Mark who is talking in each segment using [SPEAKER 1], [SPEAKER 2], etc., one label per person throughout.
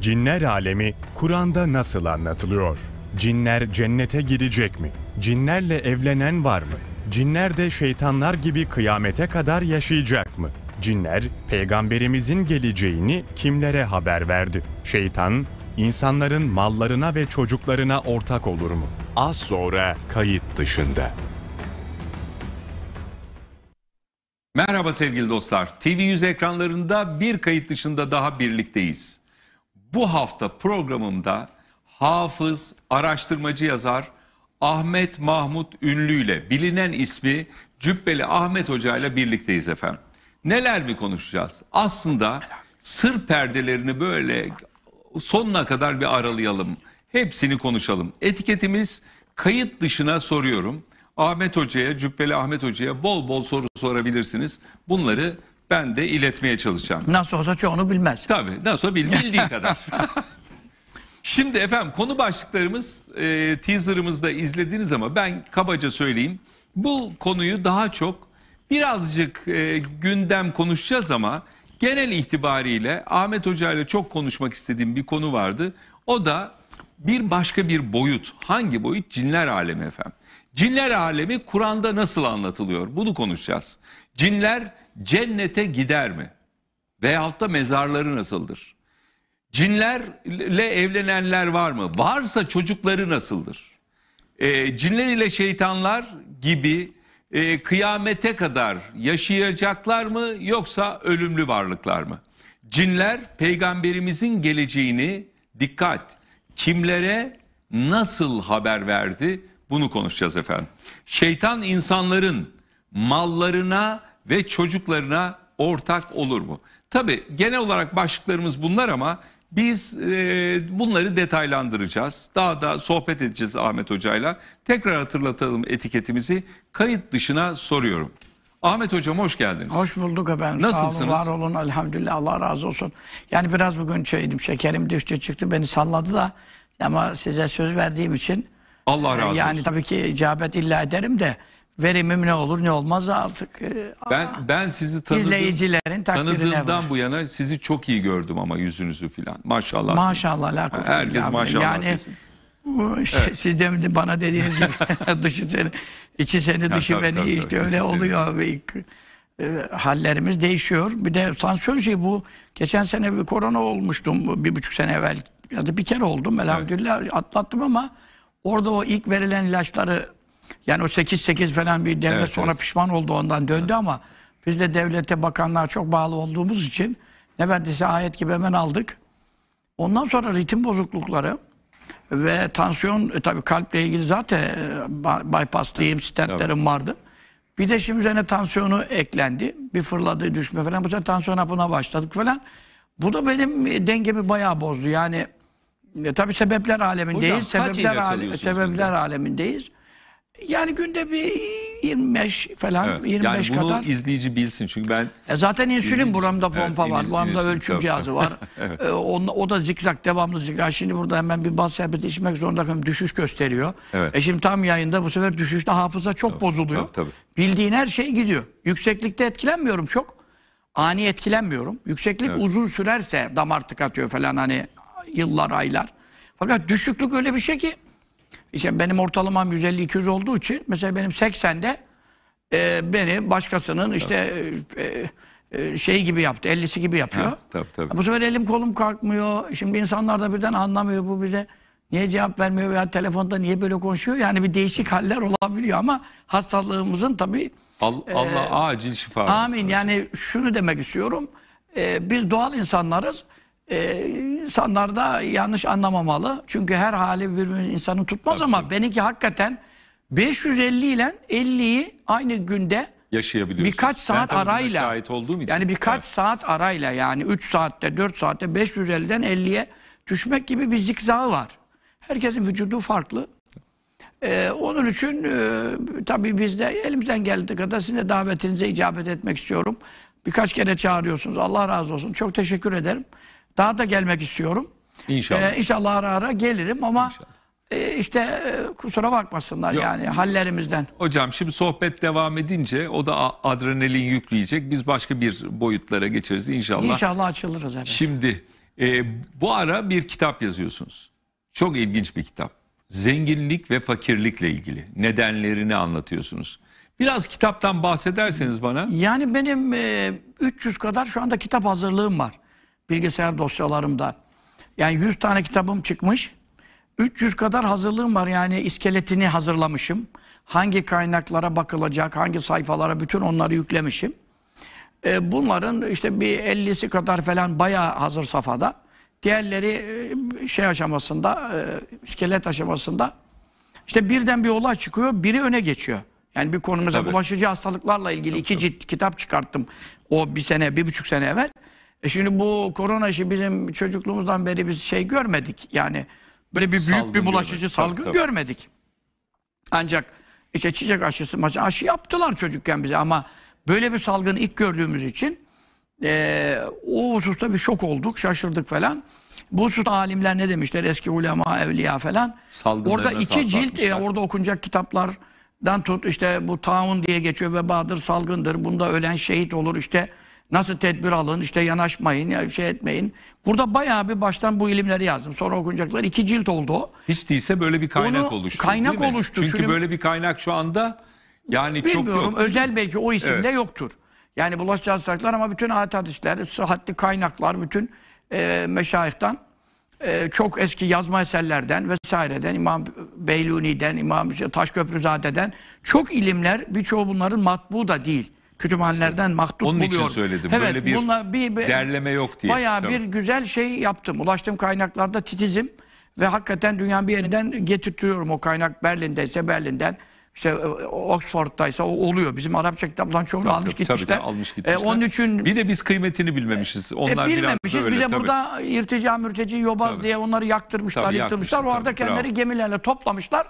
[SPEAKER 1] Cinler alemi Kur'an'da nasıl anlatılıyor? Cinler cennete girecek mi? Cinlerle evlenen var mı? Cinler de şeytanlar gibi kıyamete kadar yaşayacak mı? Cinler peygamberimizin geleceğini kimlere haber verdi? Şeytan insanların mallarına ve çocuklarına ortak olur mu? Az
[SPEAKER 2] sonra kayıt dışında. Merhaba sevgili dostlar. TV100 ekranlarında bir kayıt dışında daha birlikteyiz bu hafta programımda hafız, araştırmacı yazar Ahmet Mahmut Ünlü ile bilinen ismi Cübbeli Ahmet Hoca ile birlikteyiz efendim. Neler mi konuşacağız? Aslında sır perdelerini böyle sonuna kadar bir aralayalım. Hepsini konuşalım. Etiketimiz kayıt dışına soruyorum. Ahmet Hoca'ya, Cübbeli Ahmet Hoca'ya bol bol soru sorabilirsiniz. Bunları ben de iletmeye çalışacağım.
[SPEAKER 1] Nasıl olsa çoğunu bilmez. Tabii nasıl bil, bildiği
[SPEAKER 2] kadar. Şimdi efendim konu başlıklarımız e, teaserımızda izlediniz ama ben kabaca söyleyeyim. Bu konuyu daha çok birazcık e, gündem konuşacağız ama genel itibariyle Ahmet Hoca ile çok konuşmak istediğim bir konu vardı. O da bir başka bir boyut. Hangi boyut? Cinler alemi efendim. Cinler alemi Kur'an'da nasıl anlatılıyor? Bunu konuşacağız. Cinler cennete gider mi? Veyahut da mezarları nasıldır? Cinlerle evlenenler var mı? Varsa çocukları nasıldır? E, cinler ile şeytanlar gibi e, kıyamete kadar yaşayacaklar mı yoksa ölümlü varlıklar mı? Cinler peygamberimizin geleceğini dikkat kimlere nasıl haber verdi bunu konuşacağız efendim. Şeytan insanların mallarına ve çocuklarına ortak olur mu? Tabi genel olarak başlıklarımız bunlar ama biz e, bunları detaylandıracağız. Daha da sohbet edeceğiz Ahmet Hoca'yla. Tekrar hatırlatalım etiketimizi. Kayıt dışına soruyorum. Ahmet Hocam hoş geldiniz.
[SPEAKER 1] Hoş bulduk efendim. Nasılsınız? Sağ olun, var olun elhamdülillah Allah razı olsun. Yani biraz bugün şeydim şekerim düştü çıktı beni salladı da ama size söz verdiğim için.
[SPEAKER 2] Allah razı yani olsun. Yani
[SPEAKER 1] tabii ki icabet illa ederim de verimim ne olur ne olmaz artık. E,
[SPEAKER 2] Ben ben sizi tanıdım, izleyicilerin takdirine tanıdığımdan bak. bu yana sizi çok iyi gördüm ama yüzünüzü filan. Maşallah. Maşallah alakalı. Herkes maşallah Yani
[SPEAKER 1] bu işte siz demin de bana dediğiniz gibi dışı seni, içi seni dışı tabii, beni tabii, işte tabii. öyle oluyor. ve ilk, e, hallerimiz değişiyor. Bir de sansür şey bu. Geçen sene bir korona olmuştum. Bir buçuk sene evvel ya da bir kere oldum. Elhamdülillah atlattım ama orada o ilk verilen ilaçları yani o 8-8 falan bir devlet evet, sonra evet. pişman oldu ondan döndü evet. ama biz de devlete bakanlığa çok bağlı olduğumuz için ne verdiyse ayet gibi hemen aldık. Ondan sonra ritim bozuklukları ve tansiyon e, tabii kalple ilgili zaten e, bypasslayayım stentlerim vardı. Bir de şimdi üzerine tansiyonu eklendi. Bir fırladı düşme falan. Bu sefer tansiyon hapına başladık falan. Bu da benim e, dengemi bayağı bozdu. Yani e, tabii sebepler alemindeyiz. Hocam, sebepler, ale sebepler alemindeyiz. Yani günde bir 25 falan Evet. 25 yani bunu kadar.
[SPEAKER 2] izleyici bilsin çünkü ben
[SPEAKER 1] E zaten insülin İlginç. buramda Evet, var. ilginç- Buramda insülin ölçüm çok- cihazı var. E, on- o da zikzak devamlı zikzak. Şimdi burada hemen bir bal şerbeti içmek zorunda kalıyorum. Düşüş gösteriyor. Evet. E şimdi tam yayında bu sefer düşüşte hafıza çok bozuluyor. tabii, tabii. Bildiğin her şey gidiyor. Yükseklikte etkilenmiyorum çok. Ani etkilenmiyorum. Yükseklik uzun sürerse damar tıkatıyor falan hani yıllar aylar. Fakat düşüklük öyle bir şey ki işte benim ortalamam 150-200 olduğu için mesela benim 80'de e, beni başkasının işte e, e, şey gibi yaptı, 50'si gibi yapıyor. Ha, tabii, tabii. Bu sefer elim kolum kalkmıyor. Şimdi insanlar da birden anlamıyor bu bize. Niye cevap vermiyor veya telefonda niye böyle konuşuyor? Yani bir değişik haller olabiliyor ama hastalığımızın tabii...
[SPEAKER 2] Allah, e, Allah acil şifa. Amin.
[SPEAKER 1] Yani şunu demek istiyorum. E, biz doğal insanlarız e, insanlar da yanlış anlamamalı. Çünkü her hali bir insanı tutmaz Tabii. ama benimki hakikaten 550 ile 50'yi aynı günde
[SPEAKER 2] yaşayabiliyorsunuz.
[SPEAKER 1] Birkaç saat ben arayla. şahit olduğum için. Yani birkaç evet. saat arayla yani 3 saatte 4 saatte 550'den 50'ye düşmek gibi bir zikzağı var. Herkesin vücudu farklı. Ee, onun için e, tabii biz de elimizden geldiği kadar sizin de davetinize icabet etmek istiyorum. Birkaç kere çağırıyorsunuz. Allah razı olsun. Çok teşekkür ederim. Daha da gelmek istiyorum. İnşallah. Ee, inşallah ara ara gelirim ama E, işte e, kusura bakmasınlar Yok. yani hallerimizden.
[SPEAKER 2] Hocam şimdi sohbet devam edince o da adrenalin yükleyecek. Biz başka bir boyutlara geçeriz inşallah. İnşallah
[SPEAKER 1] açılırız evet.
[SPEAKER 2] Şimdi e, bu ara bir kitap yazıyorsunuz. Çok ilginç bir kitap. Zenginlik ve fakirlikle
[SPEAKER 1] ilgili nedenlerini anlatıyorsunuz. Biraz kitaptan bahsederseniz bana. Yani benim e, 300 kadar şu anda kitap hazırlığım var bilgisayar dosyalarımda. Yani 100 tane kitabım çıkmış. 300 kadar hazırlığım var yani iskeletini hazırlamışım. Hangi kaynaklara bakılacak, hangi sayfalara bütün onları yüklemişim. E, bunların işte bir 50'si kadar falan bayağı hazır safhada. Diğerleri e, şey aşamasında, e, iskelet aşamasında. işte birden bir olay çıkıyor, biri öne geçiyor. Yani bir konu mesela Tabii. bulaşıcı hastalıklarla ilgili Çok iki cilt kitap çıkarttım. O bir sene, bir buçuk sene evvel. E şimdi bu korona işi bizim çocukluğumuzdan beri biz şey görmedik. Yani böyle bir büyük salgın bir bulaşıcı görmedik. salgın tabii, tabii. görmedik. Ancak işte çiçek aşısı maçı aşı yaptılar çocukken bize ama böyle bir salgını ilk gördüğümüz için e, o hususta bir şok olduk, şaşırdık falan. Bu hususta alimler ne demişler? Eski ulema, evliya falan.
[SPEAKER 2] Orada iki cilt, e, orada
[SPEAKER 1] okunacak kitaplardan tut işte bu taun diye geçiyor ve badır salgındır. Bunda ölen şehit olur işte Nasıl tedbir alın, işte yanaşmayın, ya şey etmeyin. Burada bayağı bir baştan bu ilimleri yazdım. Sonra okunacaklar. iki cilt oldu o.
[SPEAKER 2] Hiç değilse böyle bir kaynak Onu, oluştu. Kaynak değil mi? oluştu. Çünkü Şimdi, böyle bir kaynak şu anda yani çok yok. Özel
[SPEAKER 1] belki o isimde evet. yoktur. Yani bulaşıcı hastalıklar ama bütün ayet hadisler, sıhhatli kaynaklar, bütün e, meşayihtan e, çok eski yazma eserlerden vesaireden, İmam Beyluni'den, İmam Taşköprüzade'den çok ilimler birçoğu bunların matbu da değil kütüphanelerden maktut Onun buluyor. için söyledim. Evet, Böyle bir, bununla bir, bir derleme yok diye. Bayağı tamam. bir güzel şey yaptım. Ulaştığım kaynaklarda titizim ve hakikaten dünyanın bir yerinden getirtiyorum o kaynak Berlin'deyse Berlin'den işte e, Oxford'daysa o oluyor. Bizim Arapça kitapların çoğunu tabii, almış, gitmişler. Tabii,
[SPEAKER 2] almış e, gitmişler. E, onun için bir de biz kıymetini
[SPEAKER 1] bilmemişiz. E, Onlar e, bilmemişiz. Biraz Bize tabii. burada irtica, mürteci, yobaz tabii. diye onları yaktırmışlar, tabii, yıktırmışlar. Yakmıştır, o arada tabii, kendileri bravo. gemilerle toplamışlar.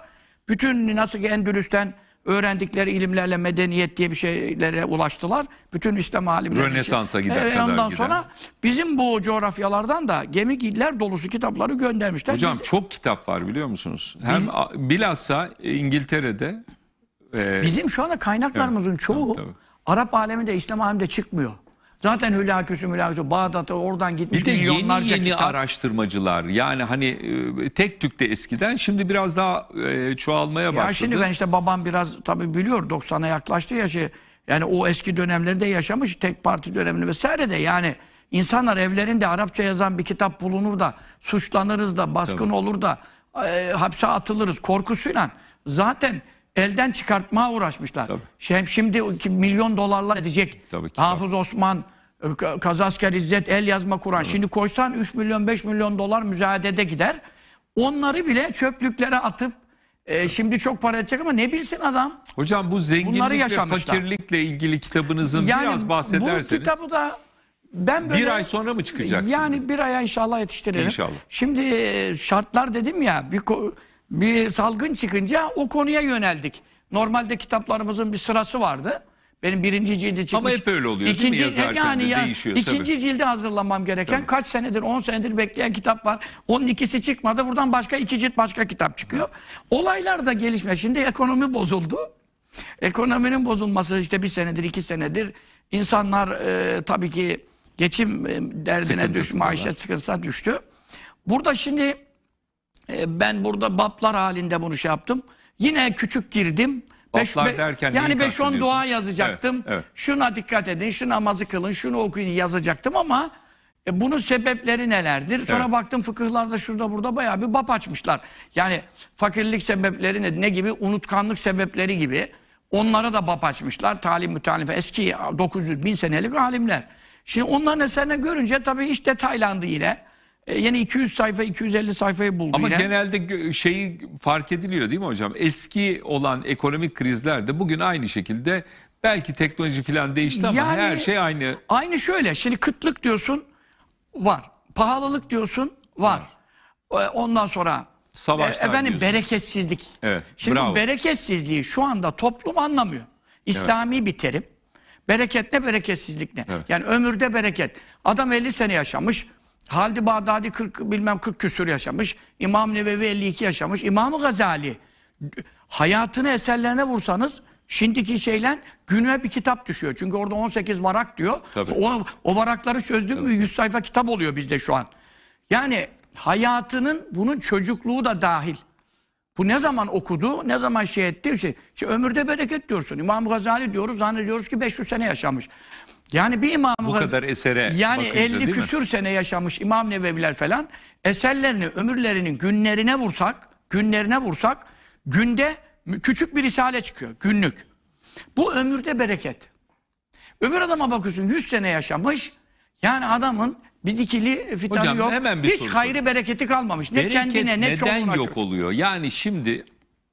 [SPEAKER 1] Bütün nasıl ki Endülüs'ten öğrendikleri ilimlerle medeniyet diye bir şeylere ulaştılar. Bütün İslam alimleri. Rönesans'a e, gider e, kadar Ondan giden. sonra bizim bu coğrafyalardan da gemi gemikiller dolusu kitapları göndermişler. Hocam Biz,
[SPEAKER 2] çok kitap var biliyor musunuz? Hem Bil bilhassa İngiltere'de. E, bizim
[SPEAKER 1] şu anda kaynaklarımızın evet, çoğu tabii, tabii. Arap aleminde, İslam aleminde çıkmıyor. Zaten hülaküsü mülaküsü Bağdat'a oradan gitmiş Bir de yeni yeni
[SPEAKER 2] kitap. araştırmacılar yani hani e, tek tükte eskiden şimdi biraz daha e, çoğalmaya başladı. ya Şimdi ben işte
[SPEAKER 1] babam biraz tabii biliyor 90'a yaklaştı yaşı. Şey, yani o eski dönemlerde yaşamış tek parti dönemini vesaire de yani insanlar evlerinde Arapça yazan bir kitap bulunur da suçlanırız da baskın tabii. olur da e, hapse atılırız korkusuyla zaten elden çıkartmaya uğraşmışlar. Tabii. Şimdi milyon dolarlar edecek. Tabii ki, Hafız tabii. Osman, Kazasker İzzet, el yazma Kur'an. Şimdi koysan 3 milyon 5 milyon dolar müzayedede gider. Onları bile çöplüklere atıp e, şimdi çok para edecek ama ne bilsin adam.
[SPEAKER 2] Hocam bu zenginlik ve fakirlikle ilgili kitabınızın yani, biraz bahsederseniz. Bu kitabı da
[SPEAKER 1] ben böyle, bir ay sonra mı çıkacak? Yani şimdi? bir aya inşallah yetiştirelim. İnşallah. Şimdi e, şartlar dedim ya bir bir salgın çıkınca o konuya yöneldik. Normalde kitaplarımızın bir sırası vardı. Benim birinci cildi çıkmış. Ama hep öyle oluyor İkinci değil mi yazarken yani de ya, değişiyor. İkinci tabii. cilde hazırlamam gereken tabii. kaç senedir on senedir bekleyen kitap var. Onun ikisi çıkmadı buradan başka iki cilt başka kitap çıkıyor. Olaylar da gelişme. Şimdi ekonomi bozuldu. Ekonominin bozulması işte bir senedir iki senedir insanlar e, tabii ki geçim e, derdine düştü, maaşa sıkıntısına düştü. Burada şimdi e, ben burada baplar halinde bunu şey yaptım. Yine küçük girdim. Beş, be, derken yani 5-10 dua yazacaktım. Evet, evet. Şuna dikkat edin, şu namazı kılın, şunu okuyun yazacaktım ama e, bunun sebepleri nelerdir? Sonra evet. baktım fıkıhlarda şurada burada bayağı bir bap açmışlar. Yani fakirlik sebepleri ne, ne gibi? Unutkanlık sebepleri gibi. Onlara da bap açmışlar. Talim mütalife eski 900 bin senelik alimler. Şimdi onların eserine görünce tabii iş detaylandı yine. E, yani 200 sayfa 250 sayfayı buldu. Ama yine.
[SPEAKER 2] genelde şeyi fark ediliyor değil mi hocam? Eski olan ekonomik krizlerde bugün aynı şekilde belki teknoloji falan değişti ama yani, her şey aynı.
[SPEAKER 1] Aynı şöyle şimdi kıtlık diyorsun var. Pahalılık diyorsun var. var. E, ondan sonra Savaşlar e, efendim diyorsun. bereketsizlik. Evet, şimdi bravo. bereketsizliği şu anda toplum anlamıyor. İslami evet. bir terim. Bereket ne bereketsizlik ne? Evet. Yani ömürde bereket. Adam 50 sene yaşamış. Halid-i Bağdadi 40 bilmem 40 küsür yaşamış. İmam Nevevi 52 yaşamış. İmam Gazali hayatını eserlerine vursanız şimdiki şeyle güne bir kitap düşüyor. Çünkü orada 18 varak diyor. O, o varakları çözdüm mü 100 sayfa kitap oluyor bizde şu an. Yani hayatının bunun çocukluğu da dahil. Bu ne zaman okudu, ne zaman şey etti? Şey, şey, ömürde bereket diyorsun. İmam Gazali diyoruz, zannediyoruz ki 500 sene yaşamış. Yani bir İmam Bu kadar esere yani 50 küsür sene yaşamış İmam Neveviler falan eserlerini, ömürlerinin günlerine vursak, günlerine vursak günde küçük bir risale çıkıyor, günlük. Bu ömürde bereket. Öbür adama bakıyorsun 100 sene yaşamış. Yani adamın bir dikili fitanı Hocam, yok. Hemen bir Hiç soru hayrı sorayım. bereketi kalmamış. Ne Bereket kendine ne neden çoluğuna yok
[SPEAKER 2] çocuğuna. oluyor? Yani şimdi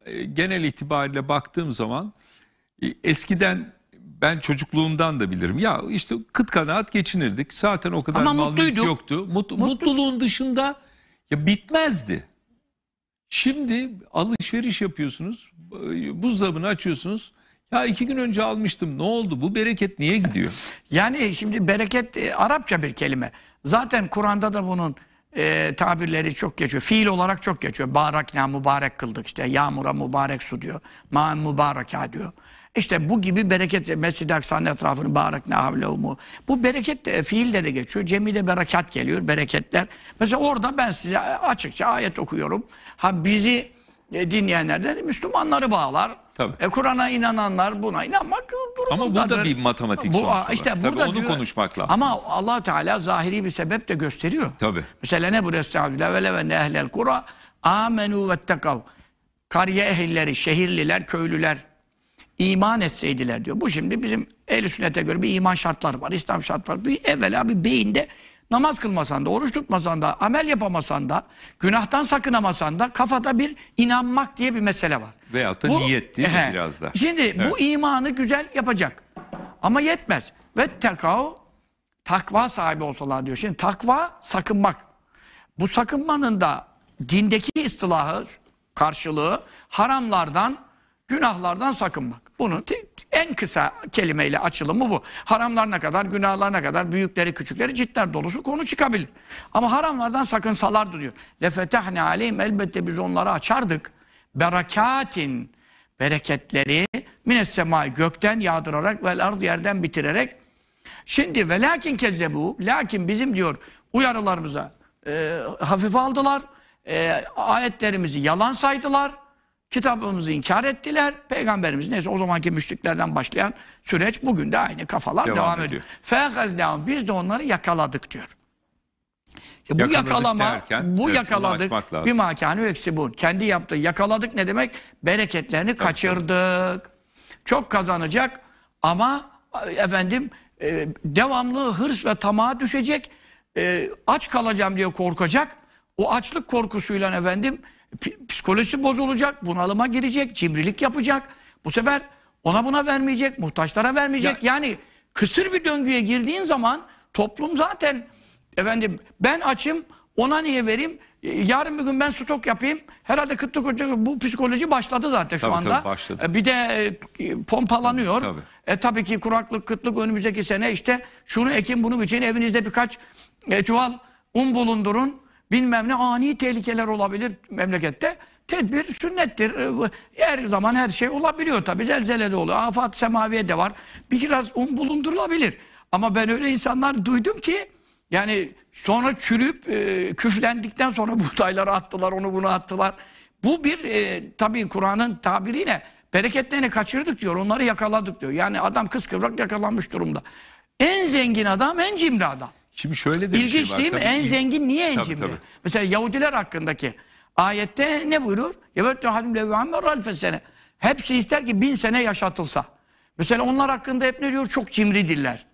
[SPEAKER 2] e, genel itibariyle baktığım zaman e, eskiden ben çocukluğumdan da bilirim. Ya işte kıt kanaat geçinirdik. Zaten o kadar Ama mal mülk yoktu. Mut, Mutluluğun dışında ya bitmezdi. Şimdi alışveriş yapıyorsunuz. E, Buzdolabını
[SPEAKER 1] açıyorsunuz. Ya iki gün önce almıştım. Ne oldu? Bu bereket niye gidiyor? Yani şimdi bereket Arapça bir kelime. Zaten Kur'an'da da bunun e, tabirleri çok geçiyor. Fiil olarak çok geçiyor. Barakna mübarek kıldık işte. Yağmura mübarek su diyor. Ma mübareka diyor. İşte bu gibi bereket Mescid-i Aksa'nın etrafını ne havlevumu. Bu bereket de, fiille de geçiyor. Cemile berekat geliyor. Bereketler. Mesela orada ben size açıkça ayet okuyorum. Ha bizi e, dinleyenlerden Müslümanları bağlar. Tabii. E, Kur'an'a inananlar buna inanmak durumundadır.
[SPEAKER 2] Ama bu da bir matematik bu, sonuç. Işte Tabii burada onu diyor, konuşmak lazım. Ama
[SPEAKER 1] allah Teala zahiri bir sebep de gösteriyor. Tabii. Mesela ne bu Estağfirullah ve levenne ehlel kura amenu vettekav. Kariye ehilleri, şehirliler, köylüler iman etseydiler diyor. Bu şimdi bizim el sünnete göre bir iman şartları var, İslam şartları var. Bir, evvela bir beyinde namaz kılmasan da, oruç tutmasan da, amel yapamasan da, günahtan sakınamasan da kafada bir inanmak diye bir mesele var.
[SPEAKER 2] Veyahut da bu, niyet değil he, biraz da? Şimdi evet. bu
[SPEAKER 1] imanı güzel yapacak. Ama yetmez. Ve tekav takva sahibi olsalar diyor. Şimdi takva sakınmak. Bu sakınmanın da dindeki istilahı karşılığı haramlardan günahlardan sakınmak. Bunun en kısa kelimeyle açılımı bu. Haramlarına kadar, günahlarına kadar, büyükleri, küçükleri, ciltler dolusu konu çıkabilir. Ama haramlardan sakınsalardı diyor. Lefetehne aleyhim elbette biz onları açardık berekatin bereketleri mines sema gökten yağdırarak ve ard yerden bitirerek şimdi ve lakin lakinkezzebu lakin bizim diyor uyarılarımıza e, hafife aldılar e, ayetlerimizi yalan saydılar kitabımızı inkar ettiler peygamberimiz neyse o zamanki müşriklerden başlayan süreç bugün de aynı kafalar devam, devam ediyor. ediyor. biz de onları yakaladık diyor. E bu yakalama, derken, bu evet, yakaladık. Bir makane öksibun. Kendi yaptı. yakaladık ne demek? Bereketlerini Tabii. kaçırdık. Çok kazanacak ama efendim e, devamlı hırs ve tamağa düşecek. E, aç kalacağım diye korkacak. O açlık korkusuyla efendim psikolojisi bozulacak, bunalıma girecek, cimrilik yapacak. Bu sefer ona buna vermeyecek, muhtaçlara vermeyecek. Ya, yani kısır bir döngüye girdiğin zaman toplum zaten Efendim ben açım ona niye vereyim? E, yarın bir gün ben stok yapayım. Herhalde kıtlık olacak. Bu psikoloji başladı zaten şu tabii, anda. Tabii, başladı. E, bir de e, pompalanıyor. Tabii, tabii. E, tabii ki kuraklık, kıtlık önümüzdeki sene işte şunu ekin bunu biçin. Evinizde birkaç e, çuval un bulundurun. Bilmem ne ani tehlikeler olabilir memlekette. Tedbir sünnettir. Her zaman her şey olabiliyor tabii. Zelzele de oluyor. Afat semaviye de var. Biraz un bulundurulabilir. Ama ben öyle insanlar duydum ki yani sonra çürüp e, küflendikten sonra buğdayları attılar, onu bunu attılar. Bu bir e, tabii Kur'an'ın tabiriyle bereketlerini kaçırdık diyor, onları yakaladık diyor. Yani adam kıskıvrak yakalanmış durumda. En zengin adam en cimri adam. Şimdi şöyle de İlginç bir şey var. değil mi? Tabii. En zengin niye en Tabii, cimri? tabii. Mesela Yahudiler hakkındaki ayette ne buyurur? Yevettu halim levvâme ralfe sene. Hepsi ister ki bin sene yaşatılsa. Mesela onlar hakkında hep ne diyor? Çok cimridirler.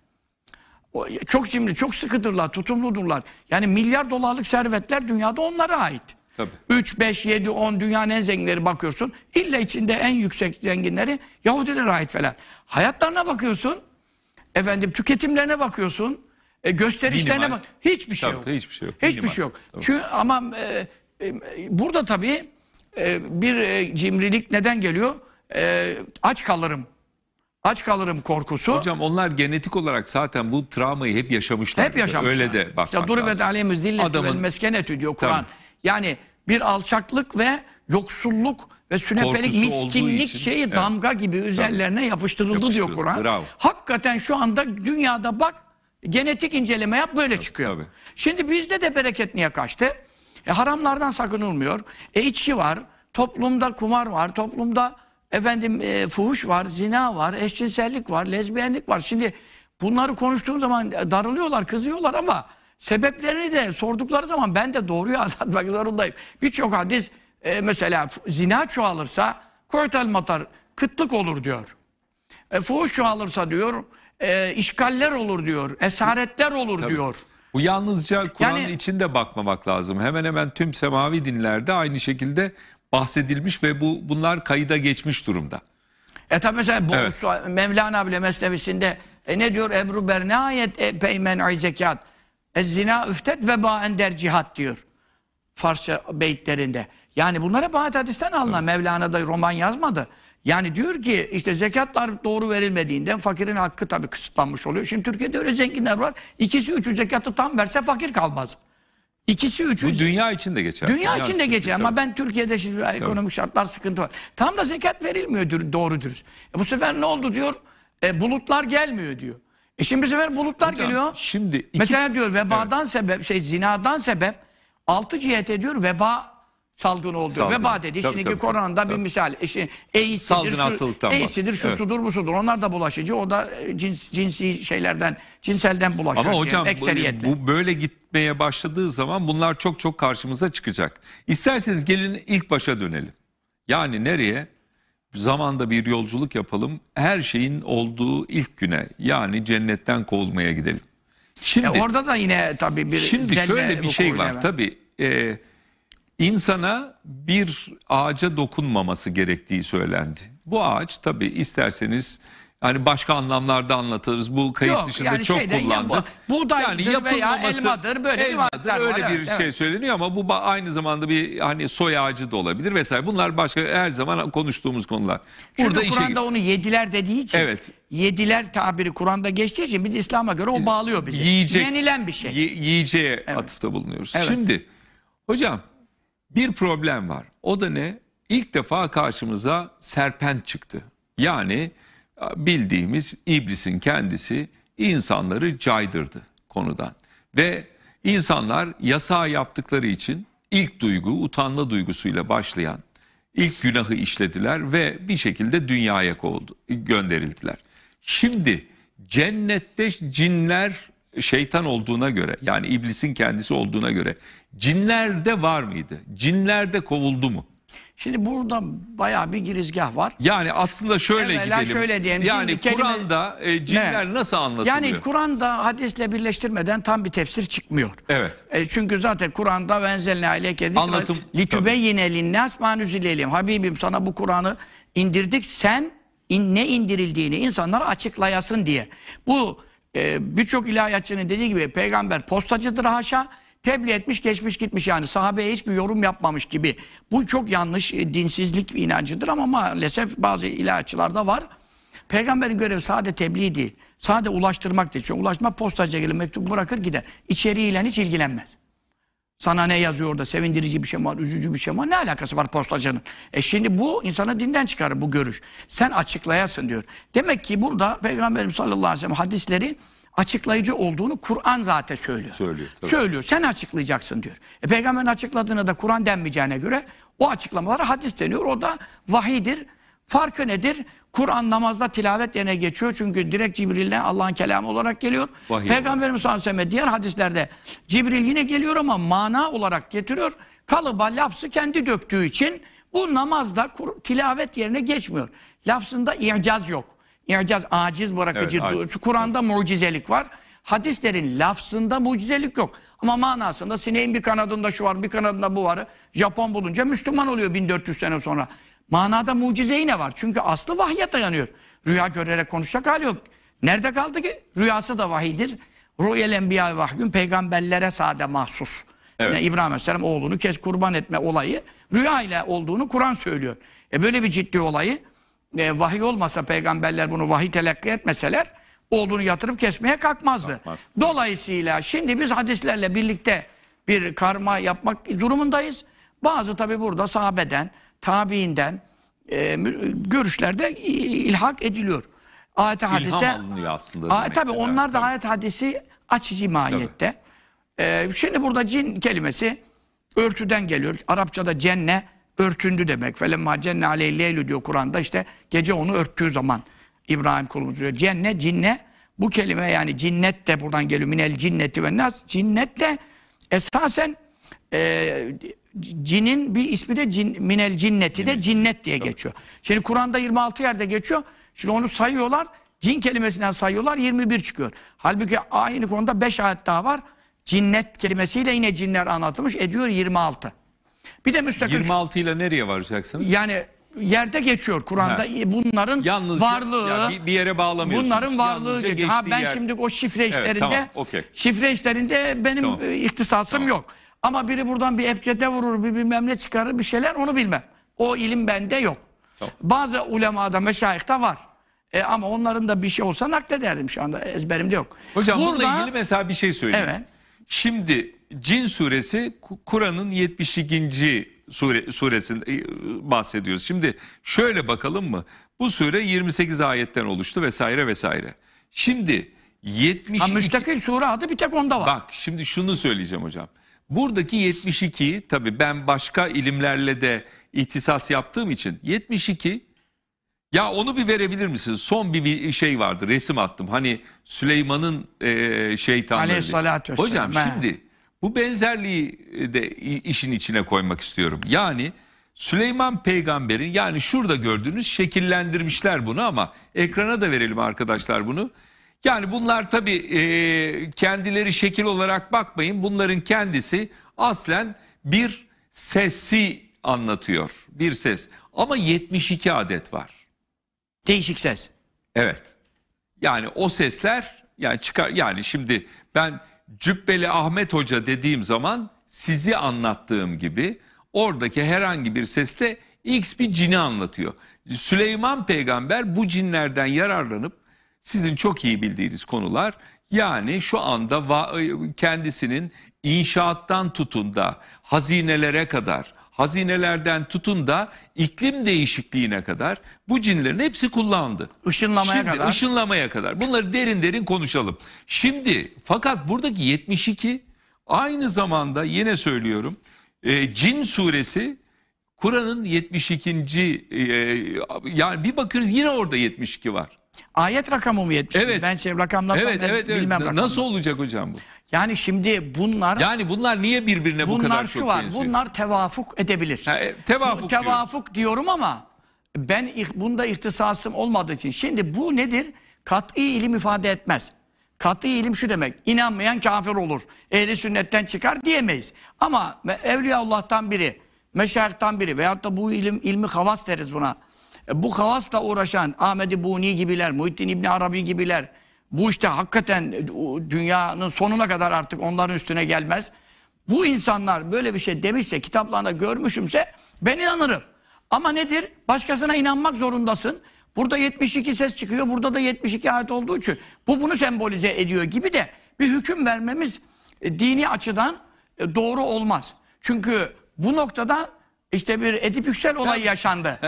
[SPEAKER 1] Çok cimri, çok sıkıdırlar, tutumludurlar. Yani milyar dolarlık servetler dünyada onlara ait. Tabii. 3, 5, 7, 10 dünyanın en zenginleri bakıyorsun. İlla içinde en yüksek zenginleri Yahudilere ait falan. Hayatlarına bakıyorsun. Efendim tüketimlerine bakıyorsun. E, gösterişlerine bak. Hiçbir şey tabii, yok. Hiçbir
[SPEAKER 2] şey yok. Hiçbir şey yok. Tabii. Çünkü ama e,
[SPEAKER 1] e, burada tabii e, bir e, cimrilik neden geliyor? E, aç kalırım Aç kalırım korkusu. Hocam onlar genetik olarak zaten
[SPEAKER 2] bu travmayı hep yaşamışlar. Hep yaşamışlar. Öyle de bakmak lazım. İşte
[SPEAKER 1] aleyhimiz zilletü Adamın... vel meskenetü diyor Kur'an. Yani bir alçaklık ve yoksulluk ve sünepelik miskinlik için, şeyi evet. damga gibi üzerlerine Tabii. yapıştırıldı, yapıştırıldı diyor Kur'an. Hakikaten şu anda dünyada bak genetik inceleme yap böyle Tabii. çıkıyor. Tabii. Şimdi bizde de bereket niye kaçtı? E, haramlardan sakınılmıyor. E içki var, toplumda kumar var, toplumda Efendim e, fuhuş var, zina var, eşcinsellik var, lezbiyenlik var. Şimdi bunları konuştuğum zaman darılıyorlar, kızıyorlar ama sebeplerini de sordukları zaman ben de doğruyu anlatmak zorundayım. Birçok hadis e, mesela zina çoğalırsa koytel matar kıtlık olur diyor. E, fuhuş çoğalırsa diyor e, işgaller olur diyor, esaretler olur Tabii. diyor.
[SPEAKER 2] Bu yalnızca Kur'an yani, içinde bakmamak lazım. Hemen hemen tüm semavi dinlerde aynı şekilde bahsedilmiş ve bu bunlar kayıda geçmiş durumda.
[SPEAKER 1] E tabi mesela bu evet. Mevlana bile mesnevisinde e ne diyor Ebru Ber ne ayet e, peymen zekat e zina üftet ve baen cihat diyor. Farsça beyitlerinde. Yani bunlara Bahat Hadis'ten alınan evet. Mevlana da roman yazmadı. Yani diyor ki işte zekatlar doğru verilmediğinden fakirin hakkı tabii kısıtlanmış oluyor. Şimdi Türkiye'de öyle zenginler var. İkisi üçü zekatı tam verse fakir kalmaz. İkisi üçü. Bu dünya için de geçer. Dünya, dünya için de geçer ama ben Türkiye'de şimdi tabii. ekonomik şartlar sıkıntı var. Tam da zekat verilmiyor doğru dürüst. E bu sefer ne oldu diyor? E, bulutlar gelmiyor diyor. E şimdi bu sefer bulutlar Hocam, geliyor. Şimdi iki... Mesela diyor vebadan evet. sebep şey zinadan sebep altı cihet ediyor veba salgın oldu. Salgın. Veba dedi. Tabii, Şimdiki koronada bir misal. İşte, AIDS'dir, şu, AIDS'dir, şu evet. sudur, bu sudur. Onlar da bulaşıcı. O da e, cins, cinsi şeylerden, cinselden bulaşıyor. Ama hocam
[SPEAKER 2] bu böyle gitmeye başladığı zaman bunlar çok çok karşımıza çıkacak. İsterseniz gelin ilk başa dönelim. Yani nereye? Zamanda bir yolculuk yapalım. Her şeyin olduğu ilk güne yani cennetten kovulmaya gidelim.
[SPEAKER 1] Şimdi e orada da yine tabii bir Şimdi şöyle bir şey var ben.
[SPEAKER 2] tabii. E, insana bir ağaca dokunmaması gerektiği söylendi. Bu ağaç tabi isterseniz Hani başka anlamlarda anlatırız. Bu kayıt Yok, dışında yani çok şeyden, kullandık. Bu, da yani veya elmadır böyle elmadır, öyle var, bir evet. şey söyleniyor ama bu aynı zamanda bir hani soy ağacı da olabilir vesaire. Bunlar başka her zaman konuştuğumuz konular.
[SPEAKER 1] Burada Çünkü Kur'an'da işe... onu yediler dediği için. Evet. Yediler tabiri Kur'an'da geçtiği için biz İslam'a göre o bağlıyor bizi. Yiyecek, Yenilen bir şey.
[SPEAKER 2] Yiyeceğe evet. atıfta bulunuyoruz. Evet. Şimdi hocam bir problem var. O da ne? İlk defa karşımıza serpent çıktı. Yani bildiğimiz iblisin kendisi insanları caydırdı konudan. Ve insanlar yasa yaptıkları için ilk duygu utanma duygusuyla başlayan ilk günahı işlediler ve bir şekilde dünyaya kovuldu, gönderildiler. Şimdi cennette cinler şeytan olduğuna göre yani iblisin kendisi olduğuna göre cinlerde var mıydı? Cinlerde kovuldu mu? Şimdi burada
[SPEAKER 1] bayağı bir girizgah var.
[SPEAKER 2] Yani aslında şöyle Evvela gidelim. şöyle diyelim. Yani Şimdi Kur'an'da e, cinler ne? nasıl anlatılıyor? Yani
[SPEAKER 1] Kur'an'da hadisle birleştirmeden tam bir tefsir çıkmıyor. Evet. E, çünkü zaten Kur'an'da benzelne aleyke Anlatım. Litübeyyine linnas manüzilelim. Habibim sana bu Kur'an'ı indirdik. Sen in, ne indirildiğini insanlar açıklayasın diye. Bu e, birçok ilahiyatçının dediği gibi peygamber postacıdır haşa tebliğ etmiş geçmiş gitmiş yani sahabeye hiçbir yorum yapmamış gibi. Bu çok yanlış e, dinsizlik bir inancıdır ama maalesef bazı da var. Peygamberin görevi sade tebliğ değil. Sade ulaştırmak değil. Çünkü ulaşma postacıya gelir mektup bırakır gider. İçeriğiyle hiç ilgilenmez. Sana ne yazıyor orada? Sevindirici bir şey mi var? Üzücü bir şey mi var? Ne alakası var postacının? E şimdi bu insanı dinden çıkarır bu görüş. Sen açıklayasın diyor. Demek ki burada Peygamberimiz sallallahu aleyhi ve sellem hadisleri açıklayıcı olduğunu Kur'an zaten söylüyor. Söylüyor. Tabii. Söylüyor. Sen açıklayacaksın diyor. E, peygamberin açıkladığına da Kur'an denmeyeceğine göre o açıklamalara hadis deniyor. O da vahidir. Farkı nedir? Kur'an namazda tilavet yerine geçiyor. Çünkü direkt Cibril'den Allah'ın kelamı olarak geliyor. Vahiy Peygamberimiz sallallahu aleyhi ve diğer hadislerde Cibril yine geliyor ama mana olarak getiriyor. Kalıba lafzı kendi döktüğü için bu namazda tilavet yerine geçmiyor. Lafzında i'caz yok. İ'caz aciz bırakıcı. Evet, Kur'an'da mucizelik var. Hadislerin lafzında mucizelik yok. Ama manasında sineğin bir kanadında şu var, bir kanadında bu var. Japon bulunca Müslüman oluyor 1400 sene sonra. Manada mucize yine var. Çünkü aslı vahye dayanıyor. Rüya görerek konuşacak hali yok. Nerede kaldı ki? Rüyası da vahidir. Rüyel enbiya vahyün peygamberlere sade mahsus. Evet. Yani İbrahim Aleyhisselam oğlunu kes kurban etme olayı rüya ile olduğunu Kur'an söylüyor. E böyle bir ciddi olayı e, vahiy olmasa peygamberler bunu vahiy telakki etmeseler oğlunu yatırıp kesmeye kalkmazdı. Kalkmaz. Dolayısıyla şimdi biz hadislerle birlikte bir karma yapmak durumundayız. Bazı tabi burada sahabeden tabiinden e, görüşlerde ilhak ediliyor. Ayet hadise alınıyor aslında. A, tabii onlar evet, da ayet hadisi açıcı mahiyette. E, şimdi burada cin kelimesi örtüden geliyor. Arapçada cenne örtündü demek. Felemma cenne aleyhi diyor Kur'an'da işte gece onu örttüğü zaman İbrahim kulumuz diyor. Cenne cinne bu kelime yani cinnet de buradan geliyor. Minel cinneti ve nas. Cinnet de esasen e, cinin bir ismi de cin, minel cinneti de cinnet diye Tabii. geçiyor. Şimdi Kur'an'da 26 yerde geçiyor. Şimdi onu sayıyorlar. Cin kelimesinden sayıyorlar 21 çıkıyor. Halbuki aynı konuda 5 ayet daha var. Cinnet kelimesiyle yine cinler anlatılmış ediyor 26. Bir de müstakil 26
[SPEAKER 2] ile nereye varacaksınız?
[SPEAKER 1] Yani yerde geçiyor Kur'an'da e, bunların Yalnızca, varlığı ya bir,
[SPEAKER 2] bir yere bağlamıyorsunuz. Bunların varlığı Yalnızca geçiyor. Ha ben yer... şimdi
[SPEAKER 1] o şifre işlerinde evet, tamam, okay. şifre işlerinde benim tamam. E, ihtisasım tamam. yok. Ama biri buradan bir efçete vurur, bir bilmem ne çıkarır bir şeyler onu bilmem. O ilim bende yok. Tamam. Bazı ulemada, meşayihte var. E ama onların da bir şey olsa naklederdim şu anda ezberimde yok. Hocam Burada, bununla ilgili
[SPEAKER 2] mesela bir şey söyleyeyim. Evet. Şimdi Cin suresi Kur'an'ın 72. Sure, suresini e, bahsediyoruz. Şimdi şöyle bakalım mı? Bu sure 28 ayetten oluştu vesaire vesaire. Şimdi 72... Ha,
[SPEAKER 1] müstakil sure adı bir tek onda var.
[SPEAKER 2] Bak şimdi şunu söyleyeceğim hocam. Buradaki 72 tabii ben başka ilimlerle de ihtisas yaptığım için 72 ya onu bir verebilir misiniz? Son bir şey vardı resim attım. Hani Süleyman'ın e, şeytanları. Aleyhissalatü Hocam ben. şimdi bu benzerliği de işin içine koymak istiyorum. Yani Süleyman peygamberin yani şurada gördüğünüz şekillendirmişler bunu ama ekrana da verelim arkadaşlar bunu. Yani bunlar tabii e, kendileri şekil olarak bakmayın. Bunların kendisi aslen bir sesi anlatıyor. Bir ses. Ama 72 adet var. Değişik ses. Evet. Yani o sesler yani çıkar yani şimdi ben Cübbeli Ahmet Hoca dediğim zaman sizi anlattığım gibi oradaki herhangi bir seste X bir cini anlatıyor. Süleyman peygamber bu cinlerden yararlanıp sizin çok iyi bildiğiniz konular. Yani şu anda kendisinin inşaattan tutun da hazinelere kadar, hazinelerden tutun da iklim değişikliğine kadar bu cinlerin hepsi kullandı. Işınlamaya Şimdi, kadar. Işınlamaya kadar. Bunları derin derin konuşalım. Şimdi fakat buradaki 72 aynı zamanda yine söylüyorum e, Cin suresi Kur'an'ın 72. E, e, yani bir bakıyoruz yine orada 72 var. Ayet rakamı mı yetmiş? Evet. Ben şey rakamlar evet, evet, evet. bilmem rakamı.
[SPEAKER 1] Nasıl olacak hocam bu? Yani şimdi bunlar... Yani bunlar niye birbirine bu kadar çok var, benziyor? Bunlar şu var, bunlar tevafuk edebilir. Ha, e, tevafuk, tevafuk diyorum ama ben bunda ihtisasım olmadığı için. Şimdi bu nedir? Kat'i ilim ifade etmez. Kat'i ilim şu demek, İnanmayan kafir olur, ehli sünnetten çıkar diyemeyiz. Ama evliya Allah'tan biri, meşayihtan biri veyahut da bu ilim, ilmi havas deriz buna e, bu havasla uğraşan Ahmet-i Buni gibiler, Muhittin İbni Arabi gibiler bu işte hakikaten e, dünyanın sonuna kadar artık onların üstüne gelmez. Bu insanlar böyle bir şey demişse, kitaplarında görmüşümse ben inanırım. Ama nedir? Başkasına inanmak zorundasın. Burada 72 ses çıkıyor, burada da 72 ayet olduğu için bu bunu sembolize ediyor gibi de bir hüküm vermemiz e, dini açıdan doğru olmaz. Çünkü bu noktada işte bir Edip Yüksel olayı yaşandı.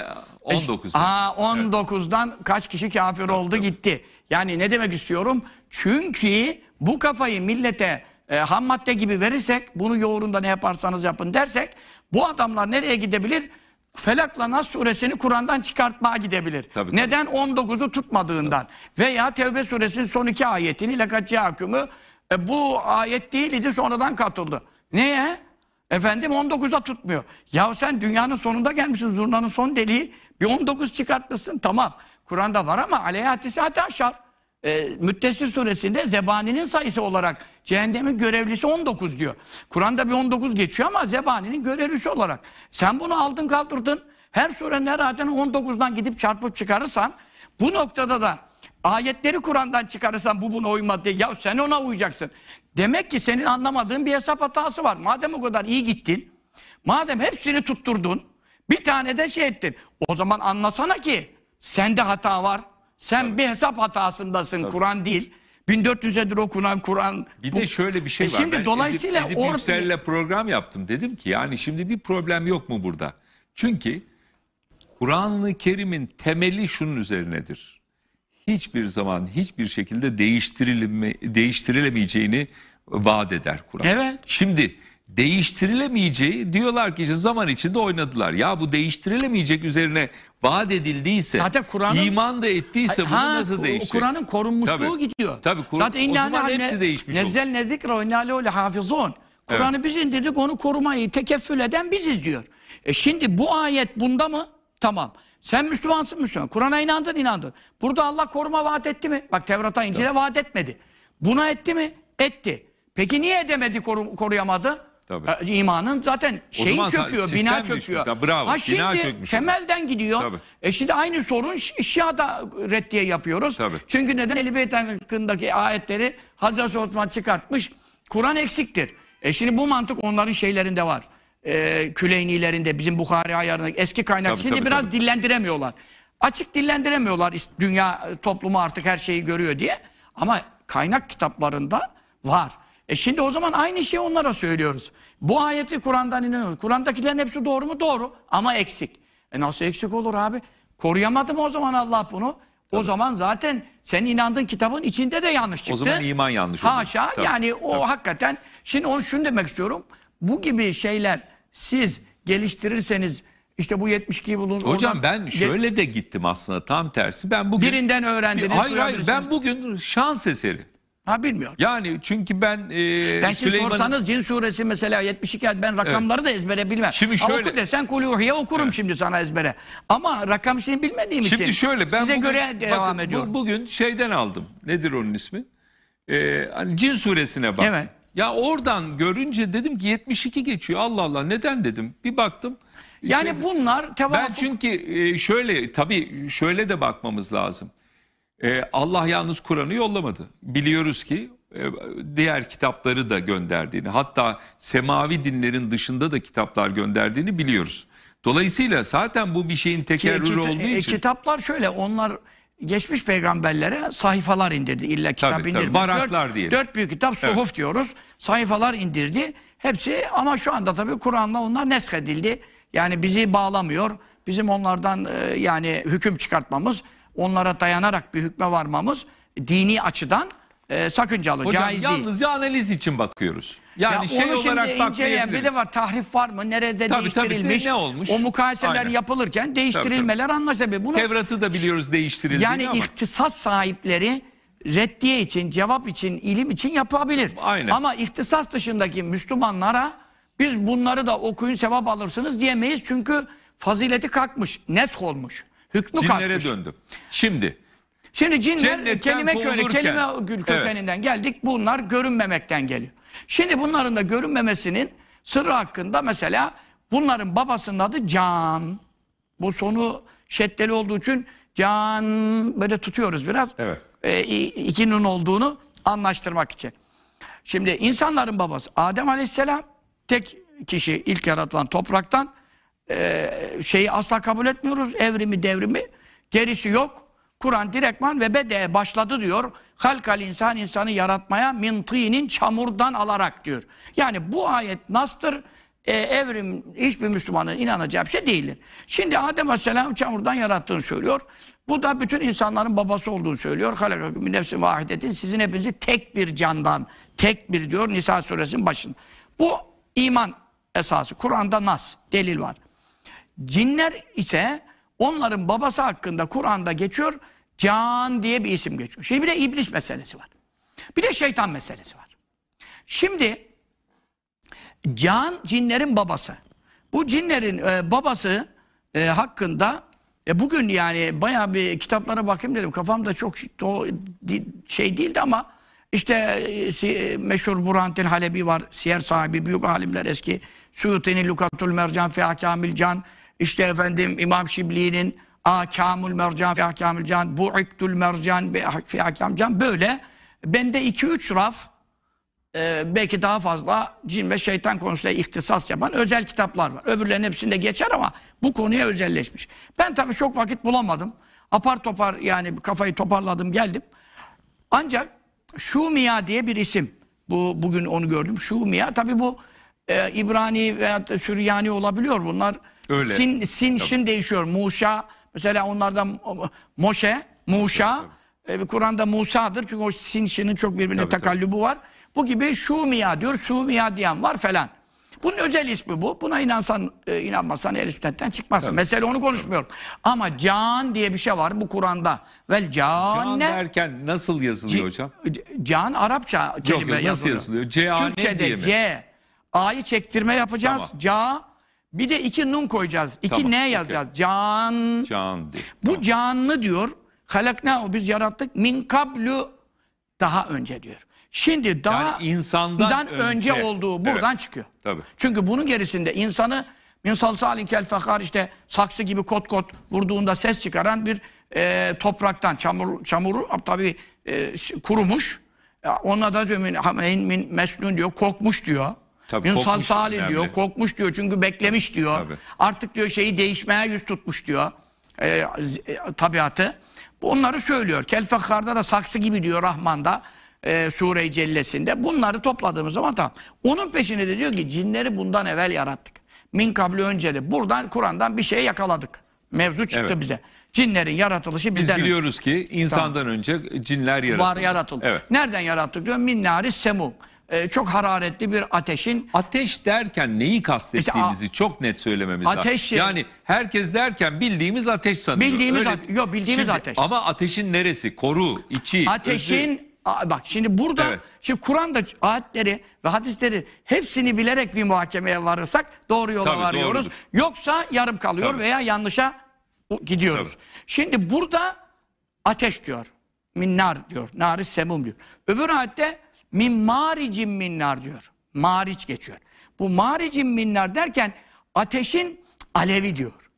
[SPEAKER 1] 19. Aa, 19'dan kaç kişi kafir oldu gitti. Yani ne demek istiyorum? Çünkü bu kafayı millete e, ham madde gibi verirsek, bunu yoğurunda ne yaparsanız yapın dersek, bu adamlar nereye gidebilir? Felakla Nas suresini Kur'an'dan çıkartmaya gidebilir. Tabii, Neden? 19'u tutmadığından. Veya Tevbe suresinin son iki ayetini, lakacı hükümü, e, bu ayet değil, değildi sonradan katıldı. Neye? Efendim 19'a tutmuyor. Ya sen dünyanın sonunda gelmişsin zurnanın son deliği. Bir 19 çıkartmışsın tamam. Kur'an'da var ama aleyhatisi aşar. E, Müttesir suresinde zebaninin sayısı olarak cehennemin görevlisi 19 diyor. Kur'an'da bir 19 geçiyor ama zebaninin görevlisi olarak. Sen bunu aldın kaldırdın. Her surenin zaten 19'dan gidip çarpıp çıkarırsan bu noktada da ayetleri Kur'an'dan çıkarırsan bu buna uymadı. ya sen ona uyacaksın. Demek ki senin anlamadığın bir hesap hatası var. Madem o kadar iyi gittin, madem hepsini tutturdun, bir tane de şey ettin. O zaman anlasana ki sende hata var. Sen Tabii. bir hesap hatasındasın Kur'an değil. 1400'edir okunan Kur'an. Bir bu... de
[SPEAKER 2] şöyle bir şey e var. Şimdi ben dolayısıyla Edip, Edip or... Yüksel'le program yaptım. Dedim ki yani şimdi bir problem yok mu burada? Çünkü Kur'an-ı Kerim'in temeli şunun üzerinedir hiçbir zaman hiçbir şekilde değiştirilemeyeceğini vaat eder Kur'an. Evet. Şimdi değiştirilemeyeceği diyorlar ki işte zaman içinde oynadılar. Ya bu değiştirilemeyecek üzerine vaat edildiyse, Zaten iman da ettiyse ha, bunu nasıl değişecek? Kur'an'ın korunmuşluğu Tabii. gidiyor. Tabii kur, Zaten o zaman hepsi ne, değişmiş Nezzel
[SPEAKER 1] ne zikra ve hafizun. Kur'an'ı evet. biz indirdik onu korumayı tekeffül eden biziz diyor. E şimdi bu ayet bunda mı? Tamam. Sen Müslümansın Müslüman. Kur'an'a inandın inandın. Burada Allah koruma vaat etti mi? Bak Tevrat'a İncil'e Tabii. vaat etmedi. Buna etti mi? Etti. Peki niye edemedi koru, koruyamadı? Tabii. E, zaten şeyin çöküyor, bina çöküyor. Düşmüş, bravo, ha şimdi bina Temelden ama. gidiyor. Tabii. E şimdi aynı sorun Şia'da reddiye yapıyoruz. Tabii. Çünkü neden Ehl-i Beyt hakkındaki ayetleri Hazreti Osman çıkartmış. Kur'an eksiktir. E şimdi bu mantık onların şeylerinde var e, ee, Küleynilerinde bizim Bukhari ayarındaki eski kaynak. Tabii, Şimdi tabii, biraz tabii. dillendiremiyorlar. Açık dillendiremiyorlar. Dünya toplumu artık her şeyi görüyor diye. Ama kaynak kitaplarında var. E şimdi o zaman aynı şeyi onlara söylüyoruz. Bu ayeti Kur'an'dan inanıyoruz. Kur'an'dakilerin hepsi doğru mu? Doğru ama eksik. E nasıl eksik olur abi? Koruyamadı mı o zaman Allah bunu? Tabii. O zaman zaten senin inandığın kitabın içinde de yanlış çıktı. O zaman iman yanlış oldu. Haşa Tabii. yani o Tabii. hakikaten. Şimdi onu şunu demek istiyorum. Bu gibi şeyler siz geliştirirseniz işte bu 72 bulun. Hocam oradan, ben şöyle
[SPEAKER 2] de gittim aslında tam tersi.
[SPEAKER 1] Ben bugün birinden öğrendiniz. Bir, hayır hayır
[SPEAKER 2] ben bugün şans eseri.
[SPEAKER 1] Ha bilmiyorum. Yani çünkü ben e, Ben şimdi Süleyman... sorsanız Cin suresi mesela 72 ben rakamları evet. da ezbere bilmem. Şimdi şöyle. Ha, oku desen Kulühiye okurum evet. şimdi sana ezbere. Ama rakam şimdi bilmediğim şimdi için. Şimdi şöyle ben size bugün, göre devam bakın, ediyorum. Bu,
[SPEAKER 2] bugün şeyden aldım. Nedir onun ismi? Ee, hani Cin suresine bak. Evet. Ya oradan görünce dedim ki 72 geçiyor Allah Allah neden dedim. Bir baktım. Yani şeyde,
[SPEAKER 1] bunlar tevafuk.
[SPEAKER 2] Ben çünkü e, şöyle tabii şöyle de bakmamız lazım. E, Allah yalnız Kur'an'ı yollamadı. Biliyoruz ki e, diğer kitapları da gönderdiğini hatta semavi dinlerin dışında da kitaplar gönderdiğini biliyoruz. Dolayısıyla zaten bu bir şeyin tekerrürü olduğu için.
[SPEAKER 1] Kitaplar şöyle onlar geçmiş peygamberlere sayfalar indirdi. İlla kitap tabii, indirdi. Tabii, varaklar dört, Dört büyük kitap suhuf evet. diyoruz. Sayfalar indirdi. Hepsi ama şu anda tabii Kur'an'la onlar neshedildi. Yani bizi bağlamıyor. Bizim onlardan e, yani hüküm çıkartmamız, onlara dayanarak bir hükme varmamız dini açıdan e, sakıncalı, Hocam, caiz değil. yalnızca analiz
[SPEAKER 2] için bakıyoruz.
[SPEAKER 1] Yani ya şey onu olarak bakmayabiliriz. Bir de var tahrif var mı? Nerede tabii, değiştirilmiş? Tabii, de ne olmuş? O mukayeseler Aynen. yapılırken değiştirilmeler anlaşılabilir. Bunu, Tevrat'ı
[SPEAKER 2] da biliyoruz değiştirildiğini yani ama. Yani
[SPEAKER 1] ihtisas sahipleri reddiye için, cevap için, ilim için yapabilir. Aynen. Ama iktisat dışındaki Müslümanlara biz bunları da okuyun sevap alırsınız diyemeyiz. Çünkü fazileti kalkmış, nesk olmuş, hükmü
[SPEAKER 2] Cinlere kalkmış. Cinlere döndüm. Şimdi
[SPEAKER 1] Şimdi cinler Cennetten kelime köylü, kelime gül kökeninden geldik. Bunlar görünmemekten geliyor. Şimdi bunların da görünmemesinin sırrı hakkında mesela bunların babasının adı Can. Bu sonu şeddeli olduğu için Can böyle tutuyoruz biraz. Evet. E, iki olduğunu anlaştırmak için. Şimdi insanların babası Adem Aleyhisselam tek kişi ilk yaratılan topraktan e, şeyi asla kabul etmiyoruz. Evrimi devrimi gerisi yok. Kur'an direktman ve bede başladı diyor. Halkal insan insanı yaratmaya mintinin çamurdan alarak diyor. Yani bu ayet nastır. E, evrim hiçbir Müslümanın inanacağı bir şey değildir. Şimdi Adem Aleyhisselam çamurdan yarattığını söylüyor. Bu da bütün insanların babası olduğunu söylüyor. Halakakum nefsin vahidetin sizin hepinizi tek bir candan, tek bir diyor Nisa suresinin başında. Bu iman esası. Kur'an'da nas, delil var. Cinler ise Onların babası hakkında Kur'an'da geçiyor. Can diye bir isim geçiyor. Şimdi bir de iblis meselesi var. Bir de şeytan meselesi var. Şimdi can cinlerin babası. Bu cinlerin e, babası e, hakkında e, bugün yani bayağı bir kitaplara bakayım dedim. Kafamda çok şey değildi ama işte e, e meşhur Burantin Halebi var. Siyer sahibi, büyük alimler eski. Suyutini Lukatul Mercan Fea Kamil Can. İşte efendim İmam Şibli'nin Akamul Mercan fi Akamul Can, Bu'iktül Mercan fi Akamul Can böyle bende 2-3 raf e, belki daha fazla cin ve şeytan konusunda ihtisas yapan özel kitaplar var. Öbürlerinin hepsinde geçer ama bu konuya özelleşmiş. Ben tabii çok vakit bulamadım. Apar topar yani kafayı toparladım geldim. Ancak Şumiya diye bir isim. Bu bugün onu gördüm. Şumiya tabii bu e, İbrani veya Süryani olabiliyor bunlar. Öyle. Sin, sin, Tabii. sin değişiyor. Muşa mesela onlardan Moşe, Muşa. E, Kur'an'da Musa'dır. Çünkü o sin şinin çok birbirine tabii, takallübü tabii. var. Bu gibi Şumiya diyor. Sumiya diyen var falan. Bunun özel ismi bu. Buna inansan e, inanmasan el çıkmazsın. Tabii. Mesele onu konuşmuyorum. Tabii. Ama can diye bir şey var bu Kur'an'da. Vel can, can derken nasıl yazılıyor C hocam? Can Arapça kelime yok, yok, nasıl yazılıyor? yazılıyor? C Türkçe'de C. A'yı çektirme yapacağız. Tamam. Ca bir de iki nun koyacağız. İki Tamam, ne yazacağız? Can. Candı. Bu canlı diyor. Halakna biz yarattık. Min kablu daha önce diyor. Şimdi daha Yani insandan önce. önce. olduğu buradan Evet. çıkıyor. Tabii. Çünkü bunun gerisinde insanı min salsalin kel fekar işte saksı gibi kot kot vurduğunda ses çıkaran bir e, topraktan çamur çamuru tabii e, kurumuş. E, Ona da diyor, min, min mesnun diyor, kokmuş diyor. Tabii, Yunus korkmuş Salim önemli. diyor. Korkmuş diyor çünkü beklemiş diyor. Tabii. Artık diyor şeyi değişmeye yüz tutmuş diyor. E, e tabiatı. Bunları söylüyor. Kelfekkar'da da saksı gibi diyor Rahman'da. E, Sure-i Cellesi'nde. Bunları topladığımız zaman tamam. Onun peşinde de diyor ki cinleri bundan evvel yarattık. Min kabli önce de. Buradan Kur'an'dan bir şey yakaladık. Mevzu çıktı evet. bize. Cinlerin yaratılışı bizden Biz biliyoruz önce. ki insandan
[SPEAKER 2] tamam. önce cinler yaratıldı. Var yaratıldı. Evet.
[SPEAKER 1] Nereden yarattık diyor? Min naris semum. Ee, çok hararetli bir ateşin Ateş derken neyi kastettiğimizi çok
[SPEAKER 2] net söylememiz Ateş- lazım. Yani herkes derken bildiğimiz ateş sanıyor. Bildiğimiz ate- yok, bildiğimiz Şimdi- ateş. Ama ateşin neresi? Koru, içi, ateşin
[SPEAKER 1] Aa, bak şimdi burada Evet. şimdi Kur'an'da ayetleri ve hadisleri hepsini bilerek bir muhakemeye varırsak doğru yola Tabii, varıyoruz. doğrudur. Yoksa yarım kalıyor Tabii. veya yanlışa gidiyoruz. Tabii. Şimdi burada ateş diyor. Minnar diyor. Nari semum diyor. Öbür ayette Min maricin minnar diyor. Mariç geçiyor. Bu maricin minnar derken ateşin alevi diyor.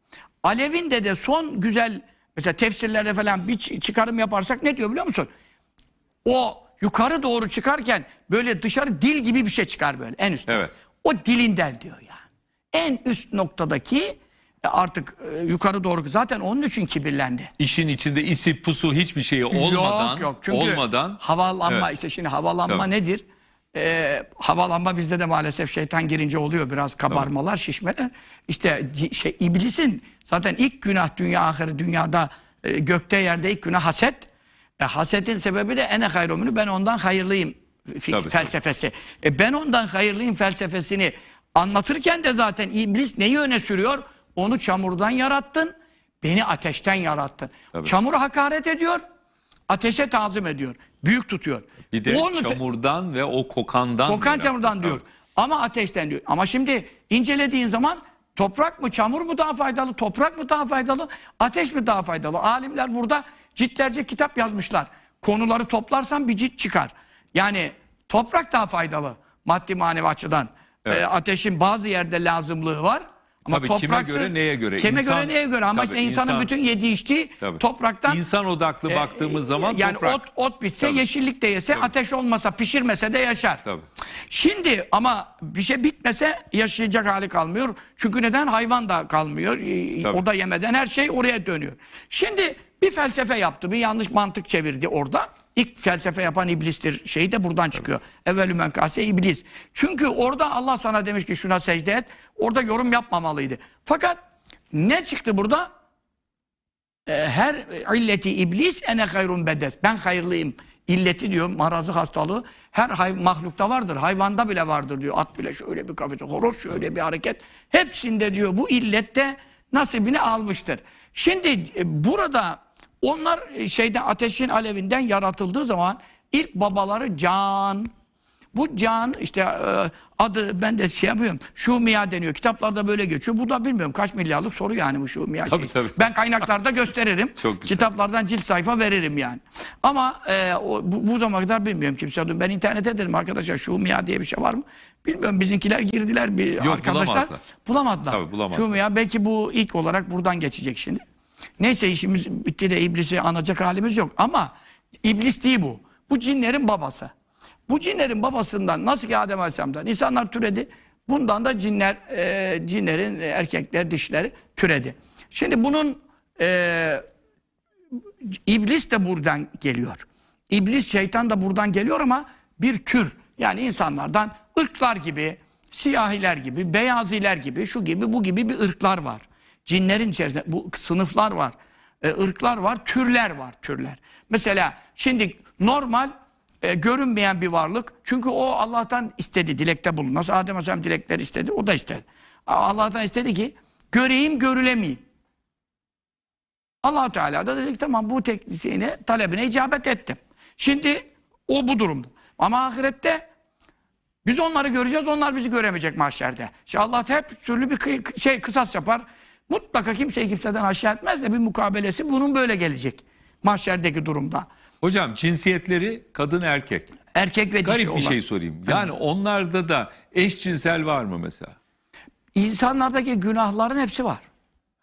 [SPEAKER 1] Alevin de de son güzel mesela tefsirlerde falan bir çıkarım yaparsak ne diyor biliyor musun? O yukarı doğru çıkarken böyle dışarı dil gibi bir şey çıkar böyle en üstte. Evet. O dilinden diyor yani. En üst noktadaki artık e, yukarı doğru zaten onun için kibirlendi.
[SPEAKER 2] İşin içinde isi pusu hiçbir şeyi olmadan yok, yok. Çünkü olmadan
[SPEAKER 1] havalanma evet. işte şimdi havalanma Tabii. nedir? Ee, havalanma bizde de maalesef şeytan girince oluyor biraz kabarmalar, Tabii. şişmeler. İşte şey iblisin zaten ilk günah dünya ahiri dünyada e, gökte yerde ilk günah haset. E, hasetin sebebi de ene hayromunu ben ondan hayırlıyım Tabii. felsefesi. E, ben ondan hayırlıyım felsefesini anlatırken de zaten iblis neyi öne sürüyor? Onu çamurdan yarattın, beni ateşten yarattın. Tabii. Çamura hakaret ediyor, ateşe tazim ediyor. Büyük tutuyor. Bir de Onun çamurdan
[SPEAKER 2] ve o kokandan. Kokan diyor. çamurdan diyor. Tabii.
[SPEAKER 1] Ama ateşten diyor. Ama şimdi incelediğin zaman toprak mı çamur mu daha faydalı, toprak mı daha faydalı, ateş mi daha faydalı? Alimler burada ciltlerce kitap yazmışlar. Konuları toplarsan bir cilt çıkar. Yani toprak daha faydalı maddi manevi açıdan. Evet. E, ateşin bazı yerde lazımlığı var. Ama Tabii kime göre neye göre? Kime İnsan- göre neye göre ama Tabii, işte insanın insan- bütün yediği içtiği Tabii. topraktan İnsan odaklı e, baktığımız zaman yani toprak. ot ot bitse Tabii. yeşillik de yese ateş olmasa pişirmese de yaşar. Tabii. Şimdi ama bir şey bitmese yaşayacak hali kalmıyor. Çünkü neden hayvan da kalmıyor. Tabii. O da yemeden her şey oraya dönüyor. Şimdi bir felsefe yaptı, bir yanlış mantık çevirdi orada. İlk felsefe yapan iblistir. Şeyi de buradan çıkıyor. Evvelü menkase iblis. Çünkü orada Allah sana demiş ki şuna secde et. Orada yorum yapmamalıydı. Fakat ne çıktı burada? E, her illeti iblis ene hayrun bedes. Ben hayırlıyım. İlleti diyor marazı hastalığı her hay mahlukta vardır. Hayvanda bile vardır diyor. At bile şöyle bir kafesi, horoz şöyle bir hareket. Hepsinde diyor bu illette nasibini almıştır. Şimdi e, burada onlar e, şeyde ateşin alevinden yaratıldığı zaman ilk babaları can. Bu can işte e, adı ben de şey yapıyorum. Şumiya deniyor. Kitaplarda böyle geçiyor. Bu da bilmiyorum kaç milyarlık soru yani bu Şumiya tabii, şey. Tabii. Ben kaynaklarda gösteririm. Çok güzel. Kitaplardan cilt sayfa veririm yani. Ama e, o, bu, bu zamana kadar bilmiyorum kimse. Dün ben internete dedim arkadaşlar Şumiya diye bir şey var mı? Bilmiyorum bizimkiler girdiler bir Yok, arkadaşlar. Bulamazlar. Bulamadılar. Tabii, bulamazlar. Şumiya belki bu ilk olarak buradan geçecek şimdi. Neyse işimiz bitti de iblisi anacak halimiz yok. Ama iblis değil bu. Bu cinlerin babası. Bu cinlerin babasından nasıl ki Adem Aleyhisselam'dan insanlar türedi. Bundan da cinler, e, cinlerin e, erkekler, dişleri türedi. Şimdi bunun e, iblis de buradan geliyor. İblis, şeytan da buradan geliyor ama bir kür. Yani insanlardan ırklar gibi, siyahiler gibi, beyaziler gibi, şu gibi, bu gibi bir ırklar var. Cinlerin içerisinde bu sınıflar var, e, ırklar var, türler var, türler. Mesela şimdi normal e, görünmeyen bir varlık. Çünkü o Allah'tan istedi, dilekte bulunmaz. Adem Aleyhisselam dilekler istedi, o da istedi. Allah'tan istedi ki göreyim, görülemeyeyim. allah Teala da dedi tamam bu teknisine, talebine icabet ettim. Şimdi o bu durumda. Ama ahirette biz onları göreceğiz, onlar bizi göremeyecek mahşerde. İşte Allah hep türlü bir şey kısas yapar. Mutlaka kimseyi kimseden aşağı etmez de bir mukabelesi bunun böyle gelecek. Mahşerdeki durumda.
[SPEAKER 2] Hocam cinsiyetleri kadın erkek.
[SPEAKER 1] Erkek ve Garip bir olan. şey
[SPEAKER 2] sorayım. Yani onlarda da eşcinsel var mı mesela?
[SPEAKER 1] İnsanlardaki günahların hepsi var.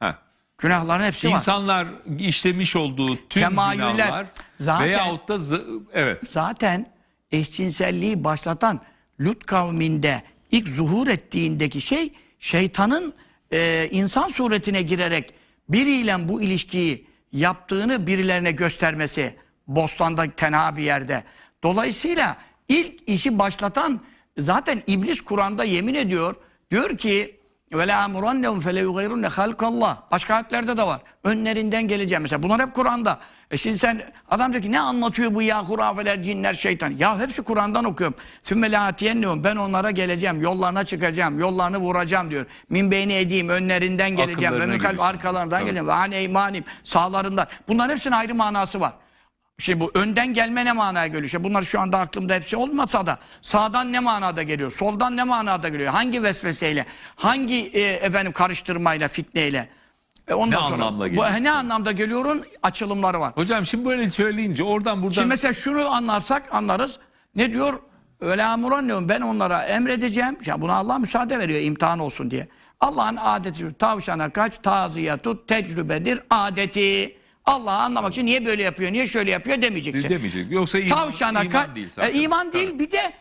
[SPEAKER 1] Heh. Günahların hepsi var.
[SPEAKER 2] İnsanlar işlemiş olduğu tüm Temayüller. günahlar Zaten- veyahut da zı-
[SPEAKER 1] evet. Zaten eşcinselliği başlatan Lut kavminde ilk zuhur ettiğindeki şey şeytanın e, insan suretine girerek biriyle bu ilişkiyi yaptığını birilerine göstermesi bostanda tenha bir yerde. Dolayısıyla ilk işi başlatan zaten iblis Kur'an'da yemin ediyor. Diyor ki ve la amurannehum fe leyughayrunne halkallah. Başka ayetlerde de var. Önlerinden geleceğim mesela. Bunlar hep Kur'an'da. E şimdi sen adam diyor ki ne anlatıyor bu ya hurafeler, cinler, şeytan. Ya hepsi Kur'an'dan okuyorum. Sümme la atiyennehum. Ben onlara geleceğim. Yollarına çıkacağım. Yollarını vuracağım diyor. Min beyni edeyim. Önlerinden geleceğim. Ve mükalp arkalarından geleceğim. Ve an eymanim. Sağlarından. Bunların hepsinin ayrı manası var. Şimdi şey, bu önden gelme ne manaya geliyor? İşte bunlar şu anda aklımda hepsi olmasa da sağdan ne manada geliyor? Soldan ne manada geliyor? Hangi vesveseyle? Hangi e, efendim karıştırmayla, fitneyle? E ondan ne sonra, anlamda geliyor? ne anlamda geliyorun açılımları var. Hocam şimdi böyle söyleyince oradan buradan... Şimdi mesela şunu anlarsak anlarız. Ne diyor? Öyle amurannehum ben onlara emredeceğim. Ya buna Allah müsaade veriyor imtihan olsun diye. Allah'ın adeti tavşana kaç, tazıya tut, tecrübedir adeti. Allah'ı anlamak için niye böyle yapıyor, niye şöyle yapıyor demeyeceksin. E, demeyecek. Yoksa iman, Tavşana iman değil zaten. E, değil bir de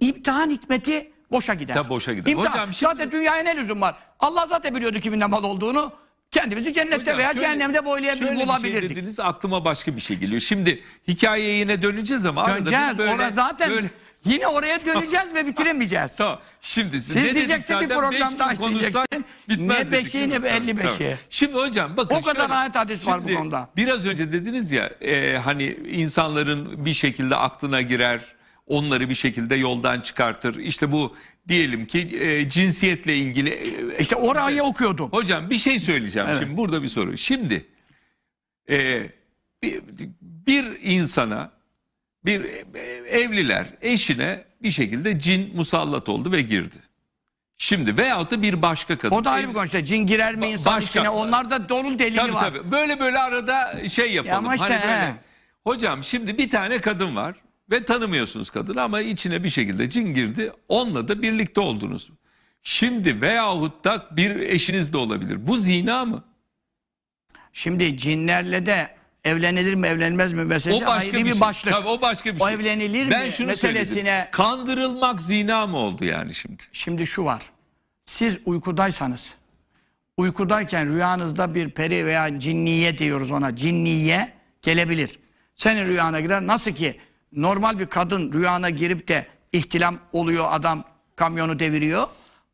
[SPEAKER 1] imtihan hikmeti boşa gider. Tabii boşa gider. İmtihan. Hocam, şimdi... Zaten dünyaya ne lüzum var? Allah zaten biliyordu kimin mal olduğunu. Kendimizi cennette Hocam, veya şöyle, cehennemde boylayabilir şey bulabilirdik. Şey dediniz
[SPEAKER 2] aklıma başka bir şey geliyor. Şimdi hikayeye yine döneceğiz ama döneceğiz. arada böyle, Orada zaten böyle Yine oraya döneceğiz ve bitiremeyeceğiz. tamam. Şimdi siz ne diyeceksin dedik bir programda konuşsan bitmez Ne beşi ne elli beşi. Tamam.
[SPEAKER 1] Şimdi hocam bakın. O kadar şöyle, ayet hadis var bu konuda.
[SPEAKER 2] Biraz önce dediniz ya e, hani insanların bir şekilde aklına girer. Onları bir şekilde yoldan çıkartır. İşte bu diyelim ki e, cinsiyetle ilgili. E, işte orayı e, okuyordum. Hocam bir şey söyleyeceğim. Evet. Şimdi burada bir soru. Şimdi e, bir, bir insana bir e, e, evliler eşine bir şekilde cin musallat oldu ve girdi. Şimdi veyahut da bir başka kadın. O da ayrı bir
[SPEAKER 1] konu işte. Cin girer mi insan başka, içine? Onlar da dolu delili tabii, var. Tabii. Böyle böyle arada şey yapalım. Ya hani işte, hani böyle.
[SPEAKER 2] Hocam şimdi bir tane kadın var ve tanımıyorsunuz kadını ama içine bir şekilde cin girdi. Onunla da birlikte oldunuz. Şimdi veyahut da bir eşiniz de olabilir.
[SPEAKER 1] Bu zina mı? Şimdi cinlerle de evlenilir mi evlenmez mi meselesi o başka ayrı bir, şey. başlık. Tabii, o başka bir o şey. O evlenilir ben mi şunu meselesine... Söyledim. Kandırılmak zina mı oldu yani şimdi? Şimdi şu var. Siz uykudaysanız, uykudayken rüyanızda bir peri veya cinniye diyoruz ona, cinniye gelebilir. Senin rüyana girer. Nasıl ki normal bir kadın rüyana girip de ihtilam oluyor adam kamyonu deviriyor.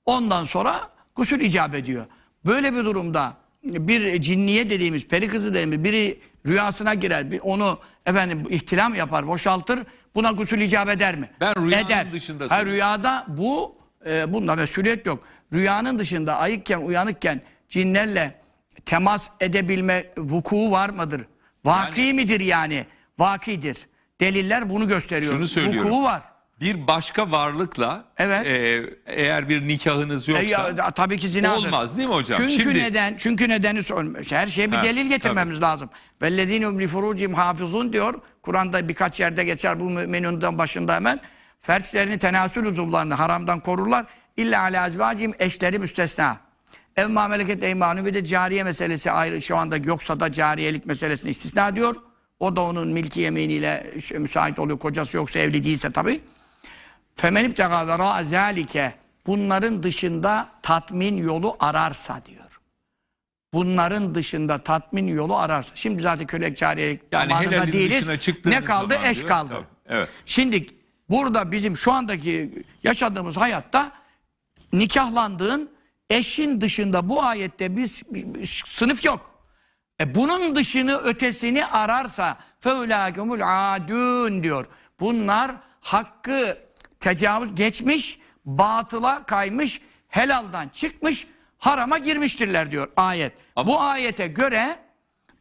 [SPEAKER 1] Ondan sonra kusur icap ediyor. Böyle bir durumda bir cinniye dediğimiz peri kızı dediğimiz biri rüyasına girer bir onu efendim ihtilam yapar boşaltır buna gusül icap eder mi? Ben rüyanın eder. dışında ha, rüyada bu e, bunda mesuliyet yok. Rüyanın dışında ayıkken uyanıkken cinlerle temas edebilme vuku var mıdır? Vaki yani, midir yani? Vakidir. Deliller bunu gösteriyor. Şunu söylüyorum. Vuku var bir
[SPEAKER 2] başka varlıkla Evet. e, eğer bir nikahınız e, yoksa E ya, tabii ki zinadır. olmaz değil mi hocam? Çünkü Şimdi neden?
[SPEAKER 1] Çünkü nedeni sormuş. Her şeye bir Ha, delil getirmemiz lazım. Vellezine li furucihim hafizun diyor. Kur'an'da birkaç yerde geçer bu müminundan başında hemen. Ferçlerini, tenasül uzuvlarını haramdan korurlar. İlla ala azvacihim eşleri müstesna. ev meleket eymanu bir de cariye meselesi ayrı şu anda yoksa da cariyelik meselesini istisna diyor. O da onun milki yeminiyle işte müsait oluyor. Kocası yoksa evli değilse tabii. فَمَنْ اِبْتَغَى وَرَا ذَٰلِكَ Bunların dışında tatmin yolu ararsa diyor. Bunların dışında tatmin yolu ararsa. Şimdi zaten kölek cariye yani değiliz. Ne kaldı? Eş diyor. kaldı. evet. Şimdi burada bizim şu andaki yaşadığımız hayatta nikahlandığın eşin dışında bu ayette biz sınıf yok. E bunun dışını ötesini ararsa feulâkumul adun diyor. Bunlar hakkı tecavüz geçmiş, batıla kaymış, helaldan çıkmış, harama girmiştirler diyor ayet. Bu ayete göre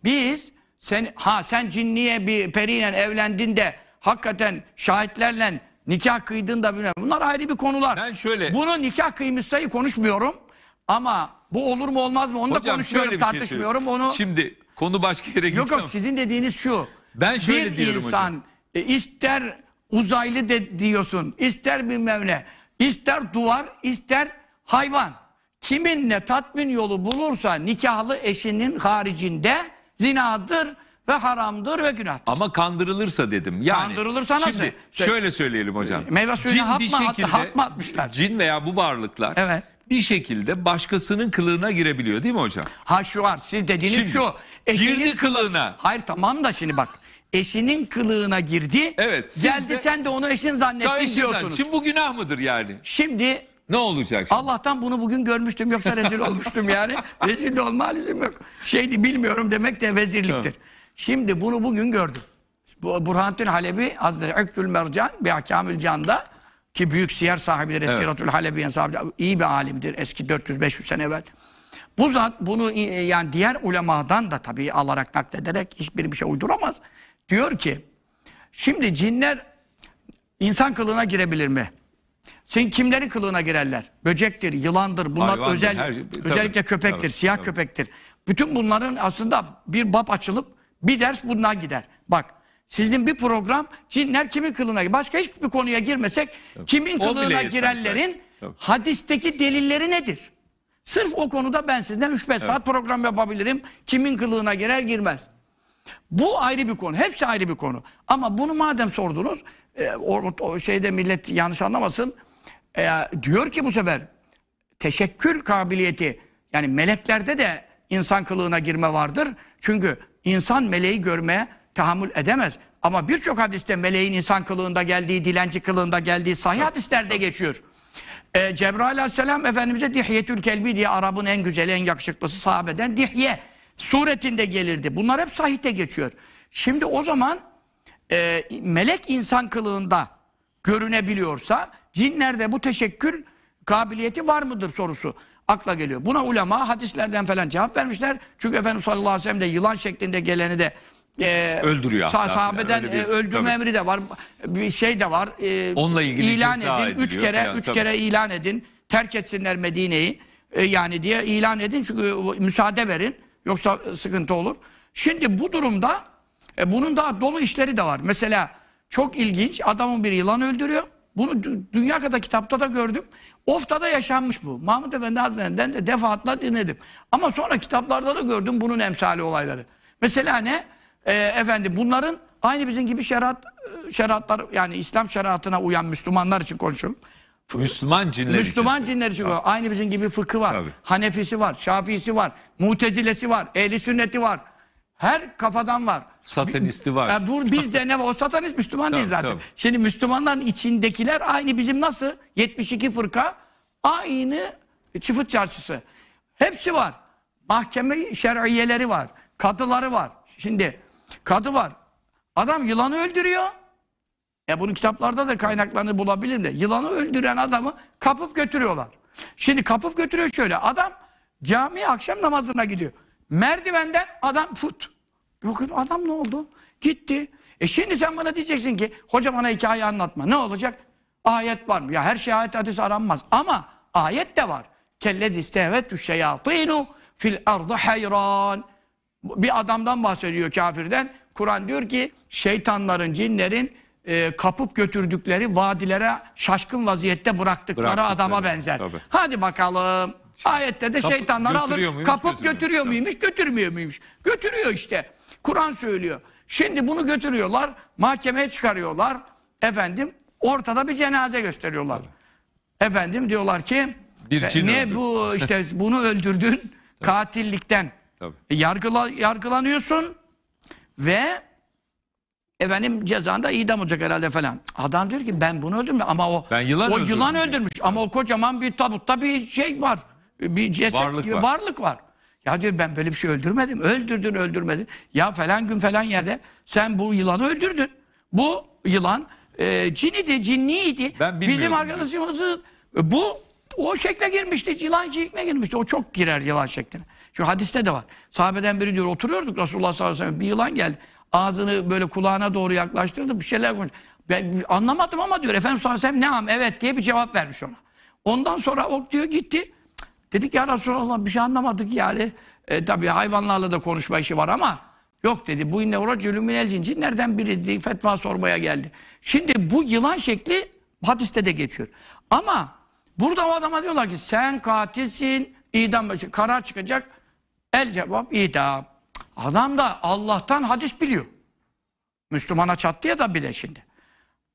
[SPEAKER 1] biz sen ha sen cinniye bir periyle evlendin de hakikaten şahitlerle nikah kıydın da bilmem. Bunlar ayrı bir konular. Ben şöyle. Bunu nikah kıymışsayı konuşmuyorum ama bu olur mu olmaz mı onu Hocam, da şey konuşmuyorum şey tartışmıyorum söyleyeyim. onu.
[SPEAKER 2] Şimdi konu başka yere gidiyor. Yok yok
[SPEAKER 1] sizin dediğiniz şu.
[SPEAKER 2] Ben şöyle bir diyorum insan
[SPEAKER 1] hocam. E, ister uzaylı de diyorsun. İster bilmem ne. İster duvar, ister hayvan. Kiminle tatmin yolu bulursa nikahlı eşinin haricinde zinadır ve haramdır ve günahtır.
[SPEAKER 2] Ama kandırılırsa dedim. Yani Kandırılırsa nasıl? Şimdi şöyle söyleyelim hocam. Ee, meyve suyuna cin hap, bir mı, şekilde, hap mı atmışlar? Cin veya bu varlıklar Evet. bir şekilde başkasının kılığına
[SPEAKER 1] girebiliyor değil mi hocam? Ha şu var. Siz dediğiniz Şimdi, şu. Eşinin- Girdi kılığına. Hayır tamam da şimdi bak eşinin kılığına girdi. Evet. Geldi de, sen de onu eşin zannettin diyorsunuz. Şimdi bu günah mıdır yani? Şimdi ne olacak şimdi? Allah'tan bunu bugün görmüştüm yoksa rezil olmuştum yani. rezil de olma lüzum yok. Şeydi bilmiyorum demek de vezirliktir. Şimdi bunu bugün gördüm. Bu Burhanettin Halebi Hazreti Öktül Mercan ve Hakamül Can'da ki büyük siyer sahibidir, evet. Siratül Halebiyen sahibi iyi bir alimdir eski 400-500 sene evvel. Bu zat bunu e, yani diğer ulemadan da tabii alarak naklederek hiçbir bir şey uyduramaz. Diyor ki şimdi cinler insan kılığına girebilir mi? Sen kimlerin kılığına girerler? Böcektir, yılandır, bunlar Hayvandır, özel her şey- tabii, özellikle köpektir, tabii, siyah tabii. köpektir. Bütün bunların aslında bir bab açılıp bir ders bundan gider. Bak sizin bir program cinler kimin kılığına başka hiçbir konuya girmesek tabii. kimin o kılığına girenlerin tabii. hadisteki delilleri nedir? Sırf o konuda ben sizden 3-5 evet. saat program yapabilirim. Kimin kılığına girer girmez. Bu ayrı bir konu. Hepsi ayrı bir konu. Ama bunu madem sordunuz e, o, o şeyde millet yanlış anlamasın. E, diyor ki bu sefer teşekkür kabiliyeti yani meleklerde de insan kılığına girme vardır. Çünkü insan meleği görmeye tahammül edemez. Ama birçok hadiste meleğin insan kılığında geldiği, dilenci kılığında geldiği sahih hadislerde geçiyor. E, Cebrail aleyhisselam Efendimiz'e dihiyetül Kelbi diye Arap'ın en güzeli, en yakışıklısı sahabeden Dihye suretinde gelirdi. Bunlar hep sahite geçiyor. Şimdi o zaman e, melek insan kılığında görünebiliyorsa cinlerde bu teşekkür kabiliyeti var mıdır sorusu akla geliyor. Buna ulema hadislerden falan cevap vermişler. Çünkü Efendimiz sallallahu aleyhi ve sellem de yılan şeklinde geleni de e, öldürüyor. Sah sahabeden bir, e, öldürme tabii. emri de var. Bir şey de var. E, Onunla ilgili ilan edin. Üç kere, falan, üç kere ilan edin. Terk etsinler Medine'yi. E, yani diye ilan edin. Çünkü müsaade verin. Yoksa sıkıntı olur. Şimdi bu durumda e, bunun daha dolu işleri de var. Mesela çok ilginç adamın bir yılan öldürüyor. Bunu dünya kadar kitapta da gördüm. Ofta'da yaşanmış bu. Mahmut Efendi Hazretlerinden de defaatla dinledim. Ama sonra kitaplarda da gördüm bunun emsali olayları. Mesela ne? E, efendim bunların aynı bizim gibi şeriat e, şeriatlar yani İslam şeriatına uyan Müslümanlar için konuşuyorum. Müslüman cinleri Müslüman için. cinleri çıkıyor. Aynı bizim gibi fıkı var. Tabii. Hanefisi var, Şafisi var, Mutezilesi var, Ehli Sünneti var. Her kafadan var. Satanisti var. E, bu bizde ne var? O satanist Müslüman değil zaten. tabii. Şimdi Müslümanların içindekiler aynı bizim nasıl? 72 fırka aynı çift çarşısı. Hepsi var. Mahkeme şer'iyeleri var. Kadıları var. Şimdi kadı var. Adam yılanı öldürüyor. Ya bunu kitaplarda da kaynaklarını bulabilirim de. Yılanı öldüren adamı kapıp götürüyorlar. Şimdi kapıp götürüyor şöyle. Adam camiye akşam namazına gidiyor. Merdivenden adam fut. Yok, adam ne oldu? Gitti. E şimdi sen bana diyeceksin ki hoca bana hikaye anlatma. Ne olacak? Ayet var mı? Ya her şey ayet hadis aranmaz. Ama ayet de var. Kellezi istehvetü şeyatinu fil ardı hayran. Bir adamdan bahsediyor kafirden. Kur'an diyor ki şeytanların, cinlerin e, kapıp götürdükleri vadilere şaşkın vaziyette bıraktıkları, Bıraktıkları adama benzer. Tabii. Hadi bakalım. Ayette de kapıp şeytanları alır. Muymuş, kapıp götürüyor muymuş, tabii. götürmüyor muymuş? Götürüyor işte. Kur'an söylüyor. Şimdi bunu götürüyorlar, mahkemeye çıkarıyorlar. Efendim, ortada bir cenaze gösteriyorlar. Efendim diyorlar ki bir e, cin ne öldürdüm. bu işte bunu öldürdün katillikten. Tabii. E, yargıla, yargılanıyorsun ve efendim cezanda idam olacak herhalde falan. Adam diyor ki ben bunu öldürmüyorum ama o ben yılan o yılan öldürmüş ama o kocaman bir tabutta bir şey var. Bir ceset varlık var. varlık var. Ya diyor ben böyle bir şey öldürmedim. Öldürdün öldürmedin. Ya falan gün falan yerde sen bu yılanı öldürdün. Bu yılan e, cin idi, Ben Bizim arkadaşımızın bu o şekle girmişti. Yılan şekline girmişti. O çok girer yılan şekline. Şu hadiste de var. Sahabeden biri diyor oturuyorduk Resulullah sallallahu aleyhi ve sellem. Bir yılan geldi ağzını böyle kulağına doğru yaklaştırdı bir şeyler konuş. Ben anlamadım ama diyor efendim sallallahu aleyhi ve sellem evet diye bir cevap vermiş ona. Ondan sonra o diyor gitti. Dedik ya Resulallah bir şey anlamadık yani. E, tabii hayvanlarla da konuşma işi var ama yok dedi. Bu inne uracülü minel cinci nereden biri diye fetva sormaya geldi. Şimdi bu yılan şekli hadiste de geçiyor. Ama burada o adama diyorlar ki sen katilsin idam kara çıkacak el cevap idam. Adam da Allah'tan hadis biliyor. Müslümana çattı ya da bile şimdi.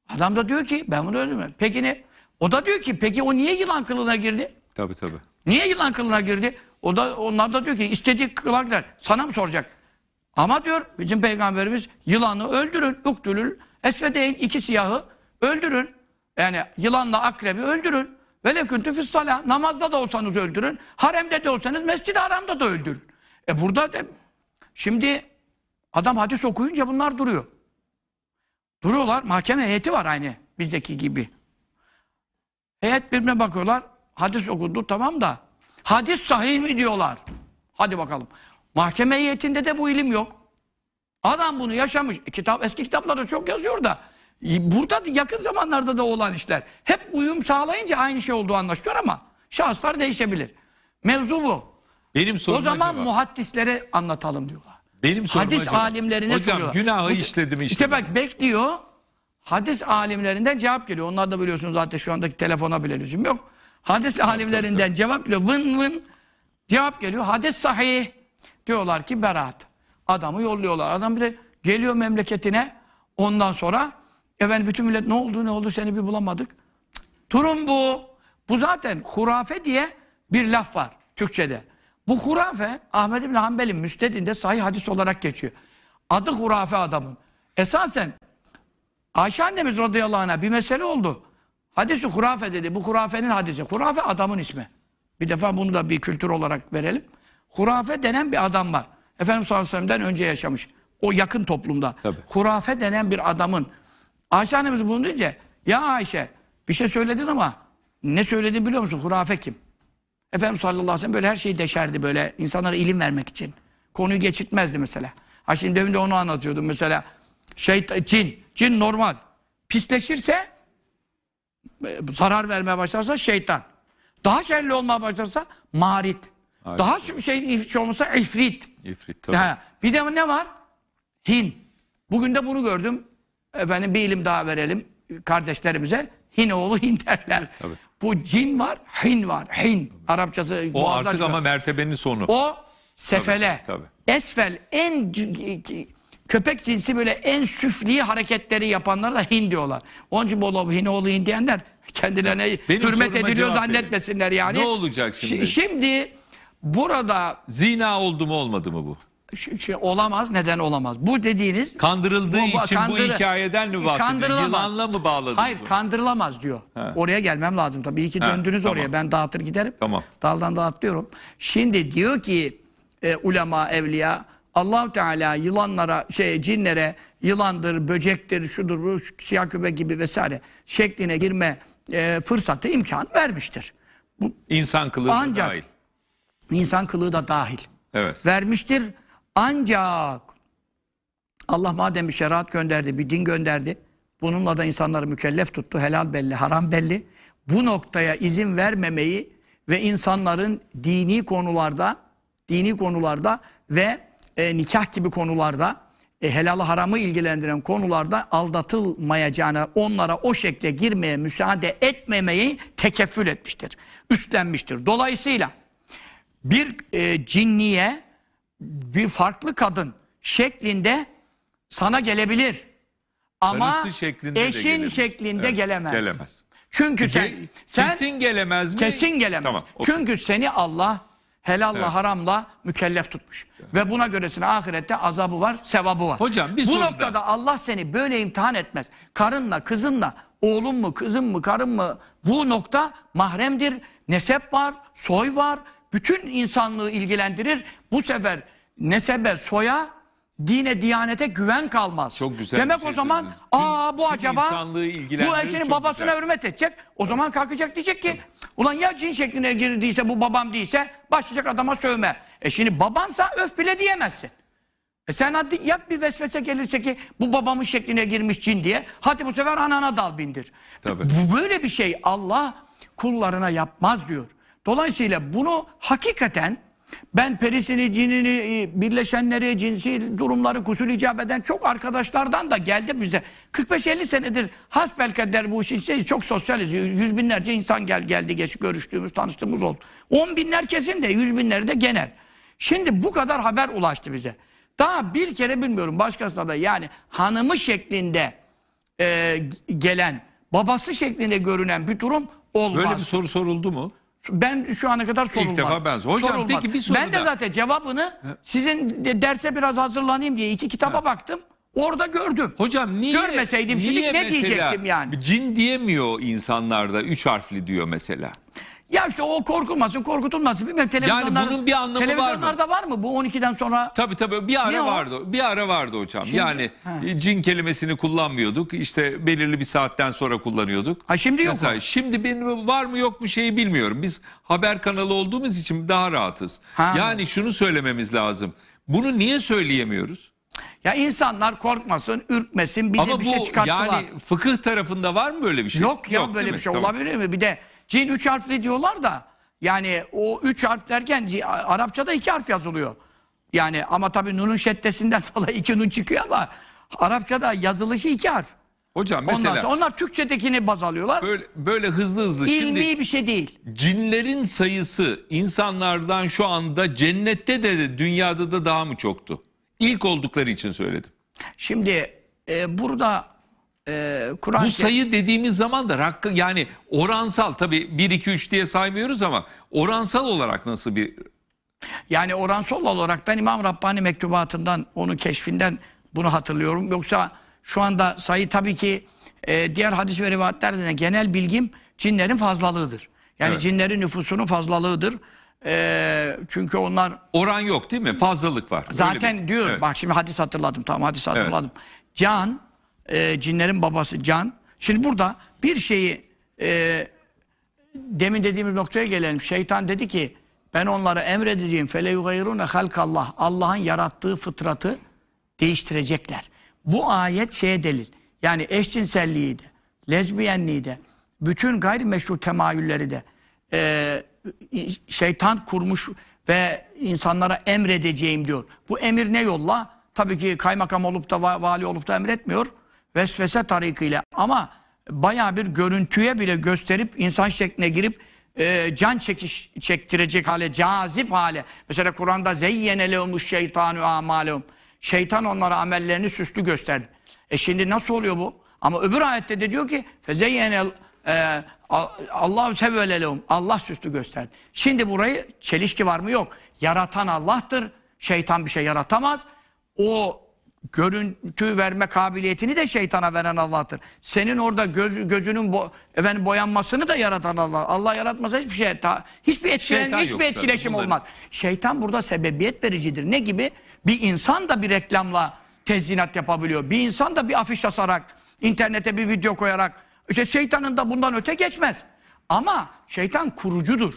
[SPEAKER 1] Adam da diyor ki ben bunu öldürmem. Peki ne? O da diyor ki peki o niye yılan kılığına girdi? Tabii tabii. Niye yılan kılığına girdi? O da onlar da diyor ki istediği kılığa girer. Sana mı soracak? Ama diyor bizim peygamberimiz yılanı öldürün. Uktülül esvedeyn iki siyahı öldürün. Yani yılanla akrebi öldürün. Veleküntü fissala namazda da olsanız öldürün. Haremde de olsanız mescid haramda da öldürün. E burada de Şimdi adam hadis okuyunca bunlar duruyor. Duruyorlar. Mahkeme heyeti var aynı bizdeki gibi. Heyet birbirine bakıyorlar. Hadis okundu tamam da hadis sahih mi diyorlar. Hadi bakalım. Mahkeme heyetinde de bu ilim yok. Adam bunu yaşamış. E, kitap, eski kitaplarda çok yazıyor da. Burada yakın zamanlarda da olan işler. Hep uyum sağlayınca aynı şey olduğu anlaşılıyor ama şahıslar değişebilir. Mevzu bu. Benim sorum O zaman acaba? muhaddislere anlatalım diyorlar. Benim sorum hadis hocam. alimlerine hocam, soruyorlar. günahı işledim işte. İşte bak bekliyor. Hadis alimlerinden cevap geliyor. Onlar da biliyorsunuz zaten şu andaki telefona bile lüzum yok. Hadis tabii, alimlerinden tabii, cevap geliyor. Vın vın cevap geliyor. Hadis sahih. Diyorlar ki beraat. Adamı yolluyorlar. Adam bile geliyor memleketine. Ondan sonra efendim bütün millet ne oldu ne oldu seni bir bulamadık. Cık, durum bu. Bu zaten hurafe diye bir laf var Türkçe'de. Bu hurafe Ahmed İbni Hanbel'in müstedinde sahih hadis olarak geçiyor. Adı hurafe adamın. Esasen Ayşe annemiz radıyallahu anh'a bir mesele oldu. Hadisi hurafe dedi. Bu hurafenin hadisi. Hurafe adamın ismi. Bir defa bunu da bir kültür olarak verelim. Hurafe denen bir adam var. Efendimiz sallallahu aleyhi ve sellem'den önce yaşamış. O yakın toplumda. Tabii. Hurafe denen bir adamın. Ayşe annemiz bunu deyince ya Ayşe bir şey söyledin ama ne söyledin biliyor musun? Hurafe kim? Efendim sallallahu aleyhi ve sellem böyle her şeyi deşerdi böyle insanlara ilim vermek için. Konuyu geçirtmezdi mesela. Ha şimdi demin de onu anlatıyordum mesela. Şeytan, cin, cin normal. Pisleşirse e, zarar vermeye başlarsa şeytan. Daha şerli olmaya başlarsa marit. Aynen. Daha şey, şey olmasa ifrit.
[SPEAKER 2] İfrit tabii. Ha,
[SPEAKER 1] bir de ne var? Hin. Bugün de bunu gördüm. Efendim bir ilim daha verelim kardeşlerimize. Hinoğlu Hinterler. Tabii. Bu cin var, hin var. Hin. Arapçası O artık çıkıyor. ama mertebenin sonu. O sefele. Tabii, tabii. Esfel en köpek cinsi böyle en süfli hareketleri yapanlara da hin diyorlar. Onun için bol hin oğlu hin diyenler kendilerine Benim hürmet ediliyor zannetmesinler yani. Ne olacak şimdi? Şimdi burada
[SPEAKER 2] zina oldu mu olmadı mı bu?
[SPEAKER 1] şey olamaz. Neden olamaz? Bu dediğiniz
[SPEAKER 2] kandırıldığı bu, bu, için kandır, bu hikayeden mi bahsediyor? Yılanla mı bağladınız? Hayır, onu?
[SPEAKER 1] kandırılamaz diyor. He. Oraya gelmem lazım tabii. İyi ki döndünüz He, tamam. oraya. Ben dağıtır giderim. Tamam. Daldan dağıtlıyorum. Şimdi diyor ki e, ulema evliya Allahu Teala yılanlara şey cinlere yılandır, böcektir, şudur bu siyah köpek gibi vesaire şekline girme e, fırsatı imkan vermiştir. Bu, insan kılığı Ancak, da dahil. insan kılığı da dahil. Evet. Vermiştir ancak Allah madem bir şeriat gönderdi, bir din gönderdi. Bununla da insanları mükellef tuttu. Helal belli, haram belli. Bu noktaya izin vermemeyi ve insanların dini konularda, dini konularda ve e, nikah gibi konularda e, helalı haramı ilgilendiren konularda aldatılmayacağına, onlara o şekle girmeye müsaade etmemeyi tekeffül etmiştir. Üstlenmiştir. Dolayısıyla bir e, cinniye bir farklı kadın şeklinde sana gelebilir. Ama şeklinde eşin gelemez. şeklinde Evet, gelemez. Gelemez. Çünkü sen, sen kesin gelemez mi? gelemez. Tamam. okey. Çünkü seni Allah helalla Evet. haramla mükellef tutmuş. Ve buna göresine ahirette azabı var, sevabı var. Hocam, bir Bu soru noktada Allah seni böyle imtihan etmez. Karınla, kızınla, oğlun mu, kızın mı, karın mı? Bu nokta mahremdir. Nesep var, soy var, bütün insanlığı ilgilendirir. Bu sefer nesebe, soya, dine, diyanete güven kalmaz. Çok güzel. Demek şey o zaman dediniz. aa bu acaba bu eşinin babasına güzel. hürmet edecek. O zaman kalkacak diyecek ki ulan ya cin şekline girdiyse bu babam değilse başlayacak adama sövme. E şimdi babansa öf bile diyemezsin. E sen hadi ya bir vesvese gelirse ki bu babamın şekline girmiş cin diye. Hadi bu sefer anana dal bindir. Tabii. Bu Böyle bir şey Allah kullarına yapmaz diyor. Dolayısıyla bunu hakikaten ben perisini, cinini, e, birleşenleri, cinsi durumları kusul icap eden çok arkadaşlardan da geldi bize. 45-50 senedir hasbelkader bu işin çok sosyaliz. Yüz binlerce insan gel, geldi, geç, görüştüğümüz, tanıştığımız oldu. On binler kesin de, yüz binleri de genel. Şimdi bu kadar haber ulaştı bize. Daha bir kere bilmiyorum başkasına da yani hanımı şeklinde e, gelen, babası şeklinde görünen bir durum olmaz. Böyle bir soru soruldu mu? Ben şu ana kadar sorulmadı. İlk defa ben Hocam sorulmadı. peki bir soru Ben de daha. zaten cevabını sizin derse biraz hazırlanayım diye iki kitaba ha. baktım. Orada gördüm. Hocam niye? Görmeseydim niye şimdi ne diyecektim yani?
[SPEAKER 2] Cin diyemiyor insanlarda üç harfli diyor mesela.
[SPEAKER 1] Ya işte o korkulmasın, korkutulmasın. Bilmem televizyonlar, yani bunun bir anlamı televizyonlarda var mı? var mı? Bu 12'den sonra...
[SPEAKER 2] Tabii tabii bir ara vardı. Bir ara vardı hocam. Şimdi, yani he. cin kelimesini kullanmıyorduk. İşte belirli bir saatten sonra kullanıyorduk. Ha şimdi yok Mesela, mu? Şimdi benim var mı yok mu şeyi bilmiyorum. Biz haber kanalı olduğumuz için daha rahatız. Ha. Yani şunu söylememiz lazım. Bunu niye söyleyemiyoruz?
[SPEAKER 1] Ya insanlar korkmasın, ürkmesin, bir Ama bir şey çıkarttılar. Ama bu yani
[SPEAKER 2] fıkıh tarafında var mı böyle bir şey? Yok ya yok, böyle bir şey mi? olabilir mi?
[SPEAKER 1] Bir de Cin üç harfli diyorlar da yani o üç harf derken Arapçada iki harf yazılıyor. Yani ama tabii nunun şeddesinden dolayı iki nun çıkıyor ama Arapçada yazılışı iki harf. Hocam mesela sonra onlar Türkçedekini baz alıyorlar. Böyle, böyle hızlı hızlı İlmi şimdi bir şey değil.
[SPEAKER 2] Cinlerin sayısı insanlardan şu anda cennette de dünyada da daha mı çoktu? İlk oldukları için söyledim.
[SPEAKER 1] Şimdi e, burada e, ee, Kur'an Bu sayı
[SPEAKER 2] dediğimiz zaman da hakkı yani oransal tabii 1 2 3 diye saymıyoruz ama oransal olarak nasıl bir
[SPEAKER 1] yani oransal olarak ben İmam Rabbani mektubatından onun keşfinden bunu hatırlıyorum. Yoksa şu anda sayı tabii ki e, diğer hadis ve rivayetlerden genel bilgim cinlerin fazlalığıdır. Yani evet. cinlerin nüfusunun fazlalığıdır. E, çünkü onlar... Oran yok değil mi? Fazlalık var. Zaten bir... diyor. Evet. Bak şimdi hadis hatırladım. Tamam hadis hatırladım. Evet. Can e, cinlerin babası can. Şimdi burada bir şeyi e, demin dediğimiz noktaya gelelim. Şeytan dedi ki ben onlara emredeceğim. Fele yugayrune halkallah. Allah'ın yarattığı fıtratı değiştirecekler. Bu ayet şeye delil. Yani eşcinselliği de, lezbiyenliği de, bütün gayrimeşru temayülleri de e, şeytan kurmuş ve insanlara emredeceğim diyor. Bu emir ne yolla? Tabii ki kaymakam olup da vali olup da emretmiyor vesvese tarikiyle ama baya bir görüntüye bile gösterip insan şekline girip e, can çekiş, çektirecek hale, cazip hale. Mesela Kur'an'da zeyyene lehumuş şeytanu amalehum. Şeytan onlara amellerini süslü gösterdi. E şimdi nasıl oluyor bu? Ama öbür ayette de diyor ki fezeyyene e, Allahu sevvelelehum. Allah süslü gösterdi. Şimdi burayı çelişki var mı? Yok. Yaratan Allah'tır. Şeytan bir şey yaratamaz. O görüntü verme kabiliyetini de şeytana veren Allah'tır. Senin orada göz, gözünün bo, efendim boyanmasını da yaratan Allah. Allah yaratmasa hiçbir şey ta, hiçbir etkilen, hiçbir etkileşim olmaz. Şeytan burada sebebiyet vericidir. Ne gibi? Bir insan da bir reklamla tezyinat yapabiliyor. Bir insan da bir afiş asarak, internete bir video koyarak. İşte şeytanın da bundan öte geçmez. Ama şeytan kurucudur.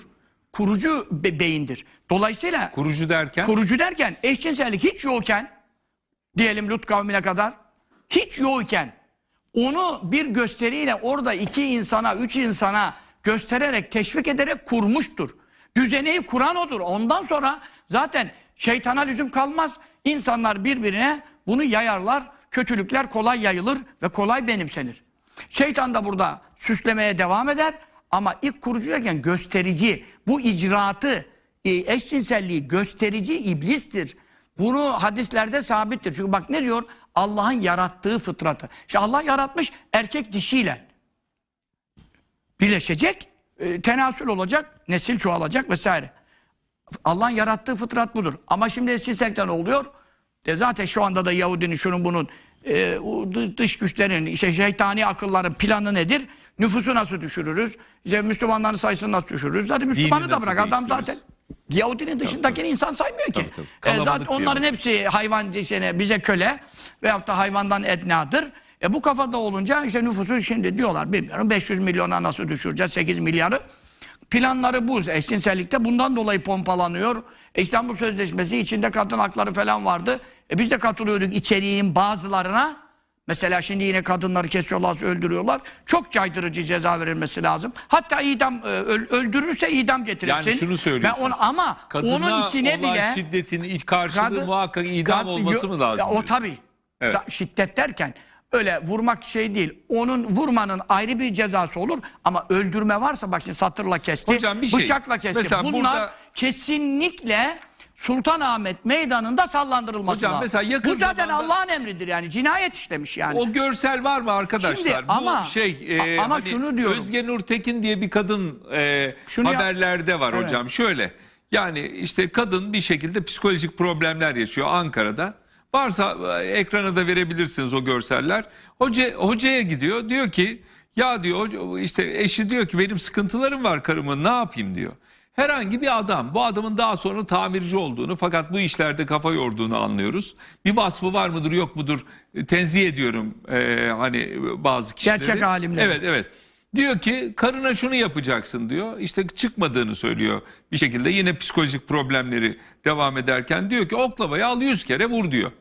[SPEAKER 1] Kurucu be beyindir. Dolayısıyla
[SPEAKER 2] kurucu derken kurucu
[SPEAKER 1] derken eşcinsellik hiç yokken diyelim Lut kavmine kadar hiç yokken onu bir gösteriyle orada iki insana, üç insana göstererek, teşvik ederek kurmuştur. Düzeneyi kuran odur. Ondan sonra zaten şeytana lüzum kalmaz. İnsanlar birbirine bunu yayarlar. Kötülükler kolay yayılır ve kolay benimsenir. Şeytan da burada süslemeye devam eder. Ama ilk kurucu derken gösterici, bu icraatı, e, eşcinselliği gösterici iblistir. Bunu hadislerde sabittir. Çünkü bak ne diyor? Allah'ın yarattığı fıtratı. İşte Allah yaratmış erkek dişiyle. Birleşecek, e, tenasül olacak, nesil çoğalacak vesaire. Allah'ın yarattığı fıtrat budur. Ama şimdi esilsekten oluyor. De zaten şu anda da Yahudinin şunun bunun e, dış güçlerin, işte şeytani akılların planı nedir? Nüfusu nasıl düşürürüz? İşte Müslümanların sayısını nasıl düşürürüz? Zaten Müslümanı da bırak. Adam zaten Yahudinin dışındaki insan saymıyor ki. Tabii, tabii. E, zaten onların diyor. hepsi hayvan dişine bize köle veyahut da hayvandan etnadır. E bu kafada olunca işte nüfusu şimdi diyorlar bilmiyorum 500 milyona nasıl düşüreceğiz 8 milyarı. Planları bu eşcinsellikte bundan dolayı pompalanıyor. E, İstanbul Sözleşmesi içinde kadın hakları falan vardı. E biz de katılıyorduk içeriğin bazılarına. Mesela şimdi yine kadınları kesiyorlar, öldürüyorlar. Çok caydırıcı ceza verilmesi lazım. Hatta idam e, öldürürse idam getirirsin. Yani şunu söylüyorsun. Ben onu, ama Kadına onun içine bile şiddetin
[SPEAKER 2] karşılığı kadın, muhakkak idam kadın, olması mı lazım? Ya, o
[SPEAKER 1] tabii. Evet. Şiddet derken öyle vurmak şey değil. Onun vurmanın ayrı bir cezası olur ama öldürme varsa bak şimdi satırla kesti, Hocam bir şey, bıçakla kesti. Bunlar burada... kesinlikle Sultan Ahmet meydanında sallandırılması Hocam, lazım. mesela yakın Bu zaten zamanda- Allah'ın emridir yani. Cinayet işlemiş yani. O
[SPEAKER 2] görsel var mı arkadaşlar? Şimdi Bu ama- şey e, ama hani şunu diyorum. Özge Nur Tekin diye bir kadın e, Şunu haberlerde var Evet. hocam. Şöyle yani işte kadın bir şekilde psikolojik problemler yaşıyor Ankara'da. Varsa e, ekrana da verebilirsiniz o görseller. Hoca hocaya gidiyor diyor ki ya diyor işte eşi diyor ki benim sıkıntılarım var karımın ne yapayım diyor. Herhangi bir adam, bu adamın daha sonra tamirci olduğunu fakat bu işlerde kafa yorduğunu anlıyoruz. Bir vasfı var mıdır yok mudur e, tenzih ediyorum e, hani e, bazı kişileri. Gerçek alimler. Evet evet. Diyor ki karına şunu yapacaksın diyor. İşte çıkmadığını söylüyor bir şekilde. Yine psikolojik problemleri devam ederken diyor ki oklavayı al yüz kere vur diyor.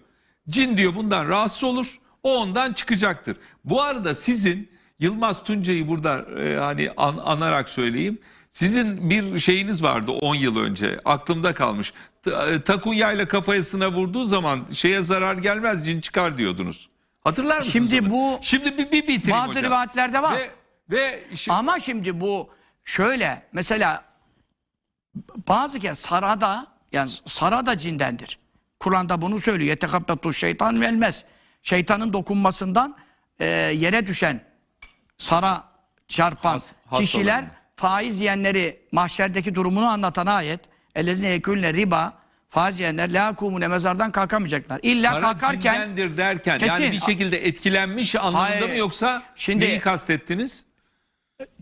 [SPEAKER 2] Cin diyor bundan rahatsız olur. O ondan çıkacaktır. Bu arada sizin Yılmaz Tuncay'ı burada e, hani an, anarak söyleyeyim. Sizin bir şeyiniz vardı 10 yıl önce aklımda kalmış. E, takunyayla kafasına vurduğu zaman şeye zarar gelmez cin çıkar diyordunuz. Hatırlar mısınız? Şimdi onu? bu Şimdi bir,
[SPEAKER 1] bir bitireyim bazı hocam. rivayetlerde var. Ve, ve şimdi... Ama şimdi bu şöyle mesela bazı kez sarada yani sarada da cindendir. Kur'an'da bunu söylüyor. Yetekabbatu şeytan velmez. Şeytanın dokunmasından e, yere düşen sara çarpan Has, kişiler faiz yiyenleri mahşerdeki durumunu anlatan ayet. Ellezine yekülne riba faiz yiyenler la kumune mezardan kalkamayacaklar. İlla Sana kalkarken
[SPEAKER 2] derken kesin, yani bir şekilde etkilenmiş anlamında mı yoksa şimdi, neyi kastettiniz?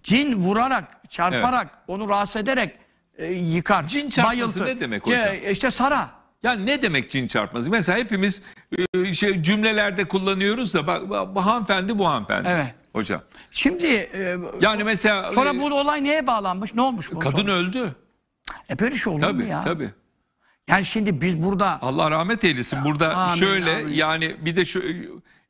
[SPEAKER 2] Cin vurarak,
[SPEAKER 1] çarparak, evet. onu rahatsız ederek
[SPEAKER 2] e, yıkar. Cin çarpması bayıltı. ne demek hocam? E,
[SPEAKER 1] İşte sara.
[SPEAKER 2] Yani ne demek cin çarpması? Mesela hepimiz e, şey, cümlelerde kullanıyoruz da bak, bak hanımefendi bu hanımefendi. Evet hocam.
[SPEAKER 1] Şimdi e, yani mesela sonra e, bu olay neye bağlanmış? Ne olmuş bu? Kadın sonra?
[SPEAKER 2] öldü. E böyle şey olur tabii, mu ya? Tabii.
[SPEAKER 1] Yani şimdi biz burada
[SPEAKER 2] Allah rahmet eylesin. Ya, burada amin, şöyle amin. yani bir de şu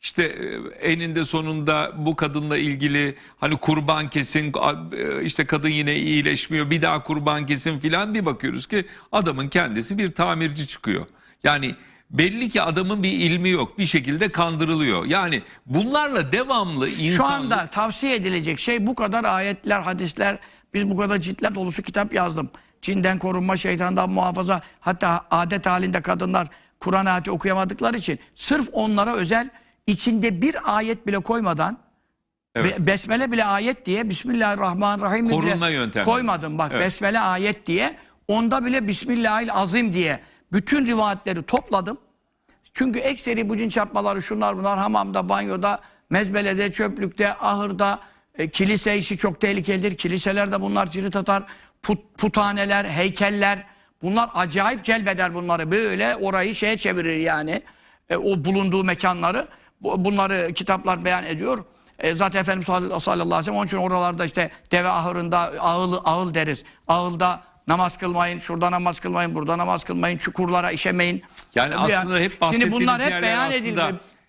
[SPEAKER 2] işte e, eninde sonunda bu kadınla ilgili hani kurban kesin e, işte kadın yine iyileşmiyor bir daha kurban kesin filan bir bakıyoruz ki adamın kendisi bir tamirci çıkıyor. Yani belli ki adamın bir ilmi yok. Bir şekilde kandırılıyor. Yani
[SPEAKER 1] bunlarla devamlı insan... Şu anda tavsiye edilecek şey bu kadar ayetler, hadisler, biz bu kadar ciltler dolusu kitap yazdım. Çin'den korunma, şeytandan muhafaza, hatta adet halinde kadınlar Kur'an ayeti okuyamadıkları için sırf onlara özel içinde bir ayet bile koymadan Evet. besmele bile ayet diye Bismillahirrahmanirrahim Korunma bile yöntemi. koymadım bak evet. besmele ayet diye onda bile Bismillahil azim diye bütün rivayetleri topladım. Çünkü ekseri bu cin çarpmaları şunlar bunlar hamamda, banyoda, mezbelede, çöplükte, ahırda, e, kilise işi çok tehlikelidir. Kiliselerde bunlar cirit atar. Put, putaneler, heykeller bunlar acayip celbeder bunları. Böyle orayı şeye çevirir yani. E, o bulunduğu mekanları. Bunları kitaplar beyan ediyor. E, zaten Efendimiz sallallahu aleyhi ve sellem onun için oralarda işte deve ahırında ağıl, ağıl deriz. Ağılda Namaz kılmayın, şurada namaz kılmayın, burada namaz kılmayın, çukurlara işemeyin. Yani Tabii aslında yani. hep bahsettiğiniz Şimdi bunlar hep beyan edildi.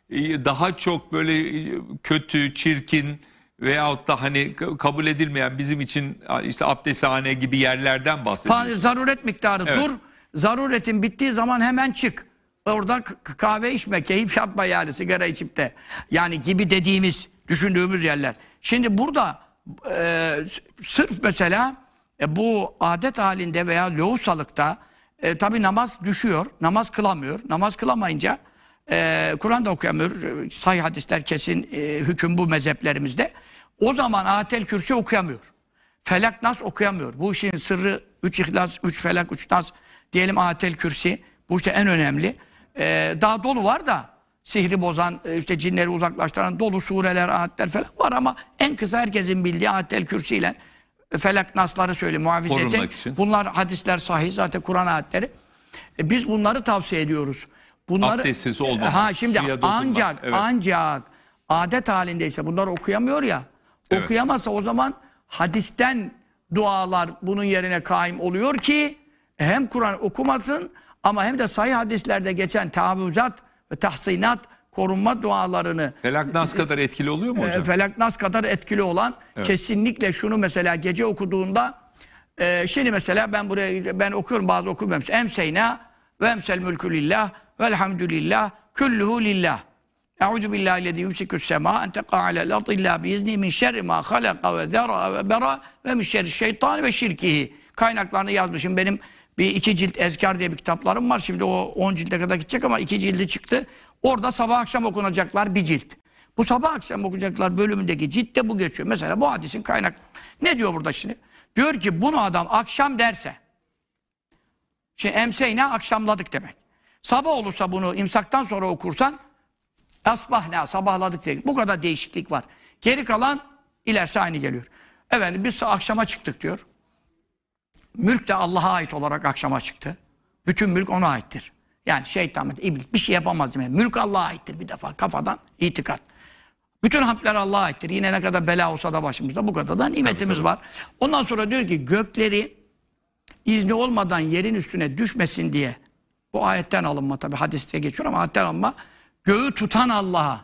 [SPEAKER 2] E, daha çok böyle e, kötü, çirkin veyahut da hani kabul edilmeyen bizim için işte abdesthane gibi yerlerden bahsediyoruz.
[SPEAKER 1] Zaruret miktarı evet. dur. Zaruretin bittiği zaman hemen çık. Orada kahve içme, keyif yapma yani sigara içip de. Yani gibi dediğimiz, düşündüğümüz yerler. Şimdi burada e, sırf mesela e, bu adet halinde veya lohusalıkta e, tabi namaz düşüyor, namaz kılamıyor. Namaz kılamayınca e, Kur'an da okuyamıyor. say hadisler kesin e, hüküm bu mezheplerimizde. O zaman atel kürsi okuyamıyor. Felak nas okuyamıyor. Bu işin sırrı üç ihlas, üç felak, üç nas diyelim atel kürsi. Bu işte en önemli. E, daha dolu var da sihri bozan, e, işte cinleri uzaklaştıran dolu sureler, ayetler falan var ama en kısa herkesin bildiği ayetel kürsüyle felak nasları söyle muhafiz Bunlar hadisler sahih zaten Kur'an ayetleri. E, biz bunları tavsiye ediyoruz. Bunları, Abdestsiz e, olmamak. Ha, şimdi ancak, evet. ancak adet halindeyse bunları okuyamıyor ya. Evet. Okuyamazsa o zaman hadisten dualar bunun yerine kaim oluyor ki hem Kur'an okumasın ama hem de sahih hadislerde geçen tavuzat ve tahsinat korunma dualarını...
[SPEAKER 2] felak Felaknas e, e, kadar etkili oluyor mu e, hocam? E,
[SPEAKER 1] felaknas kadar etkili olan evet. kesinlikle şunu mesela gece okuduğunda e, şimdi mesela ben buraya ben okuyorum bazı okumuyorum. Emseyna ve emsel mülkü lillah velhamdülillah küllühü lillah. Euzu billahi lezî yumsikü's semâ en tekâ alel ard illâ biizni min şerri mâ halaka ve zerâ ve berâ ve min şerri şeytân ve şirkihi. Kaynaklarını yazmışım. Benim bir iki cilt ezkar diye bir kitaplarım var. Şimdi o on cilde kadar gidecek ama iki cildi çıktı. Orada sabah akşam okunacaklar bir cilt. Bu sabah akşam okunacaklar bölümündeki ciltte bu geçiyor. Mesela bu hadisin kaynak. Ne diyor burada şimdi? Diyor ki bunu adam akşam derse. Şimdi şey, emseyne akşamladık demek. Sabah olursa bunu imsaktan sonra okursan asbahna sabahladık demek. Bu kadar değişiklik var. Geri kalan ilerisi aynı geliyor. Efendim biz akşama çıktık diyor. Mülk de Allah'a ait olarak akşama çıktı. Bütün mülk ona aittir. Yani şeytan, iblis bir şey yapamaz demek. Mülk Allah'a aittir bir defa kafadan itikat. Bütün hamdler Allah'a aittir. Yine ne kadar bela olsa da başımızda bu kadar da nimetimiz tabii, tabii. var. Ondan sonra diyor ki gökleri izni olmadan yerin üstüne düşmesin diye bu ayetten alınma tabi hadiste geçiyor ama ayetten alınma göğü tutan Allah'a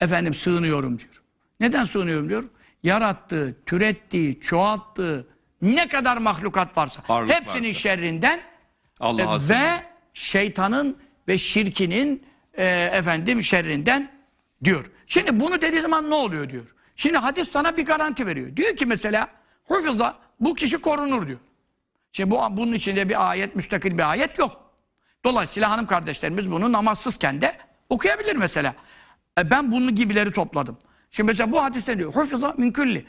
[SPEAKER 1] efendim sığınıyorum diyor. Neden sığınıyorum diyor? Yarattığı, türettiği, çoğalttığı ne kadar mahlukat varsa Varlık hepsinin varsa. şerrinden Allah ve şeytanın ve şirkinin e, efendim şerrinden diyor. Şimdi bunu dediği zaman ne oluyor diyor. Şimdi hadis sana bir garanti veriyor. Diyor ki mesela hufıza bu kişi korunur diyor. Şimdi bu, bunun içinde bir ayet, müstakil bir ayet yok. Dolayısıyla hanım kardeşlerimiz bunu namazsızken de okuyabilir mesela. E ben bunu gibileri topladım. Şimdi mesela bu hadiste diyor hufıza min külli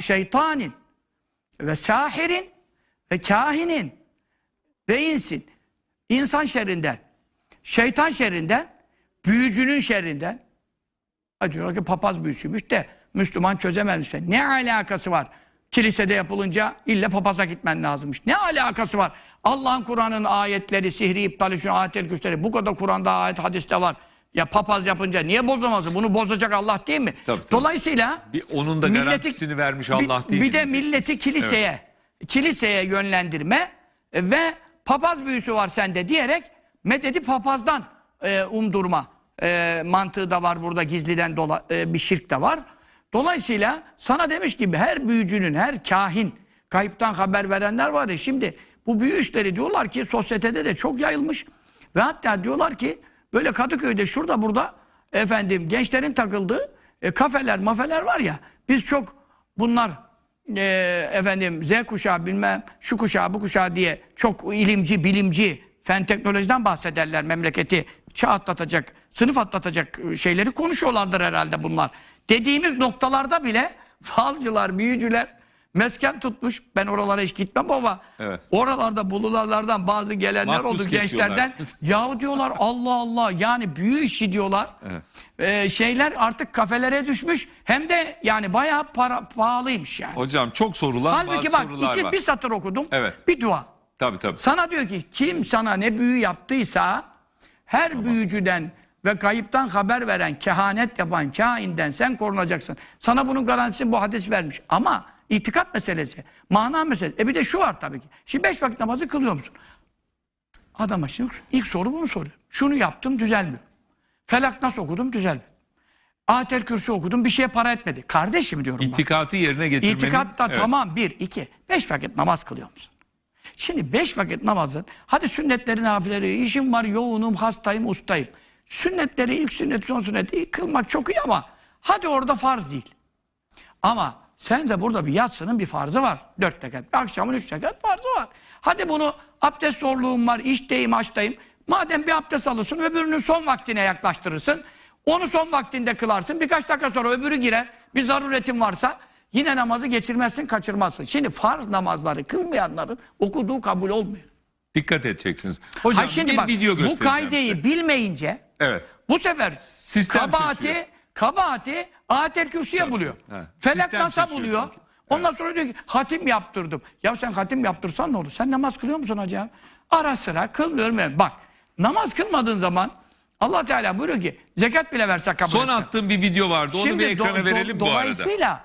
[SPEAKER 1] şeytanin ve sahirin ve kahinin ve insin İnsan şerrinden, şeytan şerrinden, büyücünün şerrinden. Diyorlar ki papaz büyüsüymüş de Müslüman çözememiş. Ne alakası var? Kilisede yapılınca illa papaza gitmen lazımmış. Ne alakası var? Allah'ın Kur'an'ın ayetleri, sihri iptal şu ayetel küsleri bu kadar Kur'an'da ayet, hadiste var. Ya papaz yapınca niye bozamazsın? Bunu bozacak Allah değil mi? Tabii, tabii. Dolayısıyla bir onun da milleti, garantisini vermiş Allah değil mi? Bir de milleti kiliseye, evet. kiliseye yönlendirme ve papaz büyüsü var sende diyerek mededi papazdan e, umdurma e, mantığı da var burada gizliden dola, e, bir şirk de var. Dolayısıyla sana demiş gibi her büyücünün, her kahin, kayıptan haber verenler var ya şimdi bu büyü işleri diyorlar ki sosyetede de çok yayılmış ve hatta diyorlar ki böyle Kadıköy'de şurada burada efendim gençlerin takıldığı e, kafeler mafeler var ya biz çok bunlar e, efendim Z kuşağı bilmem şu kuşağı bu kuşağı diye çok ilimci, bilimci, fen teknolojiden bahsederler memleketi çağ atlatacak, sınıf atlatacak e, şeyleri konuşuyorlardır herhalde bunlar. Dediğimiz noktalarda bile falcılar, büyücüler mesken tutmuş. Ben oralara hiç gitmem ama evet. oralarda bulularlardan bazı gelenler Makbuz oldu gençlerden. Yahu diyorlar Allah Allah yani büyü işi diyorlar. Evet. Ee, şeyler artık kafelere düşmüş. Hem de yani bayağı para, pahalıymış yani.
[SPEAKER 2] Hocam çok sorular Halbuki bak için bir satır okudum. Evet. Bir dua. Tabii tabii.
[SPEAKER 1] Sana diyor ki kim sana ne büyü yaptıysa her tamam. büyücüden ve kayıptan haber veren, kehanet yapan kainden sen korunacaksın. Sana bunun garantisini bu hadis vermiş. Ama İtikat meselesi, mana meselesi. E bir de şu var tabii ki. Şimdi beş vakit namazı kılıyor musun? Adama şimdi ilk soru bunu soruyor. Şunu yaptım düzelmiyor. Felak nasıl okudum düzelmiyor. Atel kürsü okudum bir şeye para etmedi. Kardeşim diyorum İtikatı
[SPEAKER 2] bak. yerine getirmenin. İtikatta evet. tamam
[SPEAKER 1] bir, iki. Beş vakit namaz kılıyor musun? Şimdi beş vakit namazın hadi sünnetleri, nafileri, işim var, yoğunum, hastayım, ustayım. Sünnetleri, ilk sünnet, son sünnet sünneti kılmak çok iyi ama hadi orada farz değil. Ama sen de burada bir yatsının bir farzı var. Dört rekat. Akşamın üç rekat farzı var. Hadi bunu abdest zorluğum var, işteyim, açtayım. Madem bir abdest alırsın öbürünün son vaktine yaklaştırırsın. Onu son vaktinde kılarsın. Birkaç dakika sonra öbürü girer. Bir zaruretin varsa yine namazı geçirmezsin, kaçırmazsın. Şimdi farz namazları kılmayanların okuduğu kabul olmuyor.
[SPEAKER 2] Dikkat edeceksiniz.
[SPEAKER 1] Hocam Hayır, şimdi bir bak, video Bu kaydeyi size. bilmeyince evet. bu sefer Sistem kabahati şaşıyor kabahati ayetel kürsüye buluyor. Felak nasa buluyor. sanki. Ondan sonra diyor ki hatim yaptırdım. Ya sen hatim yaptırsan ne olur? Sen namaz kılıyor musun hocam? Ara sıra kılmıyorum. ben. Bak namaz kılmadığın zaman Allah Teala buyuruyor ki zekat bile versek
[SPEAKER 2] kabul Son attığım bir video vardı. Onu bir ekrana do- verelim bu arada. Dolayısıyla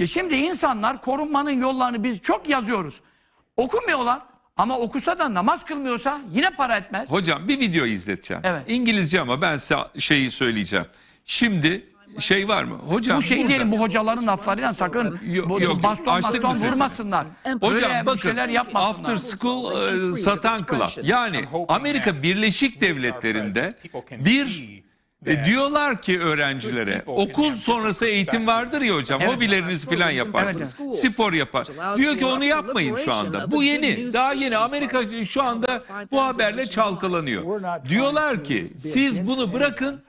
[SPEAKER 1] e, şimdi insanlar korunmanın yollarını biz çok yazıyoruz. Okumuyorlar ama okusa da namaz kılmıyorsa yine para etmez.
[SPEAKER 2] Hocam bir video izleteceğim. Evet. İngilizce ama ben size şeyi söyleyeceğim. Şimdi şey var mı? Hocam bu şey burada. diyelim bu
[SPEAKER 1] hocaların laflarıyla sakın yok, yok, baston baston vurmasınlar. Hocam Öyle bakın şeyler yapmasınlar. after
[SPEAKER 2] school e, satan club. Yani Amerika Birleşik Devletleri'nde bir e, diyorlar ki öğrencilere okul sonrası eğitim vardır ya hocam evet. hobilerinizi falan yaparsınız. Evet. Spor yapar. Diyor ki onu yapmayın şu anda. Bu yeni. Daha yeni. Amerika şu anda bu haberle çalkalanıyor. Diyorlar ki siz bunu bırakın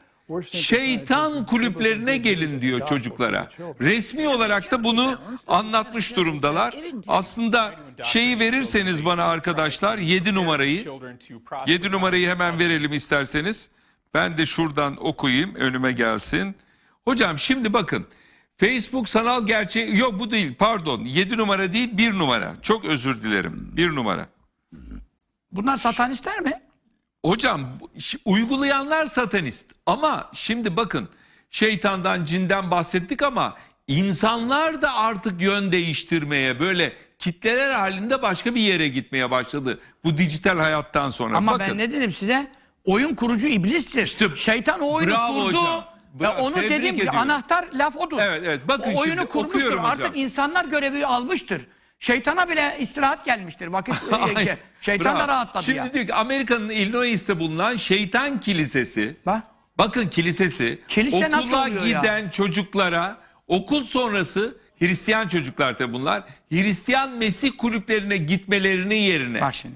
[SPEAKER 2] Şeytan kulüplerine gelin diyor çocuklara. Resmi olarak da bunu anlatmış durumdalar. Aslında şeyi verirseniz bana arkadaşlar 7 numarayı 7 numarayı hemen verelim isterseniz. Ben de şuradan okuyayım önüme gelsin. Hocam şimdi bakın. Facebook sanal gerçek yok bu değil pardon 7 numara değil 1 numara çok özür dilerim 1 numara.
[SPEAKER 1] Bunlar satanistler mi?
[SPEAKER 2] Hocam uygulayanlar satanist ama şimdi bakın şeytandan cinden bahsettik ama insanlar da artık yön değiştirmeye böyle kitleler halinde başka bir yere gitmeye başladı. Bu dijital hayattan
[SPEAKER 1] sonra. Ama bakın. ben ne dedim size? Oyun kurucu iblistir. İşte, Şeytan o oyunu kurdu. Hocam. Bravo, onu dedim ki anahtar laf odur. Evet evet. Bakın o oyunu şimdi, kurmuştur. Artık hocam. insanlar görevi almıştır. Şeytana bile istirahat gelmiştir. Vakit e, şey, şeytan da rahatladı Şimdi ya. diyor
[SPEAKER 2] ki Amerika'nın Illinois'te bulunan Şeytan Kilisesi. Bak. Bakın kilisesi Kilise okula nasıl giden ya? çocuklara okul sonrası Hristiyan çocuklar tabi bunlar. Hristiyan Mesih kulüplerine gitmelerini yerine. Bak şimdi.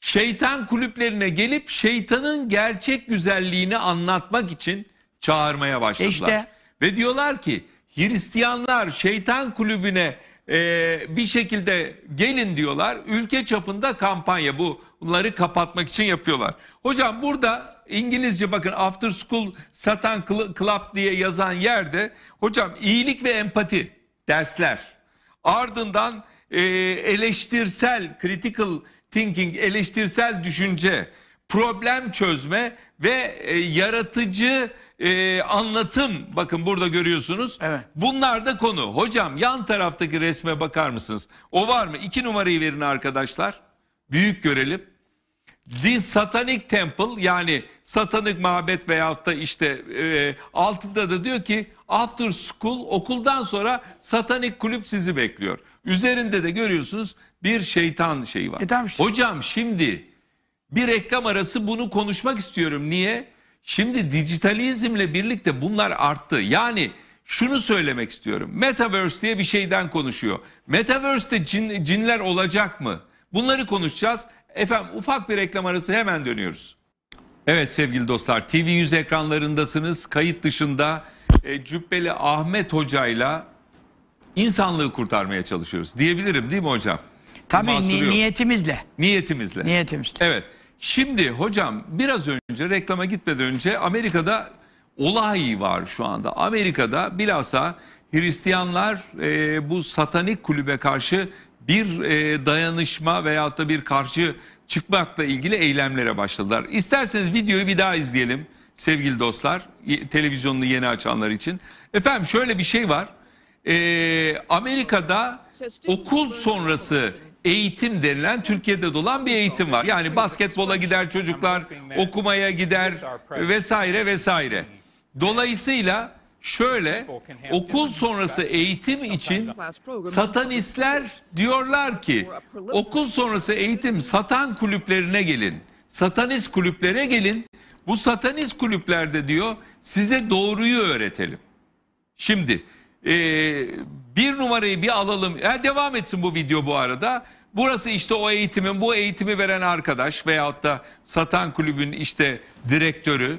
[SPEAKER 2] Şeytan kulüplerine gelip şeytanın gerçek güzelliğini anlatmak için çağırmaya başladılar. İşte. Ve diyorlar ki Hristiyanlar şeytan kulübüne e, bir şekilde gelin diyorlar. Ülke çapında kampanya bu. Bunları kapatmak için yapıyorlar. Hocam burada İngilizce bakın after school satan club diye yazan yerde hocam iyilik ve empati dersler. Ardından e, eleştirsel critical thinking eleştirsel düşünce problem çözme ve e, yaratıcı e, anlatım bakın burada görüyorsunuz. Evet. Bunlar da konu. Hocam yan taraftaki resme bakar mısınız? O var mı? İki numarayı verin arkadaşlar. Büyük görelim. The Satanic Temple yani satanik mabet veyahut da işte e, altında da diyor ki after school okuldan sonra satanik kulüp sizi bekliyor. Üzerinde de görüyorsunuz bir şeytan şeyi var. E, tamam. Hocam şimdi bir reklam arası bunu konuşmak istiyorum. Niye? Şimdi dijitalizmle birlikte bunlar arttı. Yani şunu söylemek istiyorum. Metaverse diye bir şeyden konuşuyor. Metaverse'te cin, cinler olacak mı? Bunları konuşacağız. Efendim ufak bir reklam arası hemen dönüyoruz. Evet sevgili dostlar TV100 ekranlarındasınız. Kayıt dışında e, Cübbeli Ahmet Hoca'yla insanlığı kurtarmaya çalışıyoruz diyebilirim değil mi hocam? Tabii ni-
[SPEAKER 1] niyetimizle.
[SPEAKER 2] Niyetimizle. Niyetimizle. Evet. Şimdi hocam biraz önce reklama gitmeden önce Amerika'da olay var şu anda. Amerika'da bilhassa Hristiyanlar e, bu satanik kulübe karşı bir e, dayanışma veyahut da bir karşı çıkmakla ilgili eylemlere başladılar. İsterseniz videoyu bir daha izleyelim sevgili dostlar televizyonunu yeni açanlar için. Efendim şöyle bir şey var. E, Amerika'da okul sonrası eğitim denilen Türkiye'de dolan bir eğitim var. Yani basketbola gider çocuklar, okumaya gider vesaire vesaire. Dolayısıyla şöyle okul sonrası eğitim için satanistler diyorlar ki okul sonrası eğitim satan kulüplerine gelin. Satanist kulüplere gelin. Bu satanist kulüplerde diyor size doğruyu öğretelim. Şimdi ee, bir numarayı bir alalım. Ha, devam etsin bu video bu arada. Burası işte o eğitimin, bu eğitimi veren arkadaş veyahut da satan kulübün işte direktörü.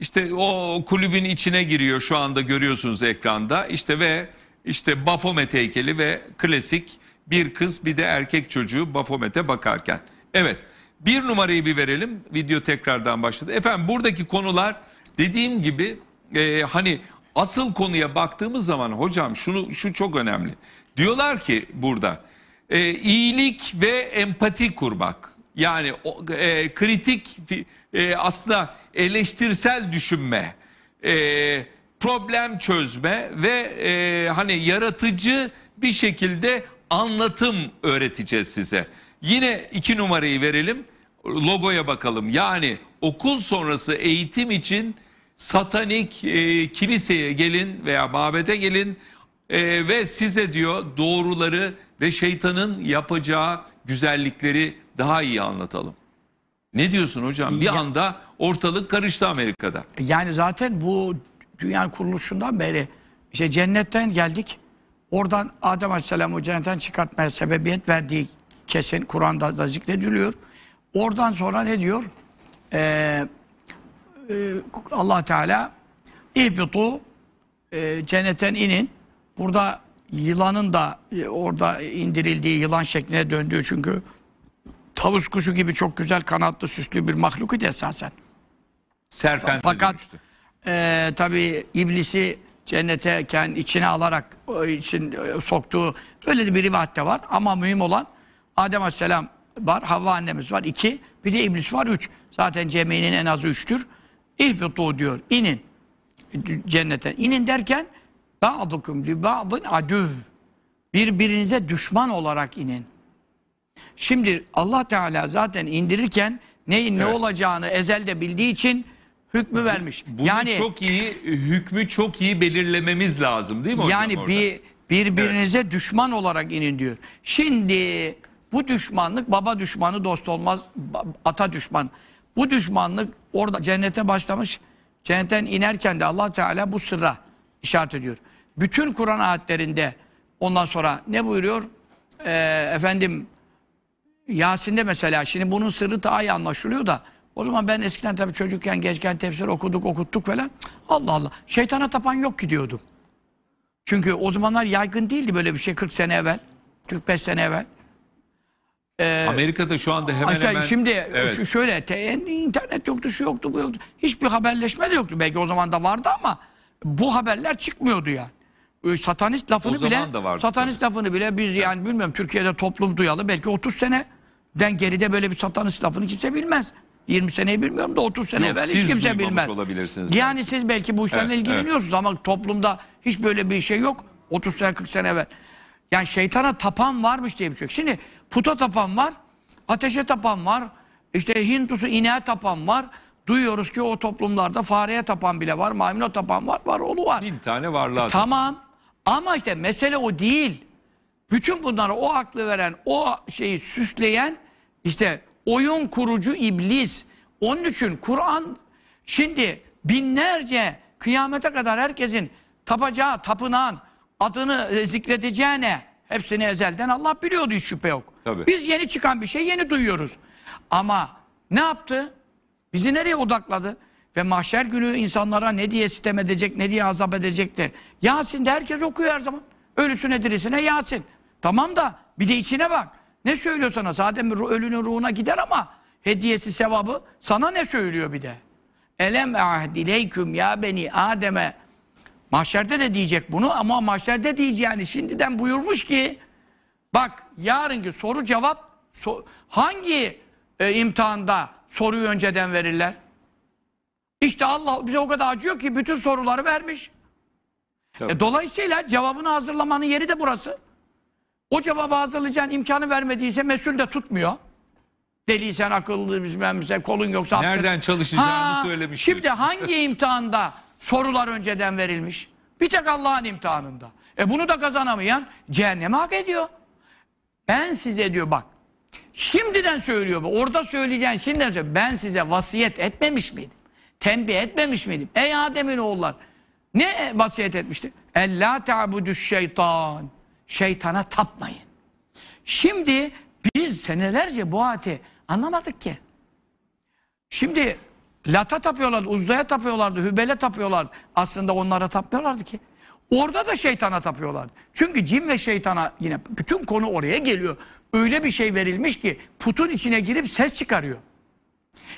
[SPEAKER 2] İşte o kulübün içine giriyor şu anda görüyorsunuz ekranda. İşte ve işte Bafomet heykeli ve klasik bir kız bir de erkek çocuğu Bafomet'e bakarken. Evet bir numarayı bir verelim. Video tekrardan başladı. Efendim buradaki konular dediğim gibi e, hani asıl konuya baktığımız zaman hocam şunu şu çok önemli. Diyorlar ki burada e, iyilik ve empati kurmak. Yani e, kritik e, aslında eleştirsel düşünme, e, problem çözme ve e, hani yaratıcı bir şekilde anlatım öğreteceğiz size. Yine iki numarayı verelim, logoya bakalım. Yani okul sonrası eğitim için satanik e, kiliseye gelin veya mabede gelin e, ve size diyor doğruları ve şeytanın yapacağı güzellikleri daha iyi anlatalım. Ne diyorsun hocam? Bir ya, anda ortalık karıştı Amerika'da.
[SPEAKER 1] Yani zaten bu dünyanın kuruluşundan beri işte cennetten geldik. Oradan Adem Aleyhisselam'ı cennetten çıkartmaya sebebiyet verdiği kesin Kur'an'da da zikrediliyor. Oradan sonra ne diyor? Ee, e, Allah Teala İhbitu e, cennetten inin Burada yılanın da e, orada indirildiği yılan şekline döndüğü çünkü tavus kuşu gibi çok güzel kanatlı süslü bir mahluk idi esasen. Serpent Fakat dönüştü. e, tabii iblisi cennete kendi içine alarak için e, soktuğu öyle bir rivayet de var ama mühim olan Adem Aleyhisselam var, Havva annemiz var iki, bir de iblis var üç. Zaten cemiyinin en azı üçtür. İhbitu diyor, inin cennete. İnin derken Ba'dukum li ba'din adüv. Birbirinize düşman olarak inin. Şimdi Allah Teala zaten indirirken neyin evet. ne olacağını ezelde bildiği için hükmü vermiş. Bunu yani çok
[SPEAKER 2] iyi hükmü çok iyi belirlememiz lazım değil mi hocam Yani bir birbirinize
[SPEAKER 1] evet. düşman olarak inin diyor. Şimdi bu düşmanlık baba düşmanı dost olmaz ata düşman. Bu düşmanlık orada cennete başlamış. Cennetten inerken de Allah Teala bu sırra işaret ediyor. Bütün Kur'an ayetlerinde ondan sonra ne buyuruyor? Ee, efendim Yasin'de mesela şimdi bunun sırrı daha iyi anlaşılıyor da o zaman ben eskiden tabii çocukken gençken tefsir okuduk okuttuk falan. Allah Allah. Şeytana tapan yok ki diyordum. Çünkü o zamanlar yaygın değildi böyle bir şey 40 sene evvel. 45 sene evvel.
[SPEAKER 2] Ee, Amerika'da şu anda hemen hemen... Şimdi evet.
[SPEAKER 1] şöyle internet yoktu, şu yoktu, bu yoktu. Hiçbir haberleşme de yoktu. Belki o zaman da vardı ama bu haberler çıkmıyordu yani. Ee, satanist lafını bile satanist tabii. lafını bile biz yani bilmiyorum Türkiye'de toplum duyalı belki 30 seneden geride böyle bir satanist lafını kimse bilmez. 20 seneyi bilmiyorum da 30 sene Yok, evvel hiç kimse bilmez.
[SPEAKER 2] Olabilirsiniz yani
[SPEAKER 1] siz belki bu işlerle evet, ilgileniyorsunuz evet. ama toplumda hiç böyle bir şey yok. 30 sene 40 sene evvel. Yani şeytana tapan varmış diye bir şey yok. Şimdi puta tapan var, ateşe tapan var, işte Hintusu ineğe tapan var. Duyuyoruz ki o toplumlarda fareye tapan bile var, maymuna tapan var, var oğlu var. Bin tane varlığa. E, tamam ama işte mesele o değil. Bütün bunlara o aklı veren, o şeyi süsleyen işte oyun kurucu iblis. Onun için Kur'an şimdi binlerce kıyamete kadar herkesin tapacağı, tapınağın adını e, zikredeceğine hepsini ezelden Allah biliyordu hiç şüphe yok. Tabii. Biz yeni çıkan bir şey yeni duyuyoruz. Ama ne yaptı? Bizi nereye odakladı? Ve mahşer günü insanlara ne diye sitem edecek, ne diye azap Yasin de herkes okuyor her zaman. Ölüsüne dirisine Yasin. Tamam da bir de içine bak. Ne söylüyor sana? Zaten ölünün ruhuna gider ama hediyesi, sevabı sana ne söylüyor bir de? Elem ahdileyküm ya beni Adem'e. Mahşerde de diyecek bunu ama mahşerde diyecek yani. Şimdiden buyurmuş ki bak yarınki soru cevap so hangi e, imtihanda soruyu önceden verirler. İşte Allah bize o kadar acıyor ki bütün soruları vermiş. E, dolayısıyla cevabını hazırlamanın yeri de burası. O cevabı hazırlayacağın imkanı vermediyse mesul de tutmuyor. Deliysen, akıllı bilmem sen kolun yoksa... Nereden abdest... çalışacağını ha, söylemiş. Şimdi hangi imtihanda sorular önceden verilmiş? Bir tek Allah'ın imtihanında. E bunu da kazanamayan cehennemi hak ediyor. Ben size diyor bak Şimdiden söylüyor bu. Orada söyleyeceğin şimdiden söylüyor. Ben size vasiyet etmemiş miydim? Tembih etmemiş miydim? Ey Adem'in oğullar. Ne vasiyet etmişti? Ella te'abudü şeytan. Şeytana tapmayın. Şimdi biz senelerce bu ate anlamadık ki. Şimdi Lata tapıyorlardı, Uzza'ya tapıyorlardı, Hübel'e tapıyorlardı. Aslında onlara tapmıyorlardı ki. Orada da şeytana tapıyorlardı. Çünkü cin ve şeytana yine bütün konu oraya geliyor. Öyle bir şey verilmiş ki putun içine girip ses çıkarıyor.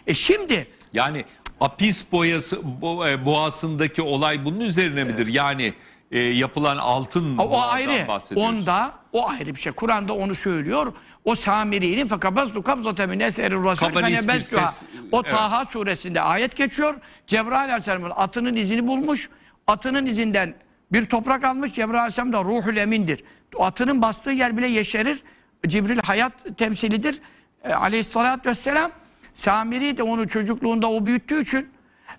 [SPEAKER 1] E şimdi...
[SPEAKER 2] Yani Apis boyası, bo, e, boğasındaki olay bunun üzerine midir? Evet. Yani e, yapılan altın o, ayrı. Onda
[SPEAKER 1] o ayrı bir şey. Kur'an'da onu söylüyor. O Samiri'nin fakabaz dukab zatemin eseri rasul O Taha evet. suresinde ayet geçiyor. Cebrail aleyhisselamın atının izini bulmuş. Atının izinden bir toprak almış Cebrail Aleyhisselam da ruhul emindir. Atının bastığı yer bile yeşerir. Cibril hayat temsilidir. E, aleyhissalatü vesselam Samiri de onu çocukluğunda o büyüttüğü için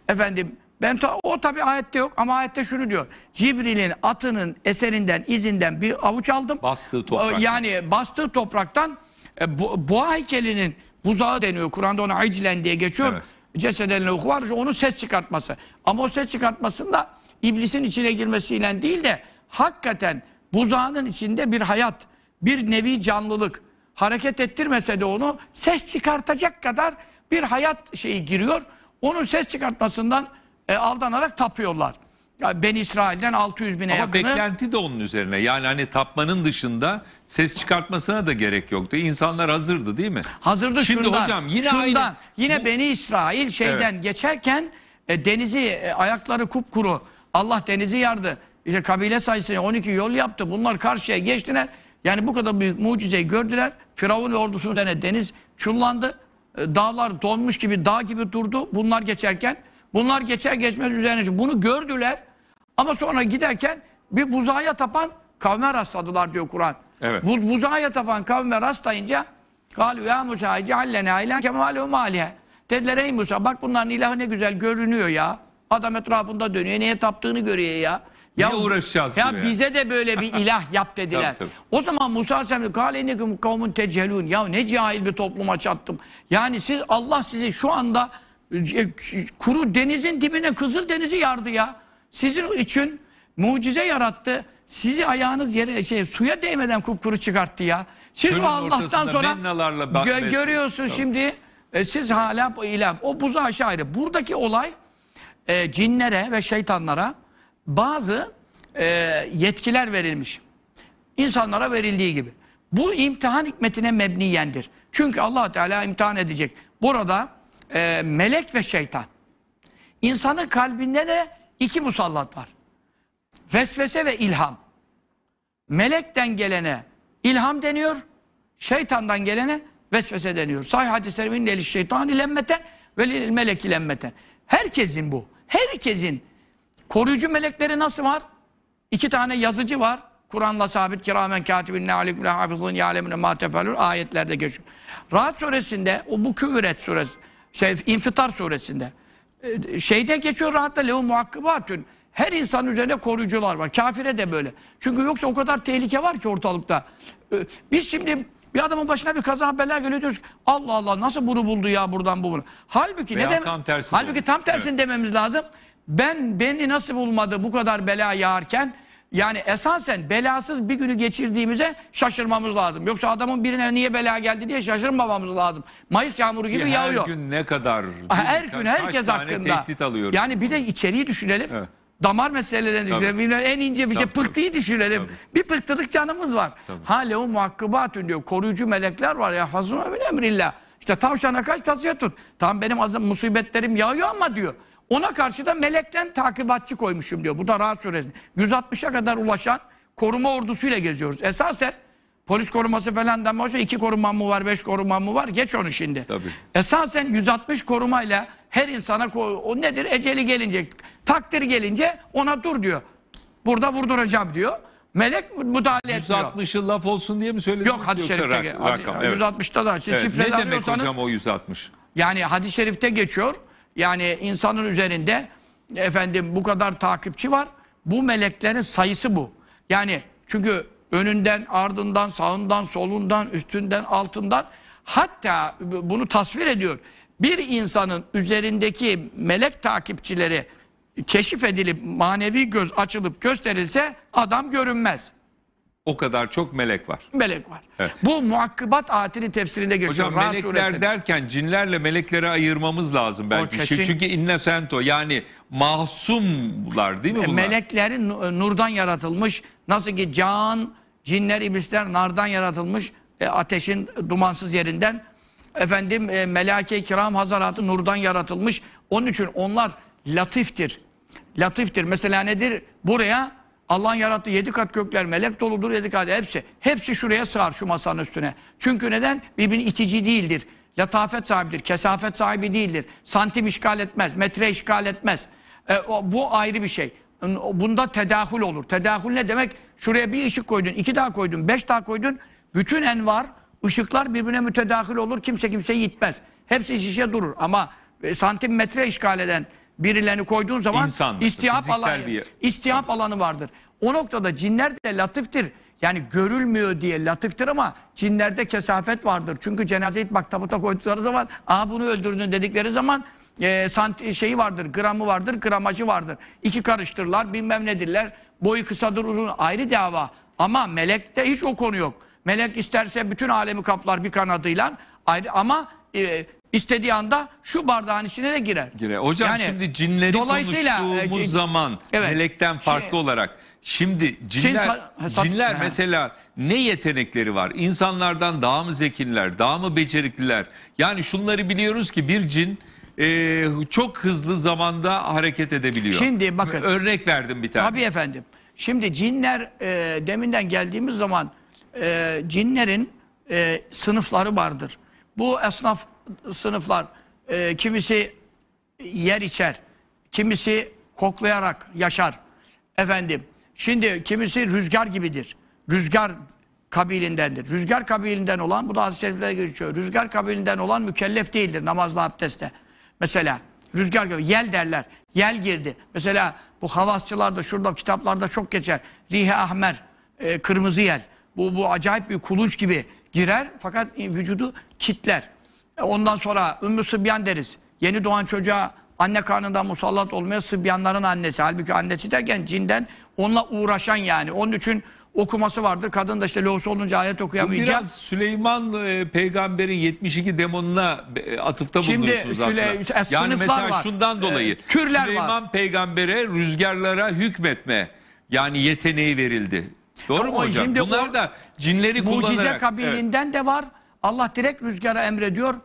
[SPEAKER 1] efendim ben ta, o tabi ayette yok ama ayette şunu diyor. Cibril'in atının eserinden izinden bir avuç aldım. Bastığı e, topraktan. Yani bastığı topraktan e, bu, boğa heykelinin buzağı deniyor. Kur'an'da ona iclen diye geçiyor. Evet. Cesedeline var. Onun ses çıkartması. Ama o ses çıkartmasında iblisin içine girmesiyle değil de hakikaten buzağının içinde bir hayat, bir nevi canlılık hareket ettirmese de onu ses çıkartacak kadar bir hayat şeyi giriyor. Onun ses çıkartmasından e, aldanarak tapıyorlar. Yani ben İsrail'den 600 bine Ama yakını... Ama
[SPEAKER 2] beklenti de onun üzerine. Yani hani tapmanın dışında ses çıkartmasına da gerek yoktu. İnsanlar hazırdı değil mi? Hazırdı Şimdi şundan. hocam yine şundan, aynı...
[SPEAKER 1] Yine Bu... Beni İsrail şeyden evet. geçerken e, denizi e, ayakları kupkuru Allah denizi yardı. İşte kabile sayısıyla 12 yol yaptı. Bunlar karşıya geçtiler. Yani bu kadar büyük mucizeyi gördüler. Firavun ordusunun üzerine deniz çullandı. E, dağlar donmuş gibi, dağ gibi durdu. Bunlar geçerken, bunlar geçer geçmez üzerine bunu gördüler. Ama sonra giderken bir buzağa tapan kavme rastladılar diyor Kur'an. Evet. Bu, buzağa tapan kavme rastlayınca Kalu ya Musa ceallena ilan kemalü malihe. Dediler ey Musa bak bunların ilahı ne güzel görünüyor ya. Adam etrafında dönüyor. Neye taptığını görüyor ya. Ya Niye uğraşacağız? Ya yani? bize de böyle bir ilah yap dediler. tabii, tabii. O zaman Musa Aleyhisselam kâleyneküm kavmun tecelun. Ya ne cahil bir topluma çattım. Yani siz Allah sizi şu anda e, kuru denizin dibine kızıl denizi yardı ya. Sizin için mucize yarattı. Sizi ayağınız yere şey suya değmeden kupkuru çıkarttı ya. Siz Çölün o Allah'tan sonra gö görüyorsun tabii. şimdi e, siz hala ilah. O buzu aşağı ayrı. Buradaki olay e, cinlere ve şeytanlara bazı e, yetkiler verilmiş. İnsanlara verildiği gibi. Bu imtihan hikmetine mebniyendir. Çünkü allah Teala imtihan edecek. Burada e, melek ve şeytan. İnsanın kalbinde de iki musallat var. Vesvese ve ilham. Melekten gelene ilham deniyor, şeytandan gelene vesvese deniyor. Sahih hadislerin leliş şeytan ilemmeten ve lil melek ilemmeten. Herkesin bu herkesin koruyucu melekleri nasıl var? İki tane yazıcı var. Kur'an'la sabit kiramen katibin ne alikul hafızın ya'lemune ma tefelül ayetlerde geçiyor. Rahat suresinde o bu küvret suresi şey infitar suresinde e, şeyde geçiyor rahatla lehu muhakkibatün. Her insan üzerine koruyucular var. Kafire de böyle. Çünkü yoksa o kadar tehlike var ki ortalıkta. E, biz şimdi bir adamın başına bir kaza bela geliyor diyoruz. Allah Allah nasıl bunu buldu ya buradan bu bunu. Halbuki Veya ne dem tam Halbuki tam tersini evet. dememiz lazım. Ben beni nasıl bulmadı bu kadar bela yağarken? Yani esasen belasız bir günü geçirdiğimize şaşırmamız lazım. Yoksa adamın birine niye bela geldi diye şaşırmamamız lazım. Mayıs yağmuru gibi her yağıyor. Her gün
[SPEAKER 2] ne kadar? Her gün herkes hakkında. Yani
[SPEAKER 1] bir de içeriği düşünelim. Evet damar meselelerini Tabii. düşünelim. en ince bir şey, Tabii. şey pıhtıyı düşünelim. Tabii. Bir pıhtılık canımız var. Hale o muhakkibatün diyor. Koruyucu melekler var. Ya fazluna min emrillah. İşte tavşana kaç tasıya tut. Tam benim azam musibetlerim yağıyor ama diyor. Ona karşı da melekten takibatçı koymuşum diyor. Bu da rahat suresinde. 160'a kadar ulaşan koruma ordusuyla geziyoruz. Esasen Polis koruması falan da hoca iki koruman mı var, beş koruman mı var? Geç onu şimdi. Tabii. Esasen 160 korumayla her insana o nedir? Eceli gelince, takdir gelince ona dur diyor. Burada vurduracağım diyor. Melek müdahale etmiyor. 160'ı laf olsun diye mi söylediniz? Yok hadis-i şerifte. rakam, evet. 160'ta da. Siz evet. Ne demek hocam
[SPEAKER 2] o 160?
[SPEAKER 1] Yani hadis-i şerifte geçiyor. Yani insanın üzerinde efendim bu kadar takipçi var. Bu meleklerin sayısı bu. Yani çünkü önünden, ardından, sağından, solundan, üstünden, altından hatta bunu tasvir ediyor. Bir insanın üzerindeki melek takipçileri keşif edilip manevi göz açılıp gösterilse adam görünmez. O kadar çok melek var. Melek var. Evet. Bu muakkibat ayetinin tefsirinde geçiyor. Hocam Rahat melekler suresini.
[SPEAKER 2] derken cinlerle melekleri ayırmamız lazım belki. O şey, kesin... Çünkü innocento yani masumlar değil mi e, bunlar?
[SPEAKER 1] Meleklerin nurdan yaratılmış. Nasıl ki can, Cinler, iblisler nardan yaratılmış e, ateşin dumansız yerinden. Efendim e, melake kiram hazaratı nurdan yaratılmış. Onun için onlar latiftir. Latiftir. Mesela nedir? Buraya Allah'ın yarattığı yedi kat gökler melek doludur yedi kat hepsi. Hepsi şuraya sığar şu masanın üstüne. Çünkü neden? Birbirini itici değildir. Latafet sahibidir. Kesafet sahibi değildir. Santim işgal etmez. Metre işgal etmez. E, o, bu ayrı bir şey bunda tedahül olur. Tedahül ne demek? Şuraya bir ışık koydun, iki daha koydun, beş daha koydun. Bütün envar, ışıklar birbirine mütedahil olur. Kimse kimseyi yitmez. Hepsi iş işe durur. Ama e, santimetre işgal eden birilerini koyduğun zaman İnsan istihap, alanı, bir... istihap alanı vardır. O noktada cinler de latiftir. Yani görülmüyor diye latiftir ama cinlerde kesafet vardır. Çünkü cenazeyi bak tabuta koydukları zaman aa bunu öldürdün dedikleri zaman e, ee, santi, şeyi vardır, gramı vardır, gramacı vardır. İki karıştırlar, bilmem nedirler. Boyu kısadır, uzun ayrı dava. Ama melekte hiç o konu yok. Melek isterse bütün alemi kaplar bir kanadıyla. Ayrı, ama e, istediği anda şu bardağın içine de girer. Girer. Hocam yani, şimdi
[SPEAKER 2] cinleri e, konuştuğumuz e, zaman evet, melekten şey- farklı şey, olarak Şimdi cinler, şey, cinler mesela ne yetenekleri var? İnsanlardan daha mı zekiler, daha mı becerikliler? Yani şunları biliyoruz ki bir cin e, çok hızlı zamanda hareket edebiliyor. Şimdi bakın. Örnek verdim bir tane. Tabii
[SPEAKER 1] efendim. Şimdi cinler e, deminden geldiğimiz zaman e, cinlerin e, sınıfları vardır. Bu esnaf sınıflar e, kimisi yer içer, kimisi koklayarak yaşar. Efendim şimdi kimisi rüzgar gibidir. Rüzgar kabilindendir. Rüzgar kabilinden olan bu da hadis-i geçiyor. Rüzgar kabilinden olan mükellef değildir namazla abdestle. Mesela rüzgar gibi yel derler. Yel girdi. Mesela bu havasçılarda şurada kitaplarda çok geçer. Rihe ahmer, e, kırmızı yel. Bu, bu acayip bir kuluç gibi girer fakat vücudu kitler. E, ondan sonra Ümmü Sıbyan deriz. Yeni doğan çocuğa anne karnından musallat olmaya Sıbyanların annesi. Halbuki annesi derken cinden onunla uğraşan yani. Onun için okuması vardır. Kadın da işte loğusu olunca ayet okuyamayacak. Bu biraz
[SPEAKER 2] Süleyman e, peygamberin 72 demonuna e, atıfta Şimdi, bulunuyorsunuz Süley aslında. E, yani mesela var. şundan e, dolayı e, Kürler Süleyman var. peygambere rüzgarlara hükmetme yani yeteneği verildi. Doğru Ama mu hocam? Şimdi Bunlar da cinleri mucize kullanarak. Mucize kabilinden
[SPEAKER 1] evet. de var. Allah direkt rüzgara emrediyor.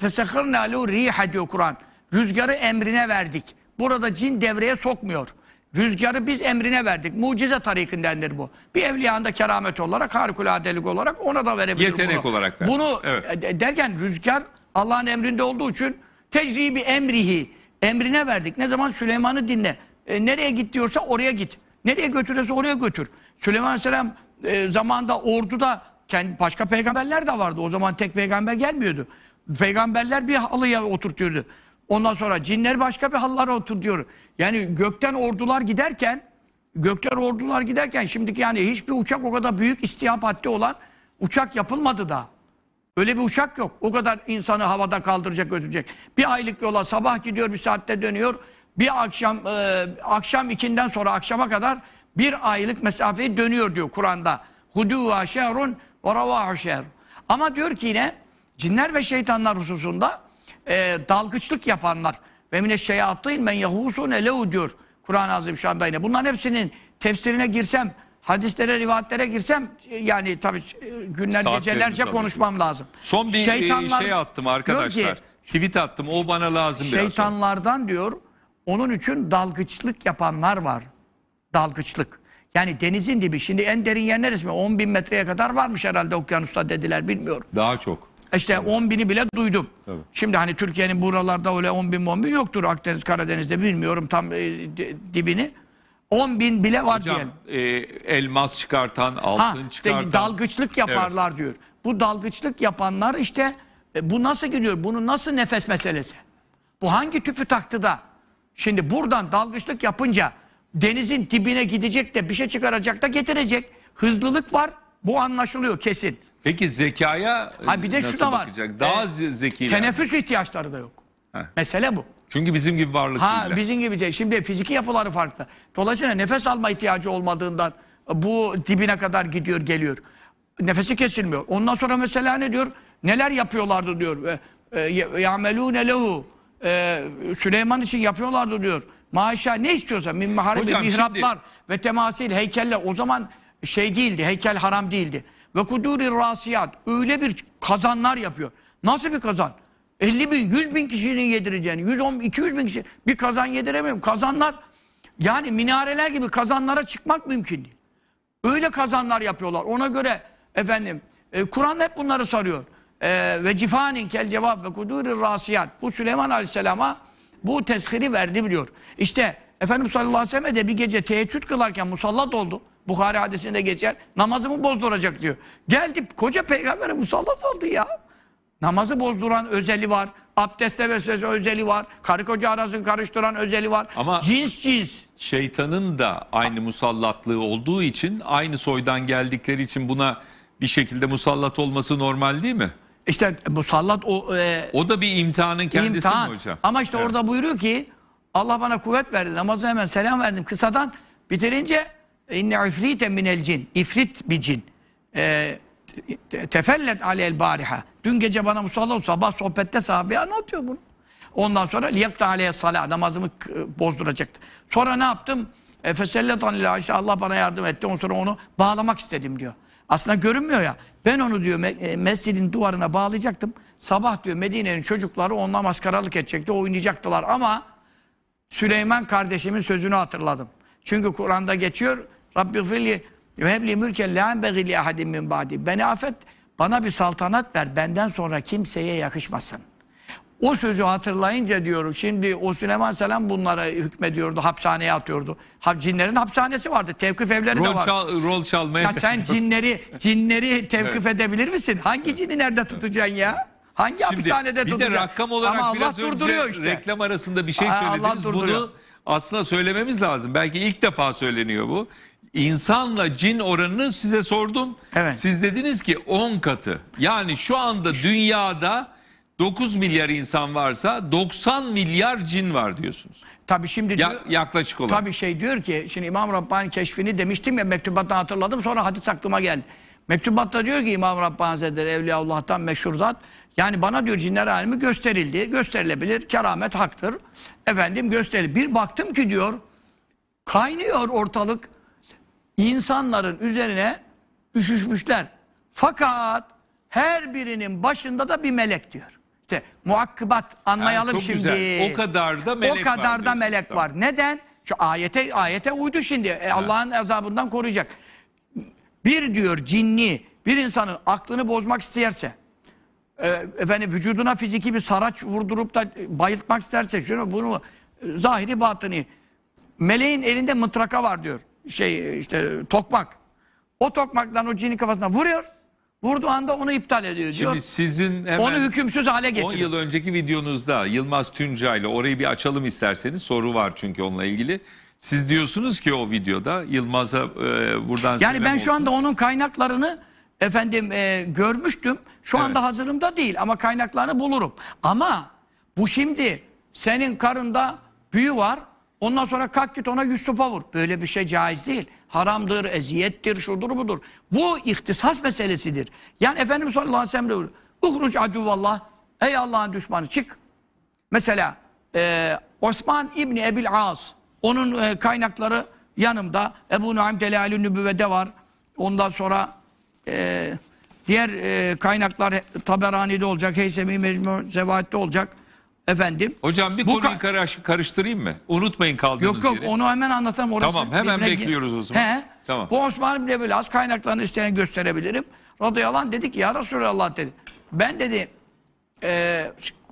[SPEAKER 1] Fesehirna lehu riha diyor Kur'an. Rüzgarı emrine verdik. Burada cin devreye sokmuyor. Rüzgarı biz emrine verdik. Mucize tarikindendir bu. Bir evliyanda keramet olarak, harikuladelik olarak ona da verebilir Yetenek bunu. olarak ver. Bunu evet. E, derken rüzgar Allah'ın emrinde olduğu için tecribi emrihi emrine verdik. Ne zaman Süleyman'ı dinle. E, nereye git diyorsa oraya git. Nereye götürürse oraya götür. Süleyman Aleyhisselam e, zamanda orduda kendi, başka peygamberler de vardı. O zaman tek peygamber gelmiyordu. Peygamberler bir halıya oturtuyordu. Ondan sonra cinler başka bir hallara diyor. Yani gökten ordular giderken, gökten ordular giderken şimdiki yani hiçbir uçak o kadar büyük istihap haddi olan uçak yapılmadı da. Öyle bir uçak yok. O kadar insanı havada kaldıracak, götürecek. Bir aylık yola sabah gidiyor, bir saatte dönüyor. Bir akşam, e, akşam ikinden sonra akşama kadar bir aylık mesafeyi dönüyor diyor Kur'an'da. Huduva şehrun ve ravahu Ama diyor ki yine cinler ve şeytanlar hususunda e, dalgıçlık yapanlar ve mine şeyatîn men Yahusun lehu diyor Kur'an-ı Azimşan'da yine. Bunların hepsinin tefsirine girsem, hadislere, rivayetlere girsem e, yani tabii e, günler Saat gecelerce konuşmam lazım. Son bir e, Şeytanlar, şey attım arkadaşlar. Ki,
[SPEAKER 2] tweet attım. O bana lazım şeytanlardan
[SPEAKER 1] Şeytanlardan diyor. Onun için dalgıçlık yapanlar var. Dalgıçlık. Yani denizin dibi. Şimdi en derin yer neresi mi? 10 bin metreye kadar varmış herhalde okyanusta dediler bilmiyorum. Daha çok. İşte 10 bini bile duydum. Tabii. Şimdi hani Türkiye'nin buralarda öyle 10 bin 10 bin yoktur Akdeniz Karadeniz'de bilmiyorum tam e, dibini. 10 bin bile var Hocam, diyelim.
[SPEAKER 2] E, elmas çıkartan, altın ha, çıkartan. Işte
[SPEAKER 1] dalgıçlık yaparlar evet. diyor. Bu dalgıçlık yapanlar işte e, bu nasıl gidiyor? Bunu nasıl nefes meselesi? Bu hangi tüpü taktı da? Şimdi buradan dalgıçlık yapınca denizin dibine gidecek de bir şey çıkaracak da getirecek. Hızlılık var. Bu anlaşılıyor kesin.
[SPEAKER 2] Peki zekaya e, ha, bir de nasıl var. bakacak? Daha e, zekiler. Teneffüs
[SPEAKER 1] ihtiyaçları da yok. Heh. Mesele bu.
[SPEAKER 2] Çünkü bizim gibi varlık ha, değiller. Bizim
[SPEAKER 1] gibi değil. Şimdi fiziki yapıları farklı. Dolayısıyla nefes alma ihtiyacı olmadığından e, bu dibine kadar gidiyor geliyor. Nefesi kesilmiyor. Ondan sonra mesela ne diyor? Neler yapıyorlardı diyor. E, yamelûne lehu. Süleyman için yapıyorlardı diyor. Maşa ne istiyorsa min maharibi mihraplar şimdi... ve temasil heykeller o zaman şey değildi. Heykel haram değildi ve kuduri rasiyat öyle bir kazanlar yapıyor. Nasıl bir kazan? 50 bin, 100 bin kişinin yedireceğini, 110, 200 bin kişi bir kazan yediremiyor. Kazanlar yani minareler gibi kazanlara çıkmak mümkün değil. Öyle kazanlar yapıyorlar. Ona göre efendim e, Kur'an hep bunları soruyor. E, ve cifanin kel cevap ve kuduri rasiyat. Bu Süleyman Aleyhisselam'a bu teskiri verdi biliyor. İşte Efendimiz sallallahu aleyhi ve sellem de bir gece teheccüd kılarken musallat oldu. Bukhari hadisinde geçer. Namazımı bozduracak diyor. Geldi koca peygambere musallat oldu ya. Namazı bozduran özeli var. Abdeste vesvese özeli var. Karı koca arasını karıştıran özeli var.
[SPEAKER 2] Ama cins cins. Şeytanın da aynı musallatlığı olduğu için aynı soydan geldikleri için buna bir şekilde musallat olması normal değil mi? İşte
[SPEAKER 1] musallat o... E,
[SPEAKER 2] o da bir imtihanın kendisi imtihan. mi hocam?
[SPEAKER 1] Ama işte evet. orada buyuruyor ki Allah bana kuvvet verdi. Namazı hemen selam verdim. Kısadan bitirince inne ifrite minel cin ifrit bir cin e, tefellet aleyl bariha dün gece bana musallat sabah sohbette sahabeye anlatıyor bunu ondan sonra liyakta aleyh salah namazımı bozduracaktı sonra ne yaptım feselletan ile Ayşe Allah bana yardım etti ondan sonra onu bağlamak istedim diyor aslında görünmüyor ya ben onu diyor e, mescidin duvarına bağlayacaktım sabah diyor Medine'nin çocukları onunla maskaralık edecekti oynayacaktılar ama Süleyman kardeşimin sözünü hatırladım çünkü Kur'an'da geçiyor Rabbi gfirli ve hebli mülken la enbeghi ahadim min ba'di. Beni affet, bana bir saltanat ver, benden sonra kimseye yakışmasın. O sözü hatırlayınca diyorum, şimdi o Süleyman Selam bunlara hükmediyordu, hapishaneye atıyordu. Ha, cinlerin hapishanesi vardı, tevkif evleri rol de var. Çal, rol
[SPEAKER 2] çalmaya. Ya sen cinleri,
[SPEAKER 1] cinleri tevkif evet. edebilir misin? Hangi cini nerede tutacaksın ya? Hangi Şimdi, hapishanede tutacaksın? Bir de rakam olarak Ama biraz Allah önce işte. reklam
[SPEAKER 2] arasında bir şey Aa, söylediniz. Bunu aslında söylememiz lazım. Belki ilk defa söyleniyor bu insanla cin oranını size sordum. Evet. Siz dediniz ki 10 katı. Yani şu anda dünyada 9 milyar insan varsa 90 milyar cin var diyorsunuz. Tabii şimdi ya, yaklaşık olarak.
[SPEAKER 1] Tabii şey diyor ki şimdi İmam Rabbani keşfini demiştim ya mektubattan hatırladım sonra hadis aklıma geldi. Mektubatta diyor ki İmam Rabbani Hazretleri Evliyaullah'tan meşhur zat. Yani bana diyor cinler alemi gösterildi. Gösterilebilir. Keramet haktır. Efendim gösteril. Bir baktım ki diyor kaynıyor ortalık insanların üzerine üşüşmüşler. Fakat her birinin başında da bir melek diyor. İşte muakkibat anlayalım yani şimdi. Güzel. O kadar da melek var. O kadar var da melek tamam. var. Neden? Şu ayete ayete uydu şimdi. E, Allah'ın azabından koruyacak. Bir diyor cinni bir insanın aklını bozmak isterse e, efendim vücuduna fiziki bir saraç vurdurup da bayıltmak isterse şunu bunu e, zahiri batını meleğin elinde mıtraka var diyor şey işte tokmak. O tokmaktan o cini kafasına vuruyor. Vurduğu anda onu iptal ediyor diyor. sizin hemen onu hükümsüz hale getiriyor. 10 yıl
[SPEAKER 2] önceki videonuzda Yılmaz ile orayı bir açalım isterseniz soru var çünkü onunla ilgili. Siz diyorsunuz ki o videoda Yılmaz'a e, buradan Yani ben olsun. şu anda
[SPEAKER 1] onun kaynaklarını efendim e, görmüştüm. Şu evet. anda hazırımda değil ama kaynaklarını bulurum. Ama bu şimdi senin karında büyü var. Ondan sonra kalk git ona yüz sopa vur. Böyle bir şey caiz değil. Haramdır, eziyettir, şudur budur. Bu ihtisas meselesidir. Yani Efendimiz sallallahu aleyhi ve sellem diyor. Uhruc aduvallah. Ey Allah'ın düşmanı çık. Mesela e, Osman İbni Ebil As. Onun e, kaynakları yanımda. Ebu Nuaym Delalü Nübüvve'de var. Ondan sonra e, diğer e, kaynaklar Taberani'de olacak. Heysemi Mecmu Zevait'te olacak. Efendim.
[SPEAKER 2] Hocam bir bu konuyu karış, karıştırayım mı? Unutmayın kaldığınız yok, yok, yeri. onu
[SPEAKER 1] hemen anlatamam. Orası tamam hemen bekliyoruz o zaman. He. Tamam. Bu Osman bile böyle az kaynaklarını isteyen gösterebilirim. Radıyallahu anh dedi ki ya Resulallah dedi. Ben dedi e,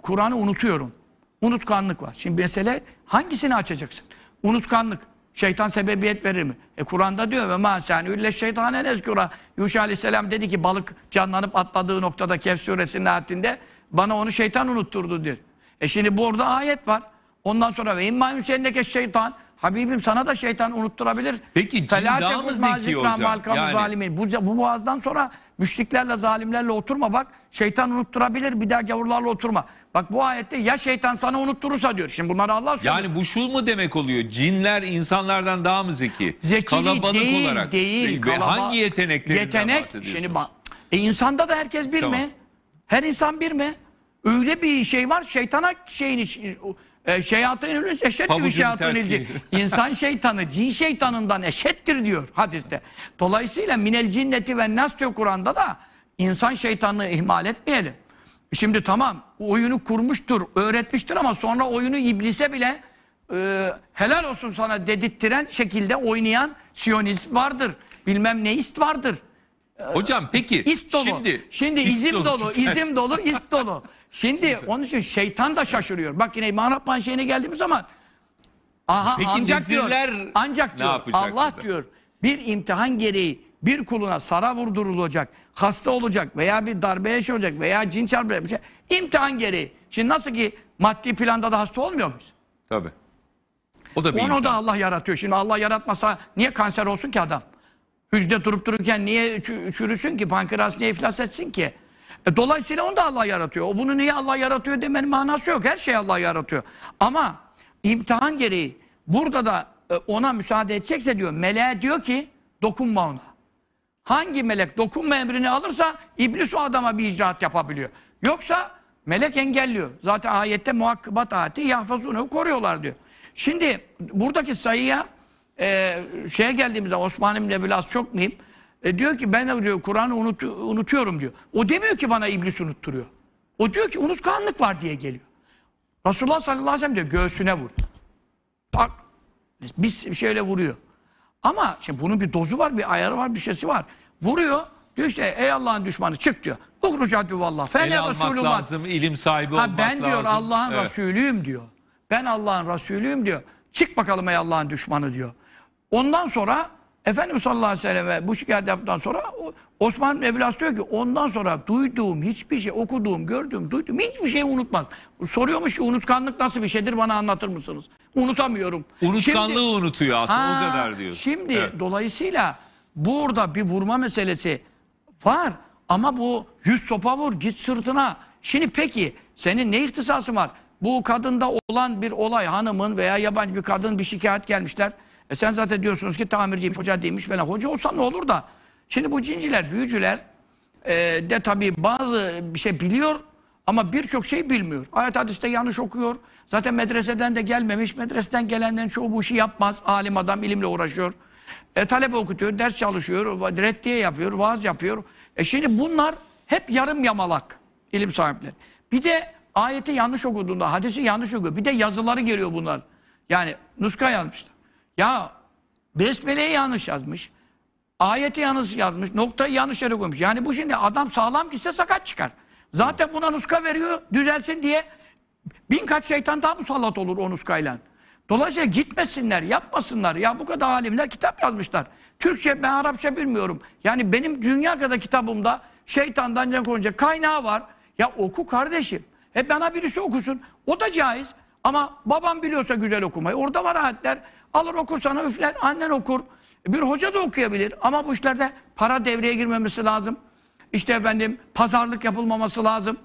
[SPEAKER 1] Kur'an'ı unutuyorum. Unutkanlık var. Şimdi mesele hangisini açacaksın? Unutkanlık. Şeytan sebebiyet verir mi? E Kur'an'da diyor ve mâsâni ülle şeytâne nezkura. Yuşa aleyhisselam dedi ki balık canlanıp atladığı noktada Kehf suresinin ayetinde bana onu şeytan unutturdu diyor. E şimdi burada ayet var. Ondan sonra ve imma müsenneke şeytan. Habibim sana da şeytan unutturabilir. Peki cin daha mı zeki hocam? Yani... Zalimin. Bu, bu boğazdan sonra müşriklerle zalimlerle oturma bak. Şeytan unutturabilir bir daha gavurlarla oturma. Bak bu ayette ya şeytan sana unutturursa diyor. Şimdi bunları Allah söylüyor.
[SPEAKER 2] Yani bu şu mu demek oluyor? Cinler insanlardan daha mı zeki? Zeki Kalabalık değil, olarak. değil. değil. Kalaba... Hangi yeteneklerinden Yetenek, bahsediyorsunuz? Şimdi bak,
[SPEAKER 1] e insanda da herkes bir tamam. mi? Her insan bir mi? Öyle bir şey var şeytana şeyini e, şeyatın ülüs eşettir şeyatın İnsan şeytanı, cin şeytanından eşettir diyor hadiste. Dolayısıyla minel cinneti ve nas diyor Kur'an'da da insan şeytanını ihmal etmeyelim. Şimdi tamam oyunu kurmuştur, öğretmiştir ama sonra oyunu iblise bile e, helal olsun sana dedirttiren şekilde oynayan siyonist vardır. Bilmem neist vardır.
[SPEAKER 2] Ee, Hocam peki İst dolu. şimdi şimdi izim dolu, dolu izim
[SPEAKER 1] dolu, ist dolu. Şimdi onun için şeytan da şaşırıyor. Bak yine İmam Rabbani şeyine geldiğimiz zaman aha peki, ancak diyor ancak diyor Allah da? diyor bir imtihan gereği bir kuluna sara vurdurulacak, hasta olacak veya bir darbeye şey olacak veya cin çarpacak bir şey. İmtihan gereği. Şimdi nasıl ki maddi planda da hasta olmuyor muyuz?
[SPEAKER 2] Tabii. O da bir Onu imtihan. da
[SPEAKER 1] Allah yaratıyor. Şimdi Allah yaratmasa niye kanser olsun ki adam? Hücre durup dururken niye çürüsün ki? Pankreas niye iflas etsin ki? E, dolayısıyla onu da Allah yaratıyor. O bunu niye Allah yaratıyor demenin manası yok. Her şey Allah yaratıyor. Ama imtihan gereği burada da e, ona müsaade edecekse diyor. Meleğe diyor ki dokunma ona. Hangi melek dokunma emrini alırsa iblis o adama bir icraat yapabiliyor. Yoksa melek engelliyor. Zaten ayette muhakkabat ayeti yahfazunu koruyorlar diyor. Şimdi buradaki sayıya e, şeye geldiğimizde Osman biraz çok miyim? E, diyor ki ben diyor Kur'an'ı unut, unutuyorum diyor. O demiyor ki bana iblis unutturuyor. O diyor ki unutkanlık var diye geliyor. Resulullah sallallahu aleyhi ve sellem diyor göğsüne vur. Tak. Biz şöyle vuruyor. Ama şimdi bunun bir dozu var, bir ayarı var, bir şeysi var. Vuruyor. Diyor işte ey Allah'ın düşmanı çık diyor. Uhrucadü vallah. Fene almak Resulullah. lazım,
[SPEAKER 2] ilim sahibi olmak ben lazım. Ben diyor Allah'ın evet.
[SPEAKER 1] Resulüyüm diyor. Ben Allah'ın Resulüyüm diyor. Çık bakalım ey Allah'ın düşmanı diyor. Ondan sonra Efendimiz sallallahu aleyhi ve selleme bu şikayet yaptıktan sonra Osman Eblas diyor ki ondan sonra duyduğum hiçbir şey, okuduğum, gördüğüm, duyduğum hiçbir şeyi unutmam. Soruyormuş ki unutkanlık nasıl bir şeydir bana anlatır mısınız? Unutamıyorum. Unutkanlığı şimdi, unutuyor aslında aa, o kadar diyor. Şimdi evet. dolayısıyla burada bir vurma meselesi var ama bu yüz sopa vur git sırtına. Şimdi peki senin ne ihtisasın var? Bu kadında olan bir olay hanımın veya yabancı bir kadın bir şikayet gelmişler. E sen zaten diyorsunuz ki tamirciymiş, hoca değilmiş falan. Hoca olsa ne olur da. Şimdi bu cinciler, büyücüler e, de tabii bazı bir şey biliyor ama birçok şey bilmiyor. Ayet hadiste yanlış okuyor. Zaten medreseden de gelmemiş. Medreseden gelenlerin çoğu bu işi yapmaz. Alim adam ilimle uğraşıyor. E, talep okutuyor, ders çalışıyor, reddiye yapıyor, vaaz yapıyor. E şimdi bunlar hep yarım yamalak ilim sahipleri. Bir de ayeti yanlış okuduğunda, hadisi yanlış okuyor. Bir de yazıları geliyor bunlar. Yani nuska yazmışlar. Ya besmeleyi yanlış yazmış. Ayeti yanlış yazmış. Noktayı yanlış yere koymuş. Yani bu şimdi adam sağlam gitse sakat çıkar. Zaten buna nuska veriyor düzelsin diye bin kaç şeytan daha musallat olur o nuskayla. Dolayısıyla gitmesinler, yapmasınlar. Ya bu kadar alimler kitap yazmışlar. Türkçe, ben Arapça bilmiyorum. Yani benim dünya kadar kitabımda şeytandan ne konuca kaynağı var. Ya oku kardeşim. E bana birisi okusun. O da caiz. Ama babam biliyorsa güzel okumayı. Orada var ayetler. Alır okur sana üfler, annen okur. Bir hoca da okuyabilir ama bu işlerde para devreye girmemesi lazım. İşte efendim pazarlık yapılmaması lazım.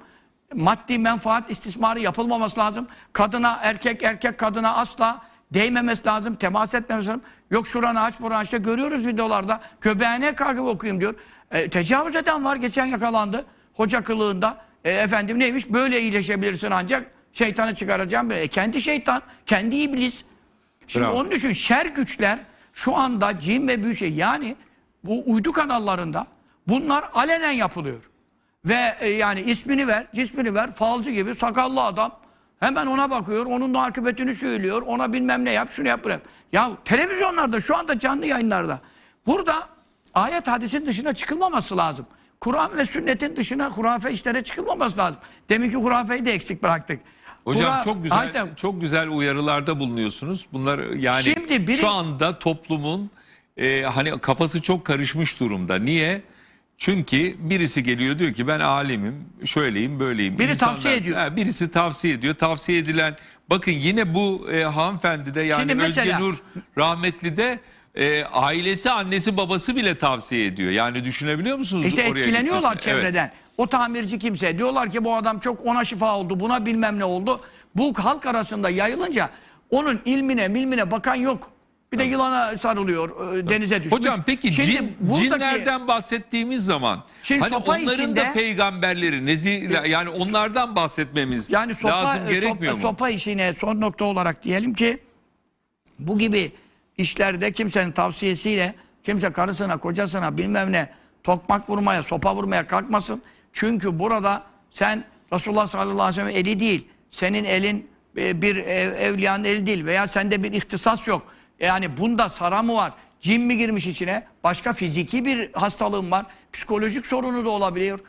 [SPEAKER 1] Maddi menfaat istismarı yapılmaması lazım. Kadına erkek, erkek kadına asla değmemesi lazım, temas etmemesi lazım. Yok şuranı aç, buranı aç. Görüyoruz videolarda göbeğine kalkıp okuyayım diyor. E, tecavüz eden var, geçen yakalandı. Hoca kılığında. E, efendim neymiş? Böyle iyileşebilirsin ancak şeytanı çıkaracağım. E, kendi şeytan, kendi iblis. Şimdi Bravo. onun için şer güçler şu anda cin ve büyü şey yani bu uydu kanallarında bunlar alenen yapılıyor. Ve e, yani ismini ver, cismini ver, falcı gibi sakallı adam hemen ona bakıyor, onun da akıbetini söylüyor, ona bilmem ne yap, şunu yap, bunu yap. Ya televizyonlarda şu anda canlı yayınlarda burada ayet hadisin dışına çıkılmaması lazım. Kur'an ve sünnetin dışına hurafe işlere çıkılmaması lazım. ki hurafeyi de eksik bıraktık. Hocam Buna, çok güzel
[SPEAKER 2] Ayten, çok güzel uyarılarda bulunuyorsunuz. Bunlar yani şimdi biri, şu anda toplumun e, hani kafası çok karışmış durumda. Niye? Çünkü birisi geliyor diyor ki ben alimim, şöyleyim, böyleyim. Biri İnsanlar, tavsiye ediyor. He, birisi tavsiye ediyor. Tavsiye edilen bakın yine bu e, hanımefendi de yani şimdi mesela, Özge Nur rahmetli de e, ailesi, annesi, babası bile tavsiye ediyor. Yani düşünebiliyor musunuz? İşte etkileniyorlar gitmesini? çevreden.
[SPEAKER 1] Evet. O tamirci kimse. Diyorlar ki bu adam çok ona şifa oldu, buna bilmem ne oldu. Bu halk arasında yayılınca onun ilmine, milmine bakan yok. Bir de evet. yılana sarılıyor, e, denize düşmüş. Hocam peki şimdi cin, buradaki, cinlerden
[SPEAKER 2] bahsettiğimiz zaman şimdi hani onların işinde, da peygamberleri nezi yani onlardan bahsetmemiz yani sopa, lazım e, gerekmiyor sopa, mu? Sopa
[SPEAKER 1] işine son nokta olarak diyelim ki bu gibi işlerde kimsenin tavsiyesiyle kimse karısına, kocasına bilmem ne tokmak vurmaya, sopa vurmaya kalkmasın. Çünkü burada sen Resulullah sallallahu aleyhi ve sellem eli değil. Senin elin e, bir e, evliyanın eli değil veya sende bir ihtisas yok. Yani bunda sara mı var? Cin mi girmiş içine? Başka fiziki bir hastalığın var. Psikolojik sorunu da olabiliyor.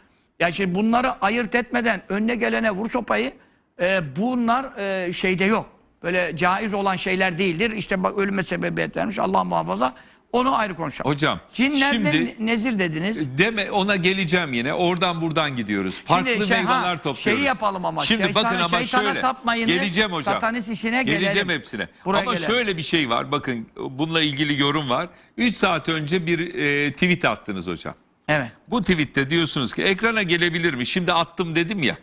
[SPEAKER 1] Yani şimdi bunları ayırt etmeden önüne gelene vur sopayı e, bunlar e, şeyde yok. Böyle caiz olan şeyler değildir. İşte bak ölüme sebebiyet vermiş Allah muhafaza. Onu ayrı konuşalım. Hocam
[SPEAKER 2] Cinlerle şimdi
[SPEAKER 1] nezir dediniz.
[SPEAKER 2] deme ona geleceğim yine. Oradan buradan gidiyoruz. Farklı Şimdi şey- ha, topluyoruz. Şeyi yapalım ama. Şimdi bakın ama şöyle. tapmayını, Geleceğim hocam. Satanist işine gelelim. Geleceğim hepsine. Buraya Ama gelelim. şöyle bir şey var. Bakın bununla ilgili yorum var. 3 saat önce bir e, tweet attınız hocam. Evet. Bu tweette diyorsunuz ki ekrana gelebilir mi? Şimdi attım dedim ya.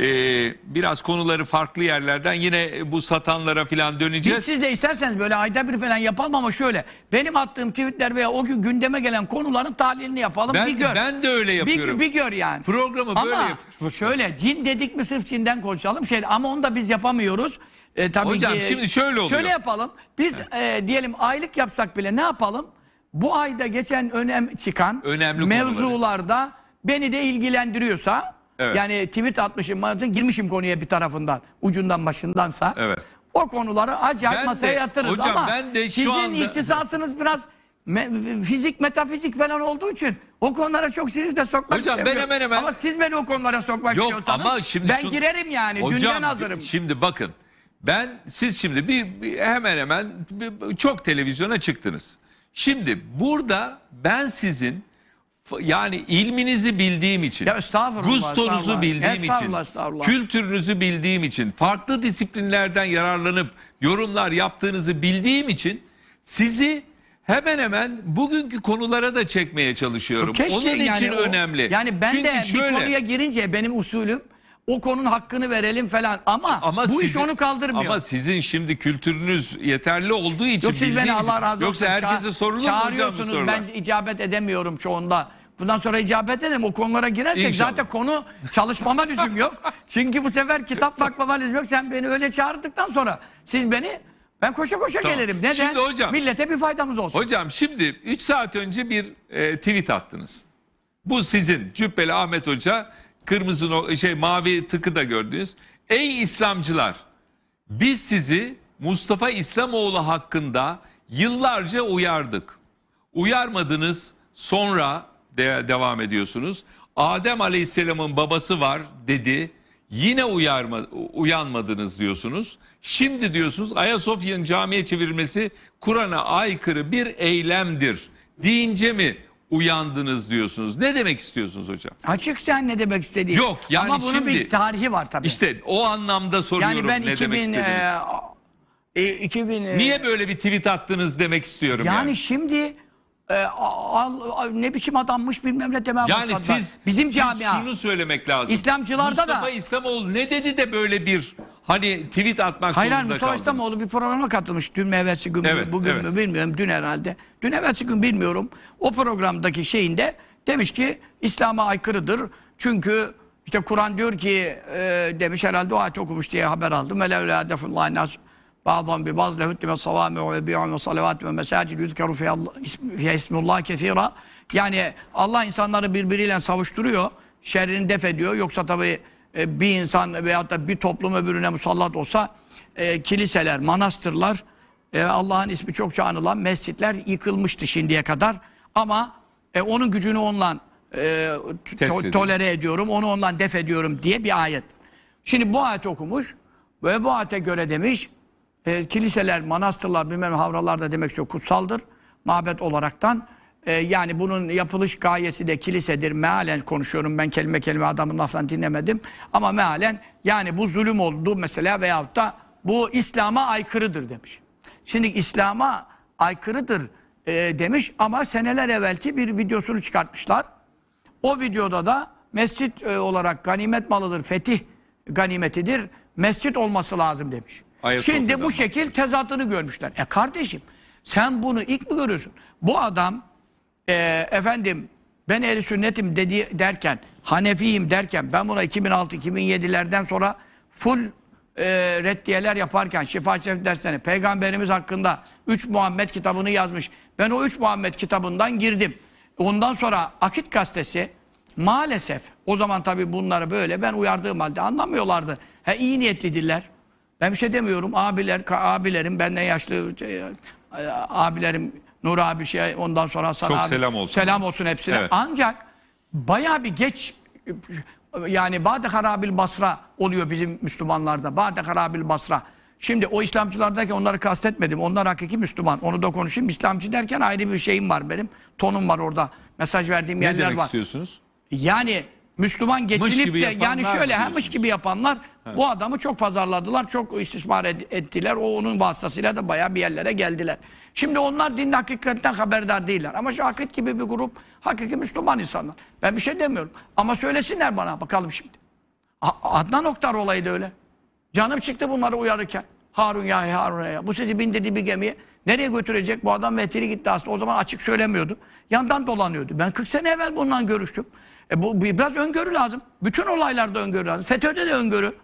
[SPEAKER 2] Ee, biraz konuları farklı yerlerden yine bu satanlara falan döneceğiz. Biz
[SPEAKER 1] siz de isterseniz böyle ayda bir falan yapalım ama şöyle benim attığım tweetler veya o gün gündeme gelen konuların tahlilini yapalım. Ben, bir gör. ben de öyle yapıyorum. Bir, bir gör yani. Programı ama böyle yapıyorum. şöyle cin dedik mi sırf cinden konuşalım şey ama onu da biz yapamıyoruz. E, tabii Hocam ki, şimdi şöyle oluyor. Şöyle yapalım. Biz e, diyelim aylık yapsak bile ne yapalım? Bu ayda geçen önem çıkan Önemli mevzularda konuları. beni de ilgilendiriyorsa Evet. Yani tweet atmışım, girmişim konuya bir tarafından, ucundan başındansa. Evet. O konuları acayip masaya de, yatırız hocam, ama ben de şu sizin anda... ihtisasınız biraz me fizik, metafizik falan olduğu için o konulara çok sizi de sokmak hocam, istemiyorum. Ben hemen hemen... Ama siz beni o konulara sokmak Yok, istiyorsanız ama şimdi ben şun... girerim yani, hocam, dünden hazırım.
[SPEAKER 2] Şimdi bakın, ben siz şimdi bir, bir hemen hemen bir, çok televizyona çıktınız. Şimdi burada ben sizin yani ilminizi bildiğim için, ya estağfurullah, gustonuzu estağfurullah, bildiğim estağfurullah, için, estağfurullah. kültürünüzü bildiğim için, farklı disiplinlerden yararlanıp yorumlar yaptığınızı bildiğim için sizi hemen hemen bugünkü konulara da çekmeye çalışıyorum. Keşke Onun yani için o, önemli. Yani ben Çünkü de şöyle, bir konuya
[SPEAKER 1] girince benim usulüm o konun hakkını verelim falan ama, ama bu sizin, iş onu kaldırmıyor. Ama
[SPEAKER 2] sizin şimdi kültürünüz yeterli olduğu için Yok siz beni Allah razı olsun. Yoksa herkese sorulur mu hocam bu sorular?
[SPEAKER 1] Ben icabet edemiyorum çoğunda. Bundan sonra icabet edelim. O konulara girersek İnşallah. zaten konu çalışmama lüzum yok. Çünkü bu sefer kitap bakmama lüzum yok. Sen beni öyle çağırdıktan sonra siz beni ben koşa koşa tamam. gelirim. Neden? Şimdi hocam, Millete bir faydamız olsun.
[SPEAKER 2] Hocam şimdi 3 saat önce bir e, tweet attınız. Bu sizin Cübbeli Ahmet Hoca kırmızı no şey mavi tıkı da gördünüz. Ey İslamcılar biz sizi Mustafa İslamoğlu hakkında yıllarca uyardık. Uyarmadınız sonra de, devam ediyorsunuz. Adem Aleyhisselam'ın babası var dedi. Yine uyarma, uyanmadınız diyorsunuz. Şimdi diyorsunuz Ayasofya'nın camiye çevirmesi Kur'an'a aykırı bir eylemdir. Deyince mi uyandınız diyorsunuz. Ne demek istiyorsunuz hocam?
[SPEAKER 1] Açık sen ne demek istediğin. Yok yani Ama bunun şimdi, bir
[SPEAKER 2] tarihi var tabii. İşte o anlamda soruyorum yani ben ne 2000, demek istediğiniz.
[SPEAKER 1] E, e, 2000, e, Niye
[SPEAKER 2] böyle bir tweet attınız demek istiyorum yani. Yani
[SPEAKER 1] şimdi e, ee, al, al, ne biçim adammış bilmem ne demeye Yani siz, Bizim siz camia. şunu
[SPEAKER 2] söylemek lazım. İslamcılarda da. Mustafa İslamoğlu ne dedi de böyle bir hani tweet atmak Hayır hayır, zorunda Mustafa kaldınız? İslamoğlu
[SPEAKER 1] bir programa katılmış. Dün mü evvelsi gün mü Evet, bugün evet. mü bilmiyorum. Dün herhalde. Dün evvelsi gün bilmiyorum. O programdaki şeyinde demiş ki İslam'a aykırıdır. Çünkü işte Kur'an diyor ki e, demiş herhalde o ayeti okumuş diye haber aldım. Ve levlâ defûllâhi nas- Bazen bir bazı lehüttüme savame ve bi'un ve salavat ve mesacil yüzkeru fiye ismullah kesira. Yani Allah insanları birbiriyle savuşturuyor. Şerrini def ediyor. Yoksa tabi e, bir insan veyahut da bir toplum öbürüne musallat olsa e, kiliseler, manastırlar, e, Allah'ın ismi çokça anılan mescitler yıkılmıştı şimdiye kadar. Ama e, onun gücünü onunla e, to tolere ediyorum, onu onunla def ediyorum diye bir ayet. Şimdi bu ayet okumuş ve bu ayete göre demiş e, kiliseler, manastırlar, bilmem havralar da demek çok kutsaldır. Mabet olaraktan. E, yani bunun yapılış gayesi de kilisedir. Mealen konuşuyorum ben kelime kelime adamın lafından dinlemedim. Ama mealen yani bu zulüm oldu mesela veyahut da bu İslam'a aykırıdır demiş. Şimdi İslam'a aykırıdır e, demiş ama seneler evvelki bir videosunu çıkartmışlar. O videoda da mescit e, olarak ganimet malıdır, fetih ganimetidir, mescit olması lazım demiş. Ayasofya'dan Şimdi bu şekil tezatını görmüşler. E kardeşim sen bunu ilk mi görüyorsun? Bu adam e, efendim ben ehli sünnetim dedi, derken Hanefiyim derken ben buna 2006-2007'lerden sonra full e, reddiyeler yaparken Şifa Şerif derslerine peygamberimiz hakkında 3 Muhammed kitabını yazmış. Ben o 3 Muhammed kitabından girdim. Ondan sonra Akit gazetesi maalesef o zaman tabii bunları böyle ben uyardığım halde anlamıyorlardı. He, iyi niyetlidirler. Ben bir şey demiyorum. Abiler, abilerim, benden yaşlı şey, abilerim, Nur abi şey, ondan sonra Hasan Çok abi. selam olsun. Selam olsun hepsine. Evet. Ancak baya bir geç yani Bade Harabil Basra oluyor bizim Müslümanlarda. Bade Harabil Basra. Şimdi o İslamcılardaki onları kastetmedim. Onlar hakiki Müslüman. Onu da konuşayım. İslamcı derken ayrı bir şeyim var benim. Tonum var orada. Mesaj verdiğim ne yerler var. Ne demek istiyorsunuz? Yani Müslüman geçinip de yani şöyle hemmiş gibi yapanlar evet. bu adamı çok pazarladılar, çok istismar ettiler. O onun vasıtasıyla da bayağı bir yerlere geldiler. Şimdi onlar din hakikatten haberdar değiller. Ama şu Akit gibi bir grup hakiki Müslüman insanlar. Ben bir şey demiyorum. Ama söylesinler bana bakalım şimdi. Adnan Oktar olayı da öyle. Canım çıktı bunları uyarırken. Harun ya Harun ya. Bu sizi bindirdi bir gemiye. Nereye götürecek? Bu adam veteri gitti aslında. O zaman açık söylemiyordu. Yandan dolanıyordu. Ben 40 sene evvel bununla görüştüm. E bu, bu biraz öngörü lazım. Bütün olaylarda öngörü lazım. FETÖ'de de öngörü.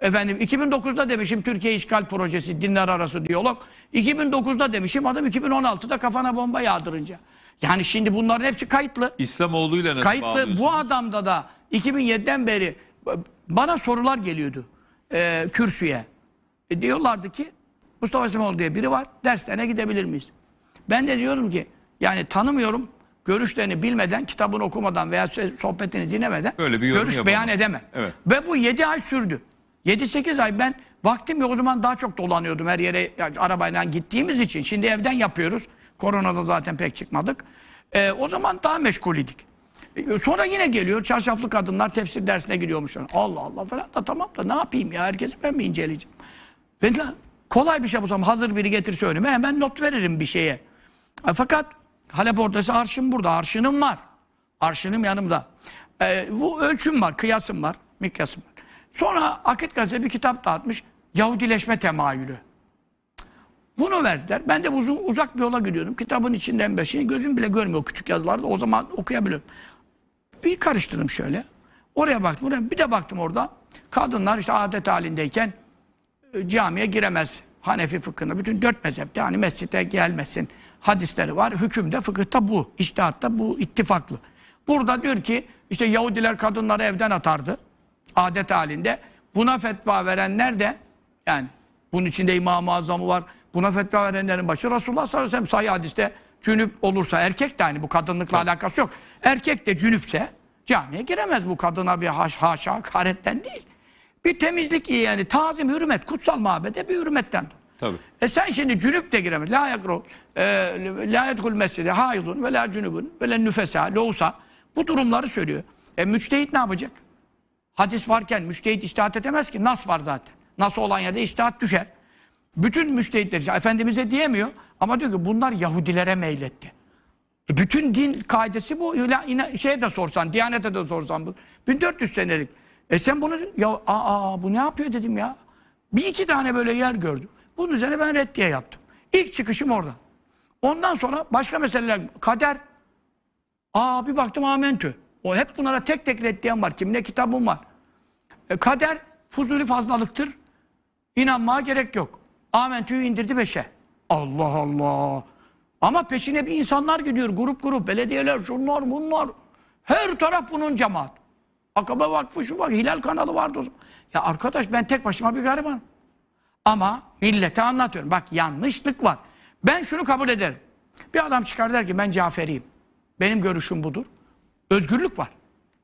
[SPEAKER 1] Efendim 2009'da demişim Türkiye işgal projesi dinler arası diyalog. 2009'da demişim adam 2016'da kafana bomba yağdırınca. Yani şimdi bunların hepsi kayıtlı. İslamoğlu ile nasıl Kayıtlı. Bu adamda da 2007'den beri e, bana sorular geliyordu e, kürsüye. E, diyorlardı ki Mustafa İslamoğlu diye biri var derslerine gidebilir miyiz? Ben de diyorum ki yani tanımıyorum görüşlerini bilmeden, kitabını okumadan veya sohbetini dinlemeden Böyle bir görüş yapalım. beyan edemem. Evet. Ve bu 7 ay sürdü. 7-8 ay ben vaktim yok o zaman daha çok dolanıyordum her yere yani arabayla gittiğimiz için. Şimdi evden yapıyoruz. Koronada zaten pek çıkmadık. Ee, o zaman daha meşgul idik. Ee, sonra yine geliyor çarşaflı kadınlar tefsir dersine gidiyormuşlar. Allah Allah falan da tamam da ne yapayım ya herkesi ben mi inceleyeceğim? Ben de kolay bir şey bulsam hazır biri getirse önüme hemen not veririm bir şeye. Fakat Halep ortası arşın burada. Arşınım var. Arşınım yanımda. E, bu ölçüm var, kıyasım var, mikyasım var. Sonra Akit Gazete bir kitap dağıtmış. Yahudileşme temayülü. Bunu verdiler. Ben de uzun, uzak bir yola gidiyordum. Kitabın içinden beşini gözüm bile görmüyor küçük yazılarda. O zaman okuyabiliyorum. Bir karıştırdım şöyle. Oraya baktım. Oraya. Bir de baktım orada. Kadınlar işte adet halindeyken e, camiye giremez. Hanefi fıkhında. Bütün dört mezhepte hani mescite gelmesin hadisleri var. Hükümde, fıkıhta bu. İçtihatta bu ittifaklı. Burada diyor ki işte Yahudiler kadınları evden atardı. Adet halinde. Buna fetva verenler de yani bunun içinde İmam-ı Azam'ı var. Buna fetva verenlerin başı Resulullah sallallahu aleyhi ve sellem sahih hadiste cünüp olursa erkek de hani bu kadınlıkla evet. alakası yok. Erkek de cünüpse camiye giremez bu kadına bir haş, haşa hakaretten değil. Bir temizlik yani tazim hürmet kutsal mabede bir hürmetten. Tabii. E sen şimdi cünüp de giremez. La yakro. Ee, la yedhul mescide haydun ve la cünübün ve la nüfesa, loğusa. Bu durumları söylüyor. E müçtehit ne yapacak? Hadis varken müçtehit iştihat edemez ki. Nas var zaten. Nasıl olan yerde iştihat düşer. Bütün müçtehitler, Efendimiz'e diyemiyor ama diyor ki bunlar Yahudilere meyletti. E, bütün din kaidesi bu. Şeye de sorsan, Diyanet'e de sorsan. bu. 1400 senelik. E sen bunu, ya aa bu ne yapıyor dedim ya. Bir iki tane böyle yer gördüm. Bunun üzerine ben reddiye yaptım. İlk çıkışım oradan. Ondan sonra başka meseleler kader. Aa bir baktım amentü. O hep bunlara tek tek reddiyen var. Kimine kitabım var. E, kader fuzuli fazlalıktır. İnanmaya gerek yok. Amentü'yü indirdi beşe. Allah Allah. Ama peşine bir insanlar gidiyor. Grup grup, belediyeler, şunlar, bunlar. Her taraf bunun cemaat. Akabe Vakfı şu bak, Hilal kanalı vardı o zaman. Ya arkadaş ben tek başıma bir garibanım. Ama millete anlatıyorum. Bak yanlışlık var. Ben şunu kabul ederim. Bir adam çıkar der ki ben Caferiyim. Benim görüşüm budur. Özgürlük var.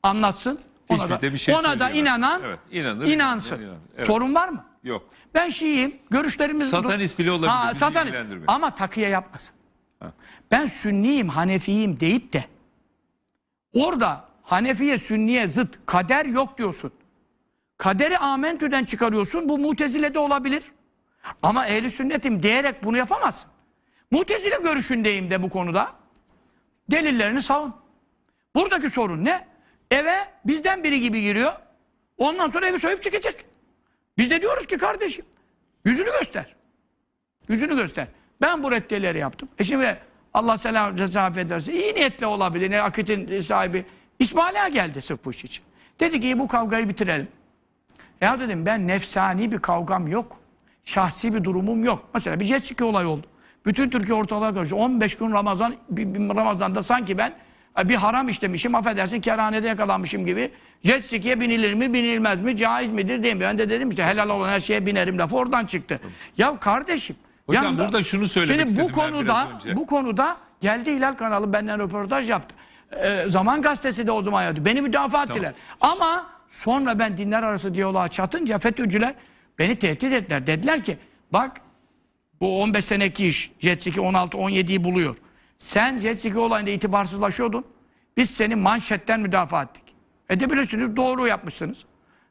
[SPEAKER 1] Anlatsın.
[SPEAKER 2] Ona Hiçbir da, bir şey ona da inanan evet, inanır, inansın. Inanır, evet. Sorun var mı? Yok.
[SPEAKER 1] Ben Şiiyim. Görüşlerimiz... Satanist bile olabilir. Ha, satanist. Ama takıya yapmasın. Ha. Ben Sünniyim, Hanefiyim deyip de orada Hanefiye, Sünniye zıt kader yok diyorsun. Kaderi amentüden çıkarıyorsun. Bu mutezile de olabilir. Ama ehli sünnetim diyerek bunu yapamazsın. Mutezile görüşündeyim de bu konuda. Delillerini savun. Buradaki sorun ne? Eve bizden biri gibi giriyor. Ondan sonra evi soyup çıkacak. Biz de diyoruz ki kardeşim yüzünü göster. Yüzünü göster. Ben bu reddiyeleri yaptım. E şimdi Allah selam cezaf ederse iyi niyetle olabilir. Ne akitin sahibi. İsmail'e geldi sırf bu iş için. Dedi ki bu kavgayı bitirelim. Ya dedim ben nefsani bir kavgam yok. Şahsi bir durumum yok. Mesela bir jet ski olay oldu. Bütün Türkiye ortalığa karıştı. 15 gün Ramazan, Ramazan'da sanki ben bir haram işlemişim, affedersin kerhanede yakalanmışım gibi. Jet binilir mi, binilmez mi, caiz midir değil mi? Ben de dedim işte helal olan her şeye binerim lafı oradan çıktı. Ya kardeşim. Hocam yanında, burada şunu söylemek şimdi bu konuda, Bu konuda geldi Hilal kanalı benden röportaj yaptı. Ee, Zaman gazetesi de o zaman yaptı. Beni müdafaa ettiler. Tamam. Ama sonra ben dinler arası diyaloğa çatınca FETÖ'cüler beni tehdit ettiler. Dediler ki bak bu 15 seneki iş. Jetski 16-17'yi buluyor. Sen Jetski olayında itibarsızlaşıyordun. Biz seni manşetten müdafaa ettik. Edebilirsiniz doğru yapmışsınız.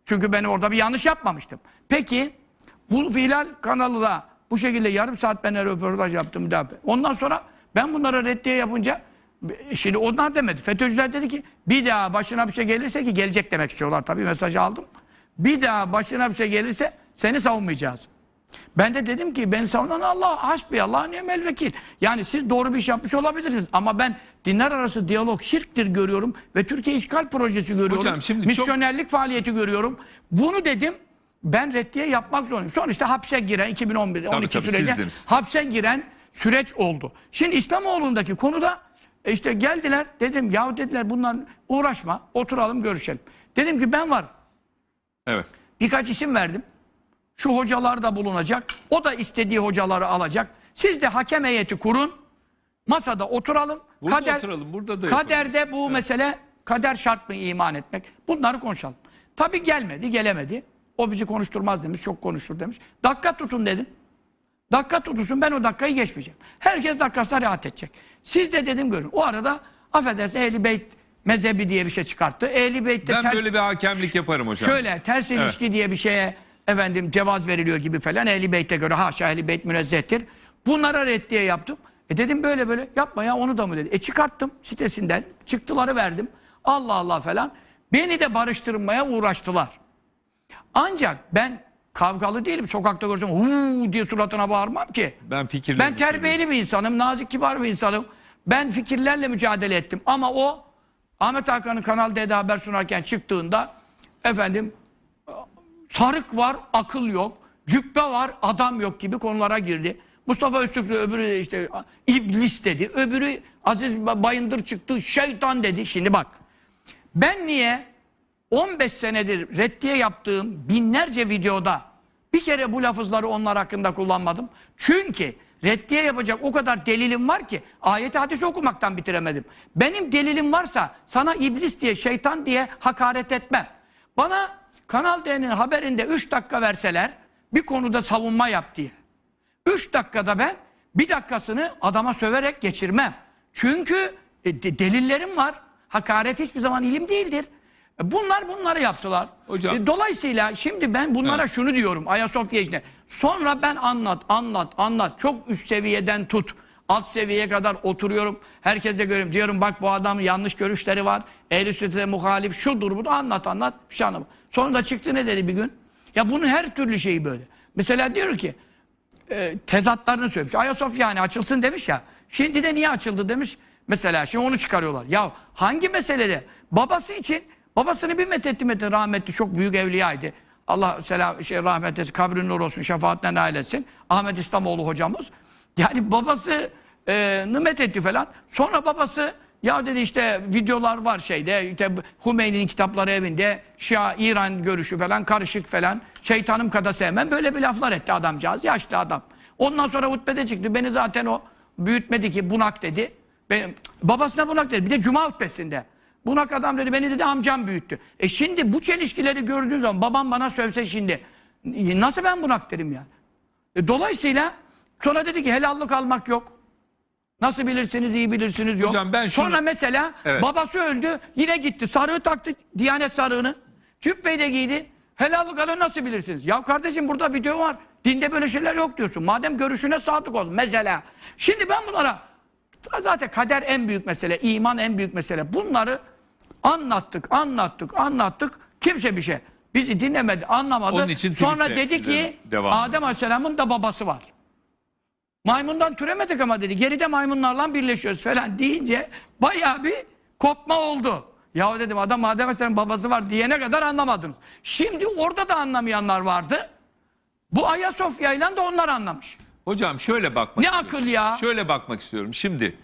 [SPEAKER 1] Çünkü ben orada bir yanlış yapmamıştım. Peki bu Filal kanalı da bu şekilde yarım saat ben röportaj yaptım müdafaa. Ondan sonra ben bunlara reddiye yapınca şimdi onlar demedi. FETÖ'cüler dedi ki bir daha başına bir şey gelirse ki gelecek demek istiyorlar tabii mesajı aldım. Bir daha başına bir şey gelirse seni savunmayacağız. Ben de dedim ki ben savunan Allah, hasbi Allah ni'mel vekil. Yani siz doğru bir iş yapmış olabilirsiniz ama ben dinler arası diyalog şirktir görüyorum ve Türkiye işgal projesi görüyorum. Hocam, şimdi misyonerlik çok... faaliyeti görüyorum. Bunu dedim ben reddiye yapmak zorundayım. Sonra işte hapse giren 2011 tabii, 12 tabii, sürece hapse giren süreç oldu. Şimdi İslamoğlu'ndaki konuda e, işte geldiler dedim ya dediler bundan uğraşma oturalım görüşelim. Dedim ki ben var. Evet. Birkaç isim verdim şu hocalar da bulunacak. O da istediği hocaları alacak. Siz de hakem heyeti kurun. Masada oturalım. Burada kader, oturalım. Burada da kaderde bu evet. mesele kader şart mı iman etmek? Bunları konuşalım. Tabi gelmedi, gelemedi. O bizi konuşturmaz demiş, çok konuşur demiş. Dakika tutun dedim. Dakika tutusun. ben o dakikayı geçmeyeceğim. Herkes dakikasına rahat edecek. Siz de dedim görün. O arada affedersin Ehli Beyt mezhebi diye bir şey çıkarttı. Ehli Beyt'te ben ters, böyle bir hakemlik yaparım hocam. Şöyle ters ilişki evet. diye bir şeye efendim cevaz veriliyor gibi falan Ehli Beyt'e göre haşa Ehli Beyt münezzehtir. Bunlara reddiye yaptım. E dedim böyle böyle yapma ya onu da mı dedi. E çıkarttım sitesinden çıktıları verdim. Allah Allah falan. Beni de barıştırmaya uğraştılar. Ancak ben kavgalı değilim. Sokakta görsem huu diye suratına bağırmam ki.
[SPEAKER 2] Ben fikirli. Ben terbiyeli
[SPEAKER 1] bir insanım, nazik kibar bir insanım. Ben fikirlerle mücadele ettim ama o Ahmet Hakan'ın Kanal D'de haber sunarken çıktığında efendim sarık var, akıl yok. Cübbe var, adam yok gibi konulara girdi. Mustafa Öztürk'ü öbürü işte iblis dedi. Öbürü Aziz Bayındır çıktı, şeytan dedi. Şimdi bak. Ben niye 15 senedir reddiye yaptığım binlerce videoda bir kere bu lafızları onlar hakkında kullanmadım. Çünkü reddiye yapacak o kadar delilim var ki ayeti hadisi okumaktan bitiremedim. Benim delilim varsa sana iblis diye şeytan diye hakaret etmem. Bana Kanal D'nin haberinde 3 dakika verseler bir konuda savunma yap diye. 3 dakikada ben bir dakikasını adama söverek geçirmem. Çünkü e, de, delillerim var. Hakaret hiçbir zaman ilim değildir. E, bunlar bunları yaptılar. Hocam. E, dolayısıyla şimdi ben bunlara evet. şunu diyorum Ayasofya içine. Sonra ben anlat, anlat, anlat. Çok üst seviyeden tut. Alt seviyeye kadar oturuyorum. Herkese görüyorum. Diyorum bak bu adam yanlış görüşleri var. Ehl-i sünnete muhalif şudur budur. Anlat anlat. Bir şey anlamadım. Sonra çıktı ne dedi bir gün? Ya bunun her türlü şeyi böyle. Mesela diyor ki e, tezatlarını söylemiş. Ayasofya yani açılsın demiş ya. Şimdi de niye açıldı demiş. Mesela şimdi onu çıkarıyorlar. Ya hangi meselede? Babası için babasını bir methetti metin rahmetli çok büyük evliyaydı. Allah selam şey rahmet etsin, kabrin nur olsun, şefaatle nail etsin. Ahmet İslamoğlu hocamız. Yani babası e, nümet etti falan. Sonra babası ya dedi işte videolar var şeyde işte Hümeyni'nin kitapları evinde Şia İran görüşü falan karışık falan şeytanım kadar sevmem böyle bir laflar etti adamcağız yaşlı adam. Ondan sonra hutbede çıktı beni zaten o büyütmedi ki bunak dedi. Ben, babasına bunak dedi bir de cuma hutbesinde. Bunak adam dedi beni dedi amcam büyüttü. E şimdi bu çelişkileri gördüğün zaman babam bana sövse şimdi nasıl ben bunak derim yani. E, dolayısıyla sonra dedi ki helallık almak yok. Nasıl bilirsiniz iyi bilirsiniz yok. Hocam ben şunu... Sonra mesela evet. babası öldü yine gitti sarığı taktı Diyanet sarığını. Cübbeyi de giydi. Helallık alıyor nasıl bilirsiniz? Ya kardeşim burada video var. Dinde böyle şeyler yok diyorsun. Madem görüşüne sadık ol. Mesela. Şimdi ben bunlara zaten kader en büyük mesele. iman en büyük mesele. Bunları anlattık, anlattık, anlattık. Kimse bir şey. Bizi dinlemedi, anlamadı. Onun için Sonra dedi ki de, Adem Aleyhisselam'ın da babası var. Maymundan türemedik ama dedi. Geride maymunlarla birleşiyoruz falan deyince bayağı bir kopma oldu. Ya dedim adam madem senin babası var diyene kadar anlamadınız? Şimdi orada da anlamayanlar vardı. Bu Ayasofya ile de onlar anlamış.
[SPEAKER 2] Hocam şöyle bakmak Ne istiyorum. akıl ya? Şöyle bakmak istiyorum. Şimdi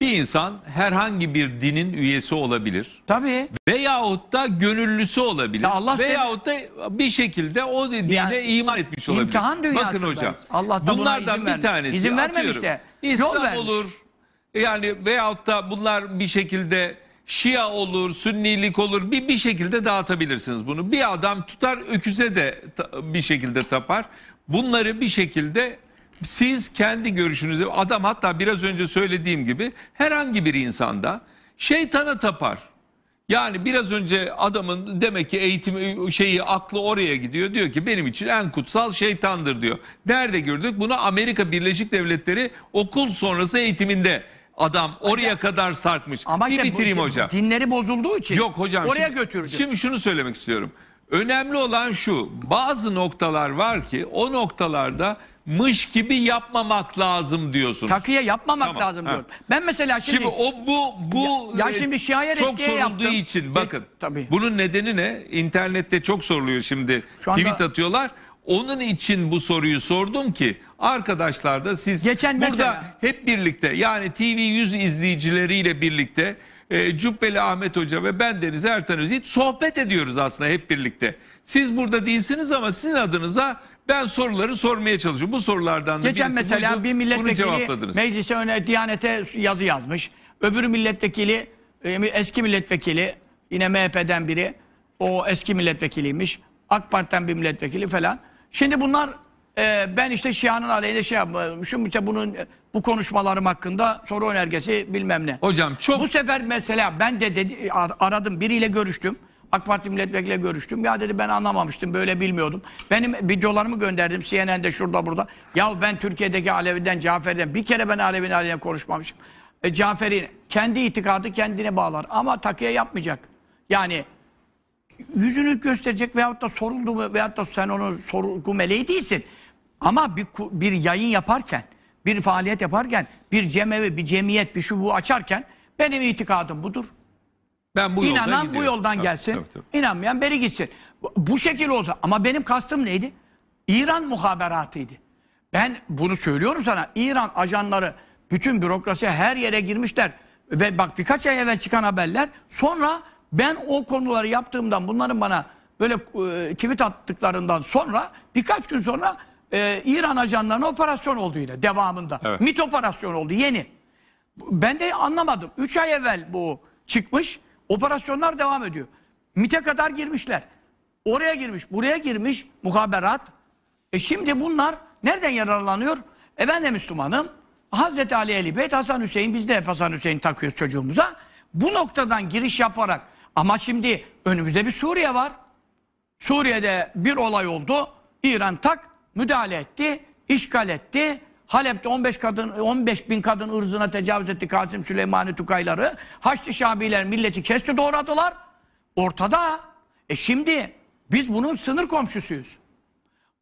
[SPEAKER 2] bir insan herhangi bir dinin üyesi olabilir. Tabii. Veyahut da gönüllüsü olabilir. Ya Allah veyahut da bir şekilde o dine yani, iman etmiş olabilir. İmtihan dünyası. Bakın hocam. Allah bunlardan bir vermiş. tanesi. İzin vermemiş de. İslam olur. Yani veyahut da bunlar bir şekilde Şia olur, Sünnilik olur bir, bir şekilde dağıtabilirsiniz bunu. Bir adam tutar öküze de bir şekilde tapar. Bunları bir şekilde siz kendi görüşünüzü adam hatta biraz önce söylediğim gibi herhangi bir insanda şeytana tapar. Yani biraz önce adamın demek ki eğitim şeyi aklı oraya gidiyor. Diyor ki benim için en kutsal şeytandır diyor. Nerede gördük? Bunu Amerika Birleşik Devletleri okul sonrası eğitiminde adam oraya Hocam- kadar sarkmış. Ama bir işte bu- bitireyim hocam. Dinleri bozulduğu için. Yok hocam. Oraya şimdi, götürdü. Şimdi şunu söylemek istiyorum. Önemli olan şu. Bazı noktalar var ki o noktalarda mış gibi yapmamak lazım diyorsunuz. Takıya yapmamak Tamam, lazım ha. diyorum. Ben mesela şimdi, Şimdi o bu bu Ya- ya e, şimdi şiaya çok sorulduğu yaptım. için bakın. E, tabii. Bunun nedeni ne? İnternette çok soruluyor şimdi. Şu anda- Tweet atıyorlar. Onun için bu soruyu sordum ki arkadaşlar da siz Geçen burada mesela- hep birlikte yani TV 100 izleyicileriyle birlikte e, Cübbeli Ahmet Hoca ve ben Deniz Ertan Özyiğit sohbet ediyoruz aslında hep birlikte. Siz burada değilsiniz ama sizin adınıza ben soruları sormaya çalışıyorum. Bu sorulardan da Geçen mesela buydu. bir milletvekili meclise
[SPEAKER 1] öne, Diyanet'e yazı yazmış. Öbürü milletvekili, e, eski milletvekili, yine MHP'den biri, o eski milletvekiliymiş. AK Parti'den bir milletvekili falan. Şimdi bunlar e, ben işte Şia'nın aleyhine şey yapmışım. İşte bunun e, bu konuşmalarım hakkında soru önergesi bilmem ne. Hocam çok Bu sefer mesela ben de dedi, aradım biriyle görüştüm. AK Parti milletvekiliyle görüştüm. Ya dedi ben anlamamıştım, böyle bilmiyordum. Benim videolarımı gönderdim CNN'de şurada burada. Ya ben Türkiye'deki Alevi'den, Cafer'den bir kere ben Alevi'nin aleyhine konuşmamışım. E, Cafer'in kendi itikadı kendine bağlar ama takiye yapmayacak. Yani yüzünü gösterecek veyahut da soruldu mu veyahut da sen onun sorgu meleği değilsin. Ama bir, bir yayın yaparken, bir faaliyet yaparken, bir cemevi, bir cemiyet, bir şu bu açarken benim itikadım budur. Ben bu İnanan yoldan bu yoldan gelsin. tabii, tabii. İnanmayan beri gitsin. Bu- Bu şekil olsa ama benim kastım neydi? İran muhaberatıydı. Ben bunu söylüyorum sana. İran ajanları bütün bürokrasiye her yere girmişler. Ve bak birkaç ay evvel çıkan haberler. Sonra ben o konuları yaptığımdan bunların bana böyle e, tweet attıklarından sonra birkaç gün sonra e, İran ajanlarına operasyon oldu yine devamında. Evet. MIT operasyon oldu yeni. Ben de anlamadım. 3 ay evvel bu çıkmış. Operasyonlar devam ediyor. MIT'e kadar girmişler. Oraya girmiş, buraya girmiş muhaberat. E şimdi bunlar nereden yararlanıyor? E ben de Müslümanım. Hazreti Ali ehl Beyt, Hasan Hüseyin, biz de hep Hasan Hüseyin takıyoruz çocuğumuza. Bu noktadan giriş yaparak ama şimdi önümüzde bir Suriye var. Suriye'de bir olay oldu. İran tak müdahale etti, işgal etti. Halep'te 15 kadın 15 bin kadın ırzına tecavüz etti Kasım Süleymani Tukayları. Haçlı Şabiler milleti kesti doğradılar. Ortada. E şimdi biz bunun sınır komşusuyuz.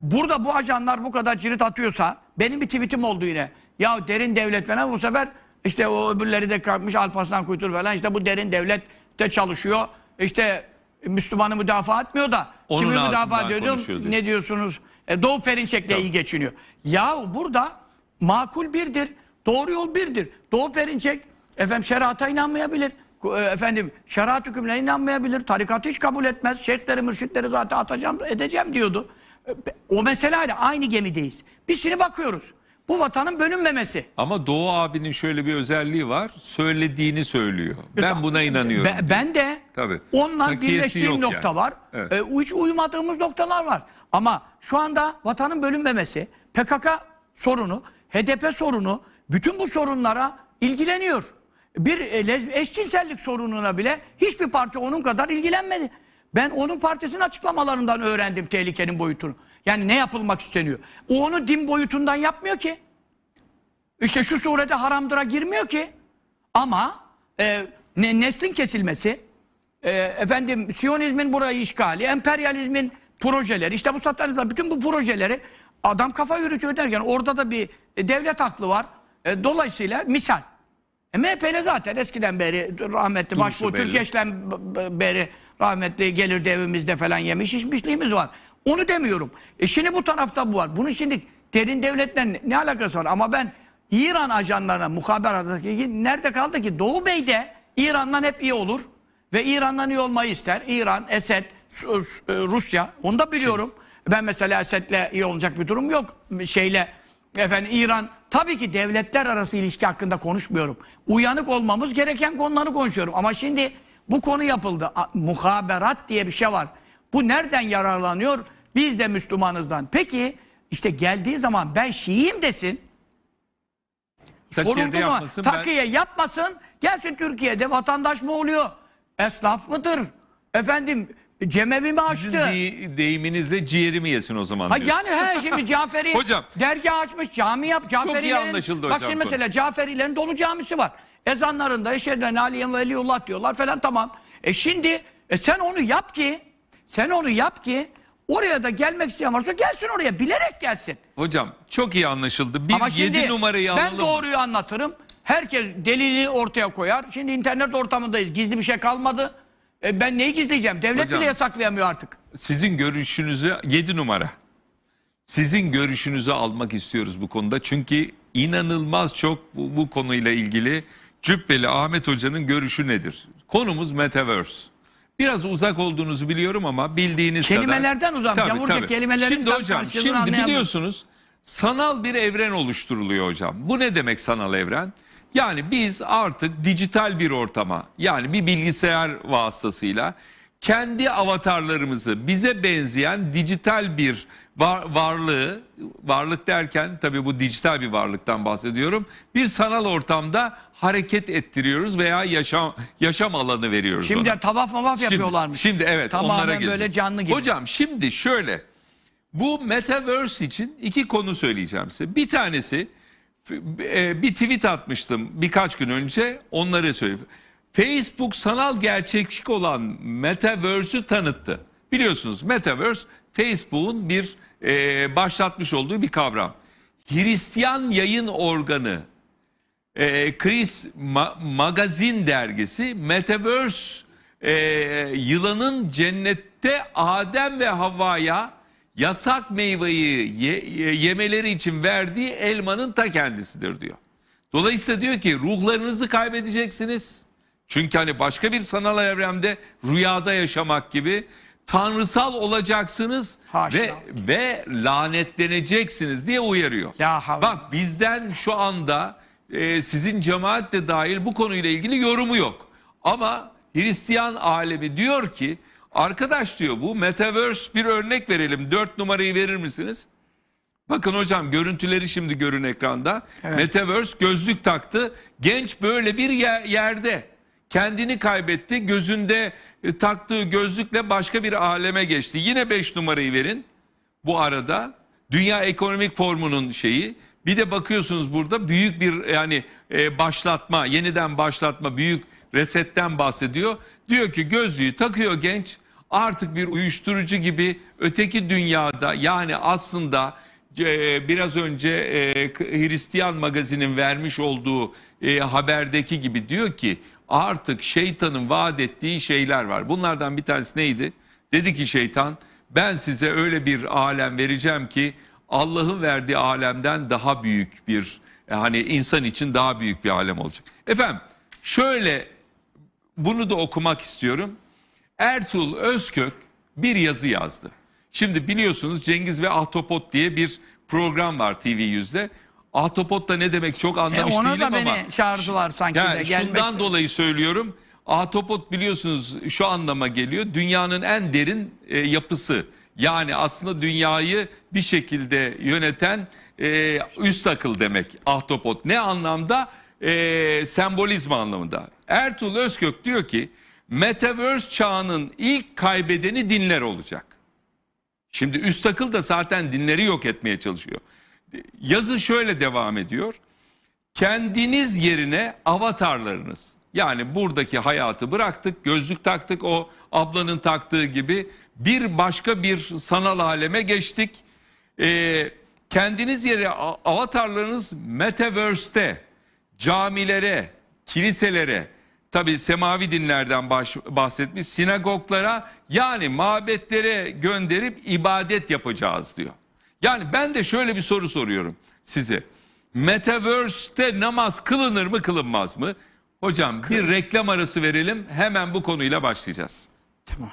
[SPEAKER 1] Burada bu ajanlar bu kadar cirit atıyorsa benim bir tweetim oldu yine. Ya derin devlet falan bu sefer işte o öbürleri de kalkmış Alparslan Kuytur falan işte bu derin devlet de çalışıyor. İşte Müslümanı müdafaa etmiyor da Onun kimi müdafaa ediyor ne diyorsunuz? E, Doğu Perinçek'le tamam. iyi geçiniyor. Ya burada Makul birdir. Doğru yol birdir. Doğu Perinçek efendim şerata inanmayabilir. E, efendim şerat hükümlerine inanmayabilir. Tarikatı hiç kabul etmez. Şeyhleri, mürşitleri zaten atacağım, edeceğim diyordu. E, o meseleyle aynı gemideyiz. Biz şimdi bakıyoruz. Bu vatanın bölünmemesi.
[SPEAKER 2] Ama Doğu abinin şöyle bir özelliği var. Söylediğini söylüyor. E, ben buna inanıyorum. Ben, ben de Tabii. onunla birleştiğim nokta yani. var. Evet. E,
[SPEAKER 1] hiç uyumadığımız noktalar var. Ama şu anda vatanın bölünmemesi, PKK sorunu HDP sorunu bütün bu sorunlara ilgileniyor. Bir e, eşcinsellik sorununa bile hiçbir parti onun kadar ilgilenmedi. Ben onun partisinin açıklamalarından öğrendim tehlikenin boyutunu. Yani ne yapılmak isteniyor. O onu din boyutundan yapmıyor ki. İşte şu surede haramdıra girmiyor ki. Ama e, ne, neslin kesilmesi, e, efendim Siyonizmin burayı işgali, emperyalizmin projeleri, işte bu satanizmler, bütün bu projeleri Adam kafa yürütüyor derken orada da bir e, devlet aklı var. E, dolayısıyla misal. E, MHP'li zaten eskiden beri rahmetli Duruşu başbuğ Türkeş'ten beri rahmetli gelir evimizde falan yemiş içmişliğimiz var. Onu demiyorum. E şimdi bu tarafta bu var. Bunun şimdi derin devletle ne alakası var? Ama ben İran ajanlarına muhaber muhaberataki nerede kaldı ki? Doğu Bey de İran'dan hep iyi olur. Ve İran'dan iyi olmayı ister. İran, Esed, e, Rusya. Onu da biliyorum. Şimdi. Ben mesela Esed'le iyi olacak bir durum yok. Şeyle efendim İran tabii ki devletler arası ilişki hakkında konuşmuyorum. Uyanık olmamız gereken konuları konuşuyorum. Ama şimdi bu konu yapıldı. Muhaberat diye bir şey var. Bu nereden yararlanıyor? Biz de Müslümanızdan. Peki işte geldiği zaman ben Şiiyim desin. Soruldu mu? Takiye ben... yapmasın. Gelsin Türkiye'de vatandaş mı oluyor? Esnaf mıdır? Efendim Cemevimi açtı. de-
[SPEAKER 2] deyiminizle ciğerimi yesin o zaman Ha yani he şimdi şey Caferi Hocam.
[SPEAKER 1] dergah açmış, cami yap. Caferi. Çok iyi anlaşıldı Bak hocam şimdi mesela Caferilerin dolu camisi var. Ezanlarında eşheden aliyen ve eliyullah diyorlar falan tamam. E şimdi e sen onu yap ki, sen onu yap ki oraya da gelmek isteyen varsa gelsin oraya bilerek gelsin.
[SPEAKER 2] Hocam çok iyi anlaşıldı.
[SPEAKER 1] Bir Ama şimdi 7 numarayı ben alalım. doğruyu anlatırım. Herkes delili ortaya koyar. Şimdi internet ortamındayız. Gizli bir şey kalmadı. E ben neyi gizleyeceğim? Devlet Hocam, bile yasaklayamıyor artık.
[SPEAKER 2] Sizin görüşünüzü 7 numara. Sizin görüşünüzü almak istiyoruz bu konuda. Çünkü inanılmaz çok bu, bu konuyla ilgili Cübbeli Ahmet Hoca'nın görüşü nedir? Konumuz Metaverse. Biraz uzak olduğunuzu biliyorum ama bildiğiniz kelimelerden kadar. Kelimelerden uzak. Yavurca kelimelerin Şimdi hocam şimdi biliyorsunuz sanal bir evren oluşturuluyor hocam. Bu ne demek sanal evren? Yani biz artık dijital bir ortama yani bir bilgisayar vasıtasıyla kendi avatarlarımızı bize benzeyen dijital bir var, varlığı, varlık derken tabii bu dijital bir varlıktan bahsediyorum. Bir sanal ortamda hareket ettiriyoruz veya yaşam yaşam alanı veriyoruz Şimdi ona. tavaf
[SPEAKER 1] mavaf şimdi, yapıyorlarmış.
[SPEAKER 2] Şimdi evet Tamamen onlara geleceğiz. böyle canlı gibi. Hocam şimdi şöyle bu Metaverse için iki konu söyleyeceğim size. Bir tanesi e, bir tweet atmıştım birkaç gün önce onlara söyleyeyim. Facebook sanal gerçeklik olan Metaverse'ü tanıttı. Biliyorsunuz Metaverse Facebook'un bir e, başlatmış olduğu bir kavram. Hristiyan yayın organı e, Chris Ma Magazin dergisi Metaverse e, yılanın cennette Adem ve Havva'ya yasak meyveyi ye, ye, yemeleri için verdiği elmanın ta kendisidir diyor. Dolayısıyla diyor ki ruhlarınızı kaybedeceksiniz. Çünkü hani başka bir sanal evremde rüyada yaşamak gibi tanrısal olacaksınız Haşa. ve ve lanetleneceksiniz diye uyarıyor. Ya Bak bizden şu anda e, sizin cemaat de dahil bu konuyla ilgili yorumu yok. Ama Hristiyan alemi diyor ki Arkadaş diyor bu Metaverse bir örnek verelim. Dört numarayı verir misiniz? Bakın hocam görüntüleri şimdi görün ekranda. Evet. Metaverse gözlük taktı. Genç böyle bir yerde kendini kaybetti. Gözünde e, taktığı gözlükle başka bir aleme geçti. Yine beş numarayı verin. Bu arada Dünya Ekonomik Formu'nun şeyi bir de bakıyorsunuz burada büyük bir yani e, başlatma, yeniden başlatma, büyük resetten bahsediyor. Diyor ki gözlüğü takıyor genç artık bir uyuşturucu gibi öteki dünyada yani aslında e, biraz önce e, Hristiyan magazinin vermiş olduğu e, haberdeki gibi diyor ki artık şeytanın vaat ettiği şeyler var. Bunlardan bir tanesi neydi? Dedi ki şeytan ben size öyle bir alem vereceğim ki Allah'ın verdiği alemden daha büyük bir e, hani insan için daha büyük bir alem olacak. Efendim şöyle bunu da okumak istiyorum. Ertuğrul Özkök bir yazı yazdı. Şimdi biliyorsunuz Cengiz ve Ahtapot diye bir program var TV100'de. Ahtapot da ne demek çok e, anlamış e, değilim ama. Ona da beni
[SPEAKER 1] çağırdılar sanki yani de gelmesin. Şundan
[SPEAKER 2] dolayı söylüyorum. Ahtapot biliyorsunuz şu anlama geliyor. Dünyanın en derin e, yapısı. Yani aslında dünyayı bir şekilde yöneten e, üst akıl demek ahtapot. Ne anlamda? e, sembolizma anlamında. Ertuğrul Özkök diyor ki Metaverse çağının ilk kaybedeni dinler olacak. Şimdi üst akıl da zaten dinleri yok etmeye çalışıyor. Yazı şöyle devam ediyor. Kendiniz yerine avatarlarınız. Yani buradaki hayatı bıraktık, gözlük taktık o ablanın taktığı gibi bir başka bir sanal aleme geçtik. Ee, kendiniz yere avatarlarınız metaverse'te camilere, kiliselere, tabi semavi dinlerden bahsetmiş, sinagoglara yani mabetlere gönderip ibadet yapacağız diyor. Yani ben de şöyle bir soru soruyorum size. Metaverse'te namaz kılınır mı kılınmaz mı? Hocam bir reklam arası verelim hemen bu konuyla başlayacağız. Tamam.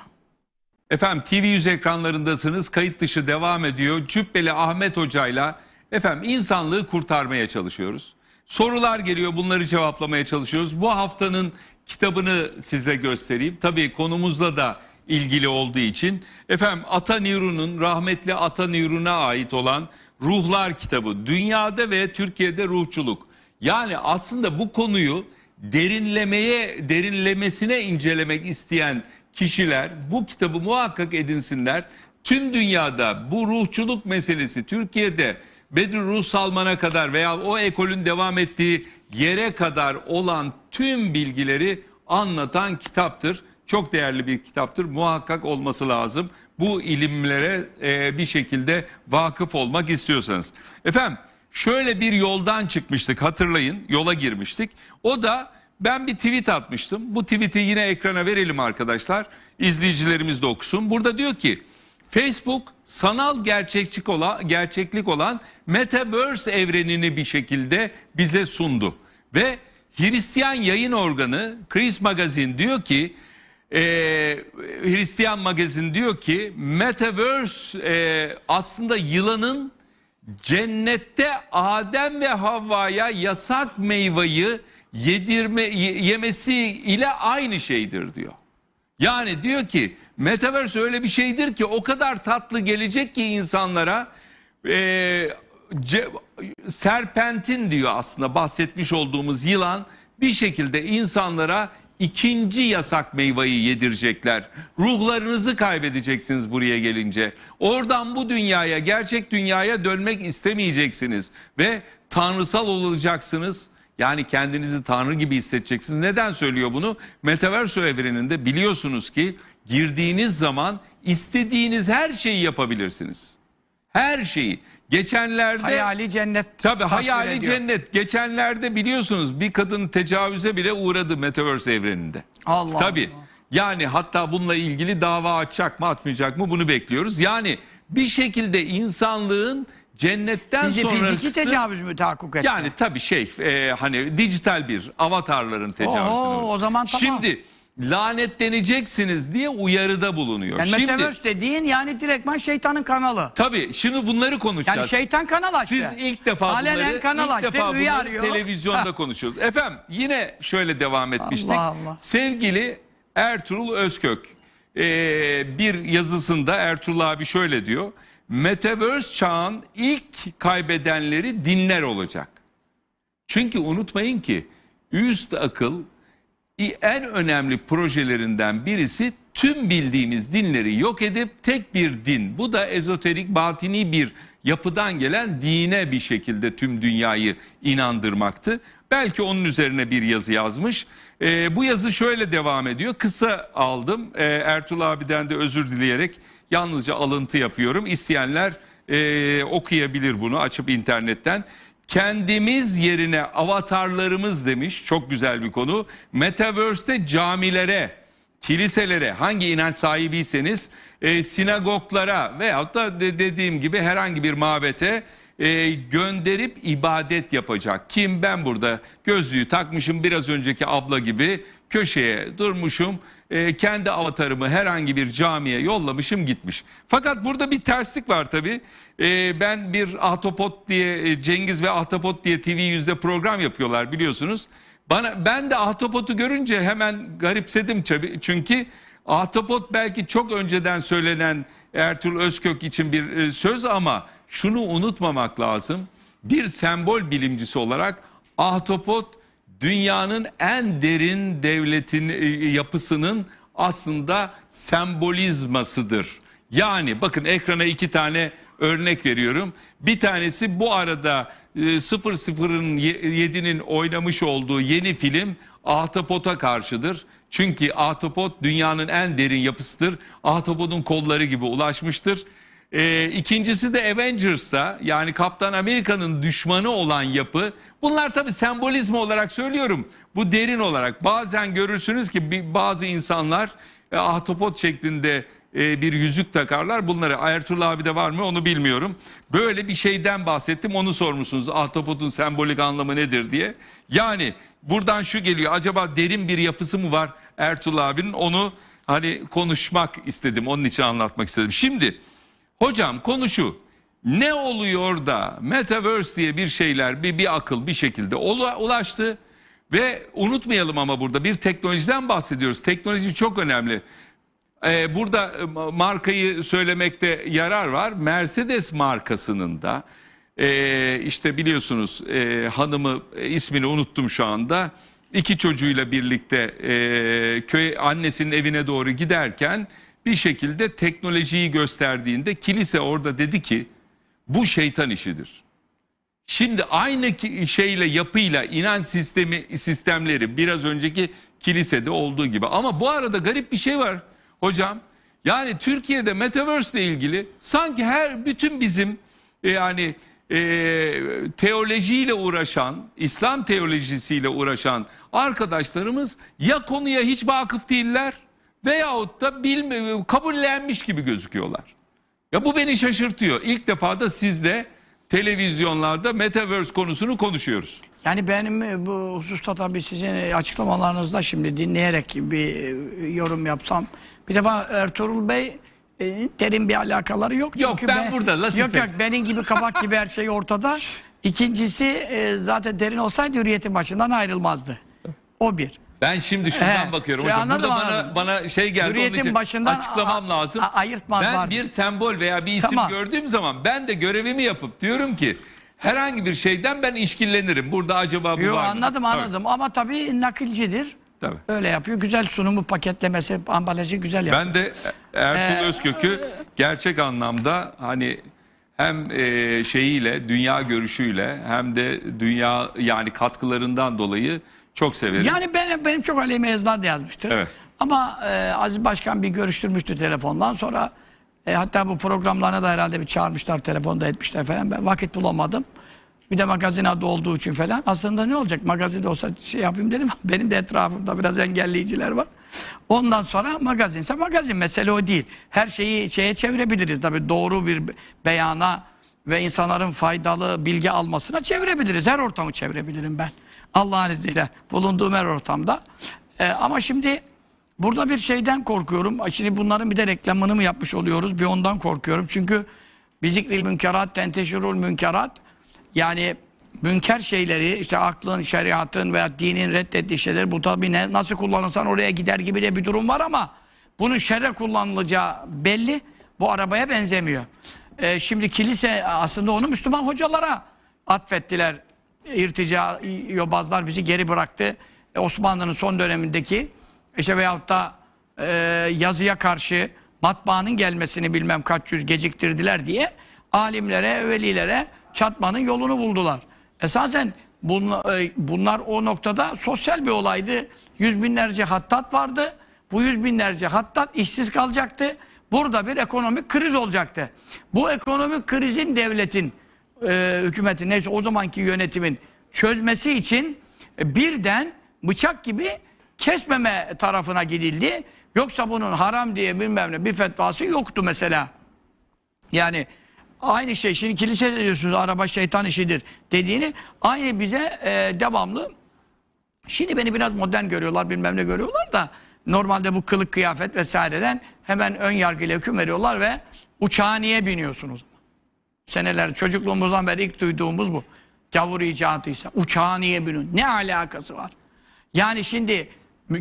[SPEAKER 2] Efendim TV100 ekranlarındasınız. Kayıt dışı devam ediyor. Cübbeli Ahmet Hoca'yla efendim insanlığı kurtarmaya çalışıyoruz. Sorular geliyor bunları cevaplamaya çalışıyoruz. Bu haftanın kitabını size göstereyim. Tabii konumuzla da ilgili olduğu için. Efendim Atanirun'un rahmetli Atanirun'a ait olan Ruhlar kitabı. Dünyada ve Türkiye'de ruhçuluk. Yani aslında bu konuyu derinlemeye, derinlemesine incelemek isteyen kişiler bu kitabı muhakkak edinsinler. Tüm dünyada bu ruhçuluk meselesi Türkiye'de Bedri Rus Salman'a kadar veya o ekolün devam ettiği yere kadar olan tüm bilgileri anlatan kitaptır. Çok değerli bir kitaptır. Muhakkak olması lazım. Bu ilimlere e, bir şekilde vakıf olmak istiyorsanız. Efendim şöyle bir yoldan çıkmıştık hatırlayın. Yola girmiştik. O da ben bir tweet atmıştım. Bu tweet'i yine ekrana verelim arkadaşlar. İzleyicilerimiz de okusun. Burada diyor ki Facebook sanal gerçekçik olan, gerçeklik olan metaverse evrenini bir şekilde bize sundu. Ve Hristiyan yayın organı Chris Magazine diyor ki e, Hristiyan Magazine diyor ki metaverse e, aslında yılanın cennette Adem ve Havva'ya yasak meyveyi yedirme yemesi ile aynı şeydir diyor. Yani diyor ki Metaverse öyle bir şeydir ki o kadar tatlı gelecek ki insanlara e, ce, serpentin diyor aslında bahsetmiş olduğumuz yılan bir şekilde insanlara ikinci yasak meyveyi yedirecekler. Ruhlarınızı kaybedeceksiniz buraya gelince. Oradan bu dünyaya, gerçek dünyaya dönmek istemeyeceksiniz ve tanrısal olacaksınız. Yani kendinizi tanrı gibi hissedeceksiniz. Neden söylüyor bunu? Metaverse evreninde biliyorsunuz ki girdiğiniz zaman istediğiniz her şeyi yapabilirsiniz. Her şeyi. Geçenlerde hayali
[SPEAKER 1] cennet. Tabii hayali ediyor.
[SPEAKER 2] cennet. Geçenlerde biliyorsunuz bir kadın tecavüze bile uğradı Metaverse evreninde. Allah. Tabii. Allah. Yani hatta bununla ilgili dava açacak mı atmayacak mı bunu bekliyoruz. Yani bir şekilde insanlığın cennetten Fizi, sonrası... Fiziki
[SPEAKER 1] tecavüz mü tahakkuk etti? Yani
[SPEAKER 2] tabii şey e, hani dijital bir avatarların tecavüzü. Oo, o zaman tamam. Şimdi lanetleneceksiniz diye uyarıda bulunuyor. Yani şimdi, Metaverse
[SPEAKER 1] dediğin yani direktman şeytanın kanalı.
[SPEAKER 2] Tabii şimdi bunları konuşacağız. Yani şeytan kanal açtı. Siz ilk defa Alenen bunları, kanal ilk açtı, defa bunları televizyonda konuşuyoruz. Efendim yine şöyle devam etmiştik. Allah Allah. Sevgili Ertuğrul Özkök ee, bir yazısında Ertuğrul abi şöyle diyor. Metaverse çağın ilk kaybedenleri dinler olacak. Çünkü unutmayın ki üst akıl en önemli projelerinden birisi tüm bildiğimiz dinleri yok edip tek bir din. Bu da ezoterik, batini bir yapıdan gelen dine bir şekilde tüm dünyayı inandırmaktı. Belki onun üzerine bir yazı yazmış. E, bu yazı şöyle devam ediyor. Kısa aldım. E, Ertuğrul abiden de özür dileyerek yalnızca alıntı yapıyorum. İsteyenler e, okuyabilir bunu açıp internetten kendimiz yerine avatarlarımız demiş. Çok güzel bir konu. Metaverse'te camilere, kiliselere, hangi inanç sahibiyseniz e, sinagoglara veyahut da de, dediğim gibi herhangi bir mabete e, gönderip ibadet yapacak. Kim ben burada gözlüğü takmışım biraz önceki abla gibi köşeye durmuşum e, kendi avatarımı herhangi bir camiye yollamışım gitmiş. Fakat burada bir terslik var tabii. E, ben bir Ahtapot diye e, Cengiz ve Ahtapot diye TV yüzde program yapıyorlar biliyorsunuz. Bana ben de Ahtapot'u görünce hemen garipsedim tabii. Çünkü Ahtapot belki çok önceden söylenen Ertuğrul Özkök için bir e, söz ama şunu unutmamak lazım. Bir sembol bilimcisi olarak ahtapot dünyanın en derin devletin e, e, yapısının aslında sembolizmasıdır. Yani bakın ekrana iki tane örnek veriyorum. Bir tanesi bu arada 00'ın e, 7'nin oynamış olduğu yeni film Ahtapot'a karşıdır. Çünkü ahtapot dünyanın en derin yapısıdır. Ahtapotun kolları gibi ulaşmıştır. E, ikincisi de Avengers'ta yani Kaptan Amerika'nın düşmanı olan yapı. Bunlar tabii sembolizm olarak söylüyorum. Bu derin olarak. Bazen görürsünüz ki bazı insanlar e, ahtapot şeklinde e, bir yüzük takarlar. Bunları Ertuğrul abi de var mı onu bilmiyorum. Böyle bir şeyden bahsettim onu sormuşsunuz. Ahtapotun sembolik anlamı nedir diye. Yani buradan şu geliyor. Acaba derin bir yapısı mı var Ertuğrul abinin? Onu hani konuşmak istedim. Onun için anlatmak istedim. Şimdi... Hocam konu şu. Ne oluyor da metaverse diye bir şeyler bir, bir akıl bir şekilde ulaştı ve unutmayalım ama burada bir teknolojiden bahsediyoruz. Teknoloji çok önemli. Ee, burada e, markayı söylemekte yarar var. Mercedes markasının da e, işte biliyorsunuz e, hanımı e, ismini unuttum şu anda. İki çocuğuyla birlikte e, köy annesinin evine doğru giderken bir şekilde teknolojiyi gösterdiğinde kilise orada dedi ki bu şeytan işidir. Şimdi aynı şeyle yapıyla inanç sistemi sistemleri biraz önceki kilisede olduğu gibi. Ama bu arada garip bir şey var hocam. Yani Türkiye'de metaverse ile ilgili sanki her bütün bizim e, yani e, teolojiyle uğraşan, İslam teolojisiyle uğraşan arkadaşlarımız ya konuya hiç vakıf değiller veyahut da bilme, kabullenmiş gibi gözüküyorlar. Ya bu beni şaşırtıyor. İlk defa da sizde televizyonlarda metaverse konusunu konuşuyoruz.
[SPEAKER 1] Yani benim e, bu hususta tabii sizin açıklamalarınızda şimdi dinleyerek bir e, yorum yapsam. Bir defa Ertuğrul Bey e, derin bir alakaları yok. Yok Çünkü ben, ben burada Latife. Yok yok benim gibi kabak gibi her şey ortada. İkincisi zaten derin olsaydı hürriyetin başından ayrılmazdı. O bir.
[SPEAKER 2] Ben şimdi şuradan He, bakıyorum şey, hocam. Burada anladım, bana, bana şey geldi Hürriyetin onun için açıklamam a- a- lazım. a- ben vardı. bir sembol veya bir isim Tamam. gördüğüm zaman ben de görevimi yapıp diyorum ki herhangi bir şeyden ben işkillenirim. Burada acaba bu Yo, var mı? anladım Tabii, anladım
[SPEAKER 1] ama tabii nakilcidir. Tabii. Öyle yapıyor. Güzel sunumu paketlemesi, ambalajı güzel yapıyor. Ben
[SPEAKER 2] de Ertuğrul ee, Özkök'ü gerçek anlamda hani hem e, şeyiyle dünya görüşüyle hem de dünya yani katkılarından dolayı çok severim.
[SPEAKER 1] Yani ben, benim çok aleyhime yazılar da yazmıştır. Evet. Ama e, Aziz Başkan bir görüştürmüştü telefondan sonra e, hatta bu programlarına da herhalde bir çağırmışlar telefonda etmişler falan. Ben vakit bulamadım. Bir de magazin adı olduğu için falan. Aslında ne olacak? Magazin olsa şey yapayım dedim. Benim de etrafımda biraz engelleyiciler var. Ondan sonra magazinse magazin. Mesele o değil. Her şeyi şeye çevirebiliriz. Tabii doğru bir beyana ve insanların faydalı bilgi almasına çevirebiliriz. Her ortamı çevirebilirim ben. Allah'ın izniyle bulunduğum her ortamda. E, ama şimdi burada bir şeyden korkuyorum. Şimdi bunların bir de reklamını mı yapmış oluyoruz? Bir ondan korkuyorum. Çünkü bizikril münkerat, tenteşirul münkerat. Yani münker şeyleri işte aklın, şeriatın veya dinin reddettiği şeyleri bu tabi ne, nasıl kullanırsan oraya gider gibi de bir durum var ama bunun şerre kullanılacağı belli. Bu arabaya benzemiyor. Ee, şimdi kilise aslında onu Müslüman hocalara atfettiler irtica yobazlar bizi geri bıraktı. E, Osmanlı'nın son dönemindeki işte veyahut da e, yazıya karşı matbaanın gelmesini bilmem kaç yüz geciktirdiler diye alimlere, velilere çatmanın yolunu buldular. Esasen bunla, e, bunlar o noktada sosyal bir olaydı. Yüz binlerce hattat vardı. Bu yüz binlerce hattat işsiz kalacaktı. Burada bir ekonomik kriz olacaktı. Bu ekonomik krizin devletin e, hükümetin neyse o zamanki yönetimin çözmesi için e, birden bıçak gibi kesmeme tarafına gidildi. Yoksa bunun haram diye bilmem ne bir fetvası yoktu mesela. Yani aynı şey şimdi kilisede diyorsunuz araba şeytan işidir dediğini aynı bize e, devamlı şimdi beni biraz modern görüyorlar bilmem ne görüyorlar da normalde bu kılık kıyafet vesaireden hemen ön yargıyla hüküm veriyorlar ve uçağa niye biniyorsunuz? seneler çocukluğumuzdan beri ilk duyduğumuz bu. Gavur icatıysa, uçağa niye binin? Ne alakası var? Yani şimdi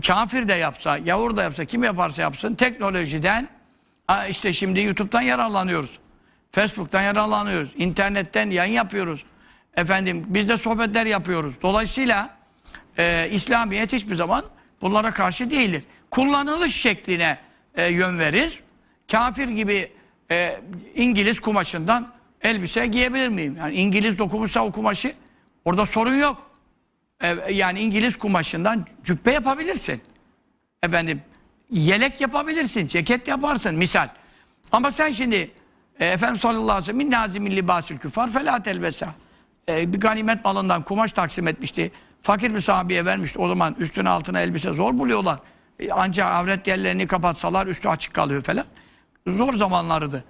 [SPEAKER 1] kafir de yapsa, yavur da yapsa, kim yaparsa yapsın teknolojiden işte şimdi YouTube'dan yararlanıyoruz. Facebook'tan yararlanıyoruz. internetten yayın yapıyoruz. Efendim biz de sohbetler yapıyoruz. Dolayısıyla e, İslamiyet hiçbir zaman bunlara karşı değildir. Kullanılış şekline e, yön verir. Kafir gibi e, İngiliz kumaşından elbise giyebilir miyim? Yani İngiliz dokumuşsa o kumaşı orada sorun yok. E, yani İngiliz kumaşından cübbe yapabilirsin. Efendim yelek yapabilirsin, ceket yaparsın misal. Ama sen şimdi Efendim Efendimiz sallallahu aleyhi ve sellem nazimin libasül küfar felat telbesa. E, bir ganimet malından kumaş taksim etmişti. Fakir bir sahabeye vermişti. O zaman üstüne altına elbise zor buluyorlar. E, ancak avret yerlerini kapatsalar üstü açık kalıyor falan. Zor zamanlardı.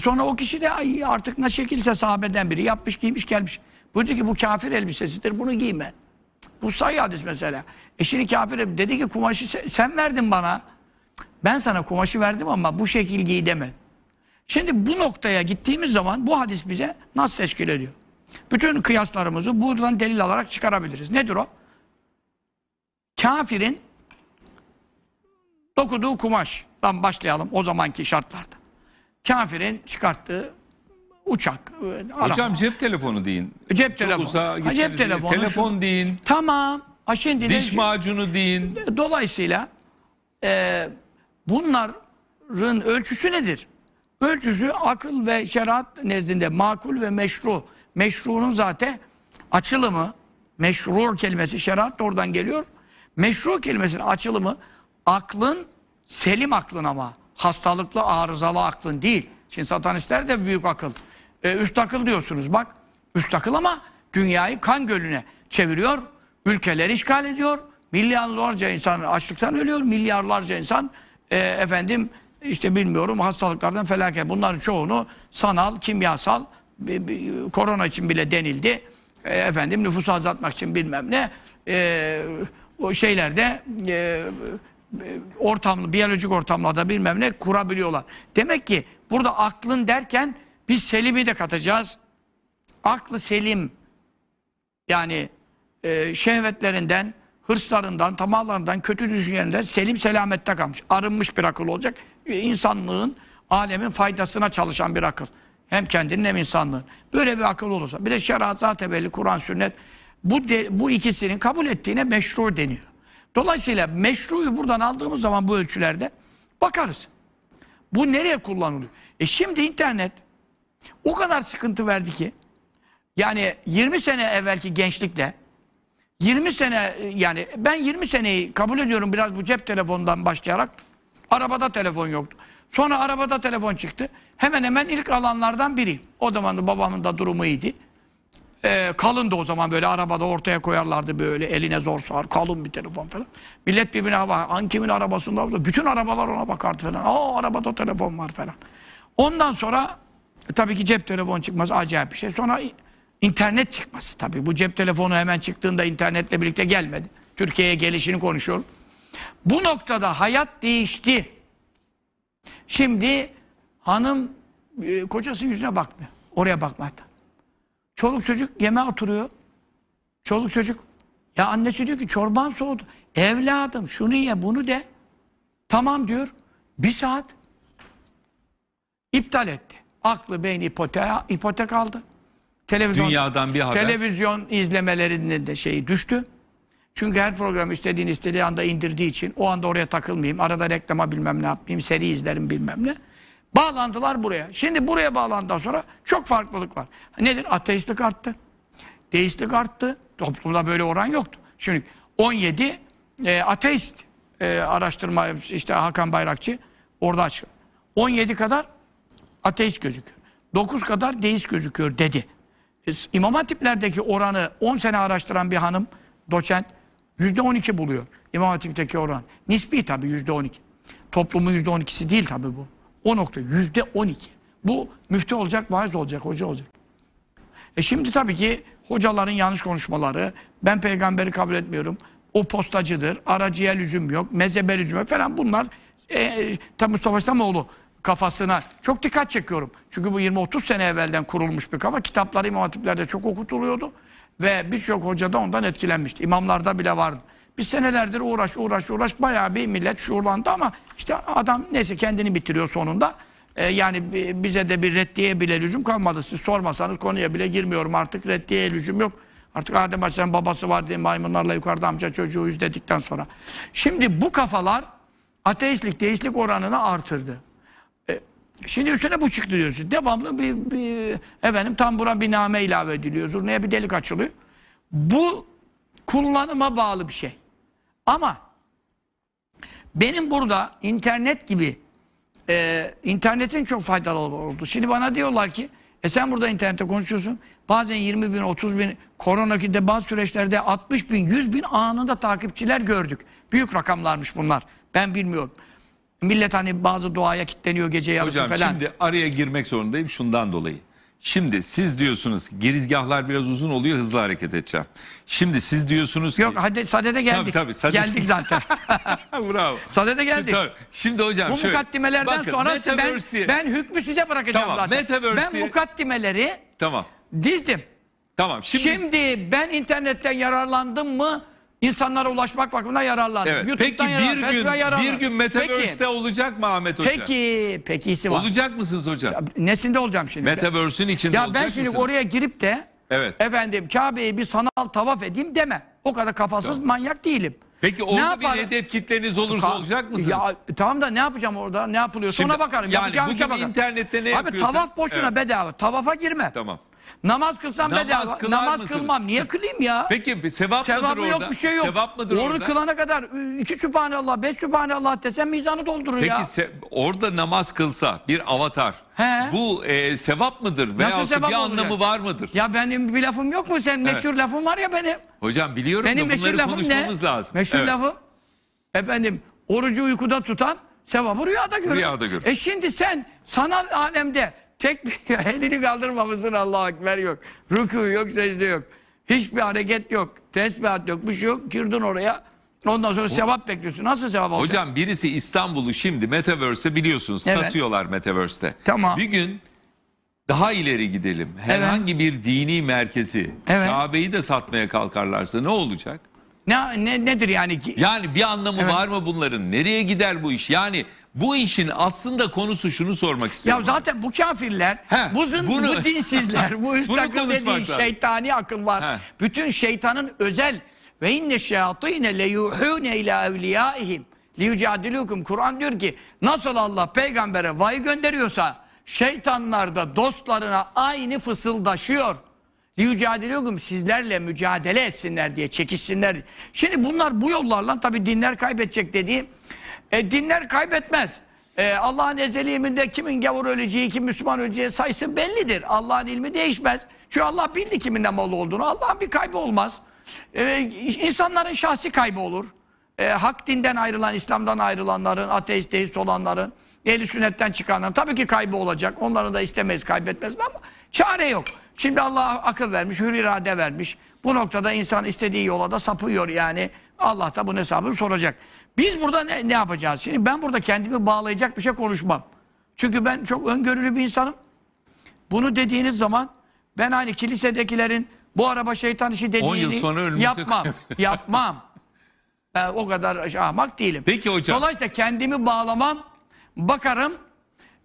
[SPEAKER 1] Sonra o kişi de Ay, artık ne şekilse sahabeden biri yapmış giymiş gelmiş. Buyurdu ki bu kafir elbisesidir bunu giyme. Bu sayı hadis mesela. Eşini kafir dedi ki kumaşı sen, verdin bana. Ben sana kumaşı verdim ama bu şekil giy deme. Şimdi bu noktaya gittiğimiz zaman bu hadis bize nasıl teşkil ediyor? Bütün kıyaslarımızı buradan delil alarak çıkarabiliriz. Nedir o? Kafirin dokuduğu kumaş. Ben başlayalım o zamanki şartlarda kafirin çıkarttığı uçak. E, araba. Hocam
[SPEAKER 2] cep telefonu deyin. Cep Çok
[SPEAKER 1] telefonu. Uzağa cep telefonu. Telefon şu, deyin. Tamam. Ha şimdi Diş ne, macunu deyin. E, dolayısıyla e, bunların ölçüsü nedir? Ölçüsü akıl ve şeriat nezdinde makul ve meşru. Meşru'nun zaten açılımı, meşru kelimesi şeriat da oradan geliyor. Meşru kelimesinin açılımı aklın, selim aklın ama hastalıklı arızalı aklın değil. Şimdi satanistler de büyük akıl. E, üst akıl diyorsunuz bak. Üst akıl ama dünyayı kan gölüne çeviriyor. Ülkeleri işgal ediyor. Milyarlarca insan açlıktan ölüyor. Milyarlarca insan e, efendim işte bilmiyorum hastalıklardan felaket. Bunların çoğunu sanal, kimyasal, bir, bir, korona için bile denildi. E, efendim nüfusu azaltmak için bilmem ne. E, o şeylerde e, ortamlı, biyolojik ortamlarda bilmem ne kurabiliyorlar. Demek ki burada aklın derken biz selimi de katacağız. Aklı selim yani e, şehvetlerinden, hırslarından, tamahlarından, kötü düşüncelerinden selim selamette kalmış. Arınmış bir akıl olacak. E, insanlığın, alemin faydasına çalışan bir akıl. Hem kendinin hem insanlığın. Böyle bir akıl olursa. Bir de şeriat, tebelli, Kur'an, sünnet. Bu, de, bu ikisinin kabul ettiğine meşru deniyor. Dolayısıyla meşruyu buradan aldığımız zaman bu ölçülerde bakarız. Bu nereye kullanılıyor? E şimdi internet o kadar sıkıntı verdi ki yani 20 sene evvelki gençlikle 20 sene e, yani ben 20 seneyi kabul ediyorum biraz bu cep telefonundan başlayarak arabada telefon yoktu. Sonra arabada telefon çıktı. Hemen hemen ilk alanlardan biri. O zaman da babamın da durumu iyiydi. E, kalın o zaman böyle arabada ortaya koyarlardı böyle eline zor sar kalın bir telefon falan. Millet birbirine hava an kimin arabasında olsa bütün arabalar ona bakardı falan. Aa arabada telefon var falan. Ondan sonra e, tabii ki cep telefonu çıkmaz acayip bir şey. Sonra internet çıkması tabii. Bu cep telefonu hemen çıktığında internetle birlikte gelmedi. Türkiye'ye gelişini konuşuyorum. Bu noktada hayat değişti. Şimdi hanım e, kocası yüzüne bakmıyor. Oraya bakmaktan. Çoluk çocuk yeme oturuyor. Çoluk çocuk ya annesi diyor ki çorban soğudu. Evladım şunu ye bunu de. Tamam diyor. Bir saat iptal etti. Aklı beyni ipoteğa, ipotek aldı.
[SPEAKER 2] Televizyon, Dünyadan bir haber.
[SPEAKER 1] Televizyon izlemelerinin de şeyi düştü. Çünkü her programı istediğin istediği anda indirdiği için o anda oraya takılmayayım. Arada reklama bilmem ne yapayım? Seri izlerim bilmem ne. Bağlandılar buraya. Şimdi buraya bağlandıktan sonra çok farklılık var. Nedir? Ateistlik arttı. Deistlik arttı. Toplumda böyle oran yoktu. Şimdi 17 e, ateist e, araştırma işte Hakan Bayrakçı orada açık. 17 kadar ateist gözüküyor. 9 kadar deist gözüküyor dedi. E, İmam Hatipler'deki oranı 10 sene araştıran bir hanım doçent %12 buluyor. İmam Hatip'teki oran. Nispi tabii %12. Toplumun %12'si değil tabii bu. O nokta yüzde on iki. Bu müftü olacak, vaiz olacak, hoca olacak. E şimdi tabii ki hocaların yanlış konuşmaları, ben peygamberi kabul etmiyorum, o postacıdır, aracıya lüzum yok, mezhebe lüzum yok falan bunlar e, e tabii Mustafa İslamoğlu kafasına çok dikkat çekiyorum. Çünkü bu 20-30 sene evvelden kurulmuş bir kafa. Kitapları imam hatiplerde çok okutuluyordu ve birçok hoca da ondan etkilenmişti. İmamlarda bile vardı. Biz senelerdir uğraş uğraş uğraş bayağı bir millet şuurlandı ama işte adam neyse kendini bitiriyor sonunda. Ee, yani bize de bir reddiye bile lüzum kalmadı. Siz sormasanız konuya bile girmiyorum artık reddiye lüzum yok. Artık Adem Aleyhisselam babası var diye maymunlarla yukarıda amca çocuğu izledikten sonra. Şimdi bu kafalar ateistlik, deistlik oranını artırdı. E, şimdi üstüne bu çıktı diyorsun. Devamlı bir, bir efendim tam buran bir name ilave ediliyor. Zurnaya bir delik açılıyor. Bu kullanıma bağlı bir şey. Ama benim burada internet gibi e, internetin çok faydalı oldu. Şimdi bana diyorlar ki e sen burada internette konuşuyorsun. Bazen 20 bin, 30 bin, koronaki de bazı süreçlerde 60 bin, 100 bin anında takipçiler gördük. Büyük rakamlarmış bunlar. Ben bilmiyorum. Millet hani bazı duaya kilitleniyor gece yarısı Hocam, falan. Hocam şimdi
[SPEAKER 2] araya girmek zorundayım şundan dolayı. Şimdi siz diyorsunuz ki girizgahlar biraz uzun oluyor hızlı hareket edeceğim. Şimdi siz diyorsunuz ki... Yok hadi sadede geldik. Tabii tabii. Sadede... Geldik zaten. Bravo. Sadede geldik. Şimdi, tabii. Şimdi hocam Bu şöyle. mukaddimelerden bakın, sonra ben, diye. ben
[SPEAKER 1] hükmü size bırakacağım tamam, zaten. Metaverse ben diye. mukaddimeleri
[SPEAKER 2] tamam. dizdim. Tamam. Şimdi...
[SPEAKER 1] şimdi ben internetten yararlandım mı insanlara ulaşmak bakımından yararlandı. Evet. peki bir gün, yararlandık. bir gün Metaverse'de peki,
[SPEAKER 2] olacak mı Ahmet Hoca? Peki, peki isi var. Olacak mısınız hocam? Ya,
[SPEAKER 1] nesinde olacağım şimdi? Metaverse'ün içinde ya olacak mısınız? Ya ben şimdi mısınız? oraya girip de evet. efendim Kabe'yi bir sanal tavaf edeyim deme. O kadar kafasız tamam. manyak değilim. Peki orada ne bir hedef kitleniz olursa olacak mısınız? Ya, tamam da ne yapacağım orada? Ne yapılıyor? Şimdi, Ona bakarım. Yani bugün şey bakarım. internette ne Abi, yapıyorsunuz? Abi tavaf boşuna evet. bedava. Tavafa girme. Tamam. Namaz kılsam Namaz bedava. kılar Namaz mısınız? kılmam. Niye kılayım ya? Peki sevap mıdır Sevabı orada? yok bir şey yok. Sevap mıdır Onu kılana kadar ü- iki sübhanallah, beş sübhanallah desem mizanı doldurur Peki ya.
[SPEAKER 2] Peki orada namaz kılsa bir avatar He. bu e, sevap mıdır veya bir sevap olacak? anlamı var
[SPEAKER 1] mıdır? Ya benim bir lafım yok mu sen? Meşhur lafım var ya benim. Hocam biliyorum Benim da meşhur bunları lafım ne? lazım. Meşhur Evet. lafım efendim orucu uykuda tutan sevabı rüyada görür. Rüyada görür. E şimdi sen sanal alemde Tek bir elini kaldırmamışsın Allah Ekber yok. Ruku yok, secde yok. Hiçbir hareket yok. Tesbihat yok, bir şey yok. Girdin oraya. Ondan sonra sevap bekliyorsun. Nasıl sevap alacaksın? Hocam
[SPEAKER 2] birisi İstanbul'u şimdi Metaverse'e biliyorsunuz Evet. satıyorlar Metaverse'te. Tamam. Bir gün daha ileri gidelim. Herhangi bir dini merkezi Evet. Kabe'yi de satmaya kalkarlarsa ne olacak?
[SPEAKER 1] Ne, ne, nedir yani? Yani bir anlamı Evet.
[SPEAKER 2] var mı bunların? Nereye gider bu iş? Yani bu işin aslında konusu şunu sormak istiyorum. Ya
[SPEAKER 1] zaten abi. bu kafirler, He, bu, zın, bunu, bu dinsizler, bu üst dediğin şeytani akıllar, He. bütün şeytanın özel ve inne şeyatine leyuhune ila evliyaihim liyucadilukum. Kur'an diyor ki nasıl Allah peygambere vahiy gönderiyorsa şeytanlar da dostlarına aynı fısıldaşıyor. Liyucadilukum sizlerle mücadele etsinler diye çekişsinler. Şimdi bunlar bu yollarla tabi dinler kaybedecek dediğim. E, dinler kaybetmez. E, Allah'ın ezeli kimin gavur öleceği, kim Müslüman öleceği sayısı bellidir. Allah'ın ilmi değişmez. Çünkü Allah bildi kimin ne mal olduğunu. Allah'ın bir kaybı olmaz. E, insanların şahsi kaybı olur. E, hak dinden ayrılan, İslam'dan ayrılanların, ateist, deist olanların, ehli sünnetten çıkanların tabii ki kaybı olacak. Onları da istemeyiz, kaybetmesin ama çare yok. Şimdi Allah akıl vermiş, hür irade vermiş. Bu noktada insan istediği yola da sapıyor yani. Allah da bunun hesabını soracak. Biz burada ne, ne yapacağız? Şimdi ben burada kendimi bağlayacak bir şey konuşmam. Çünkü ben çok öngörülü bir insanım. Bunu dediğiniz zaman ben aynı kilisedekilerin bu araba şeytan işi dediğini yıl sonra yapmam. yapmam. Ben o kadar ahmak değilim. Peki hocam. Dolayısıyla kendimi bağlamam. Bakarım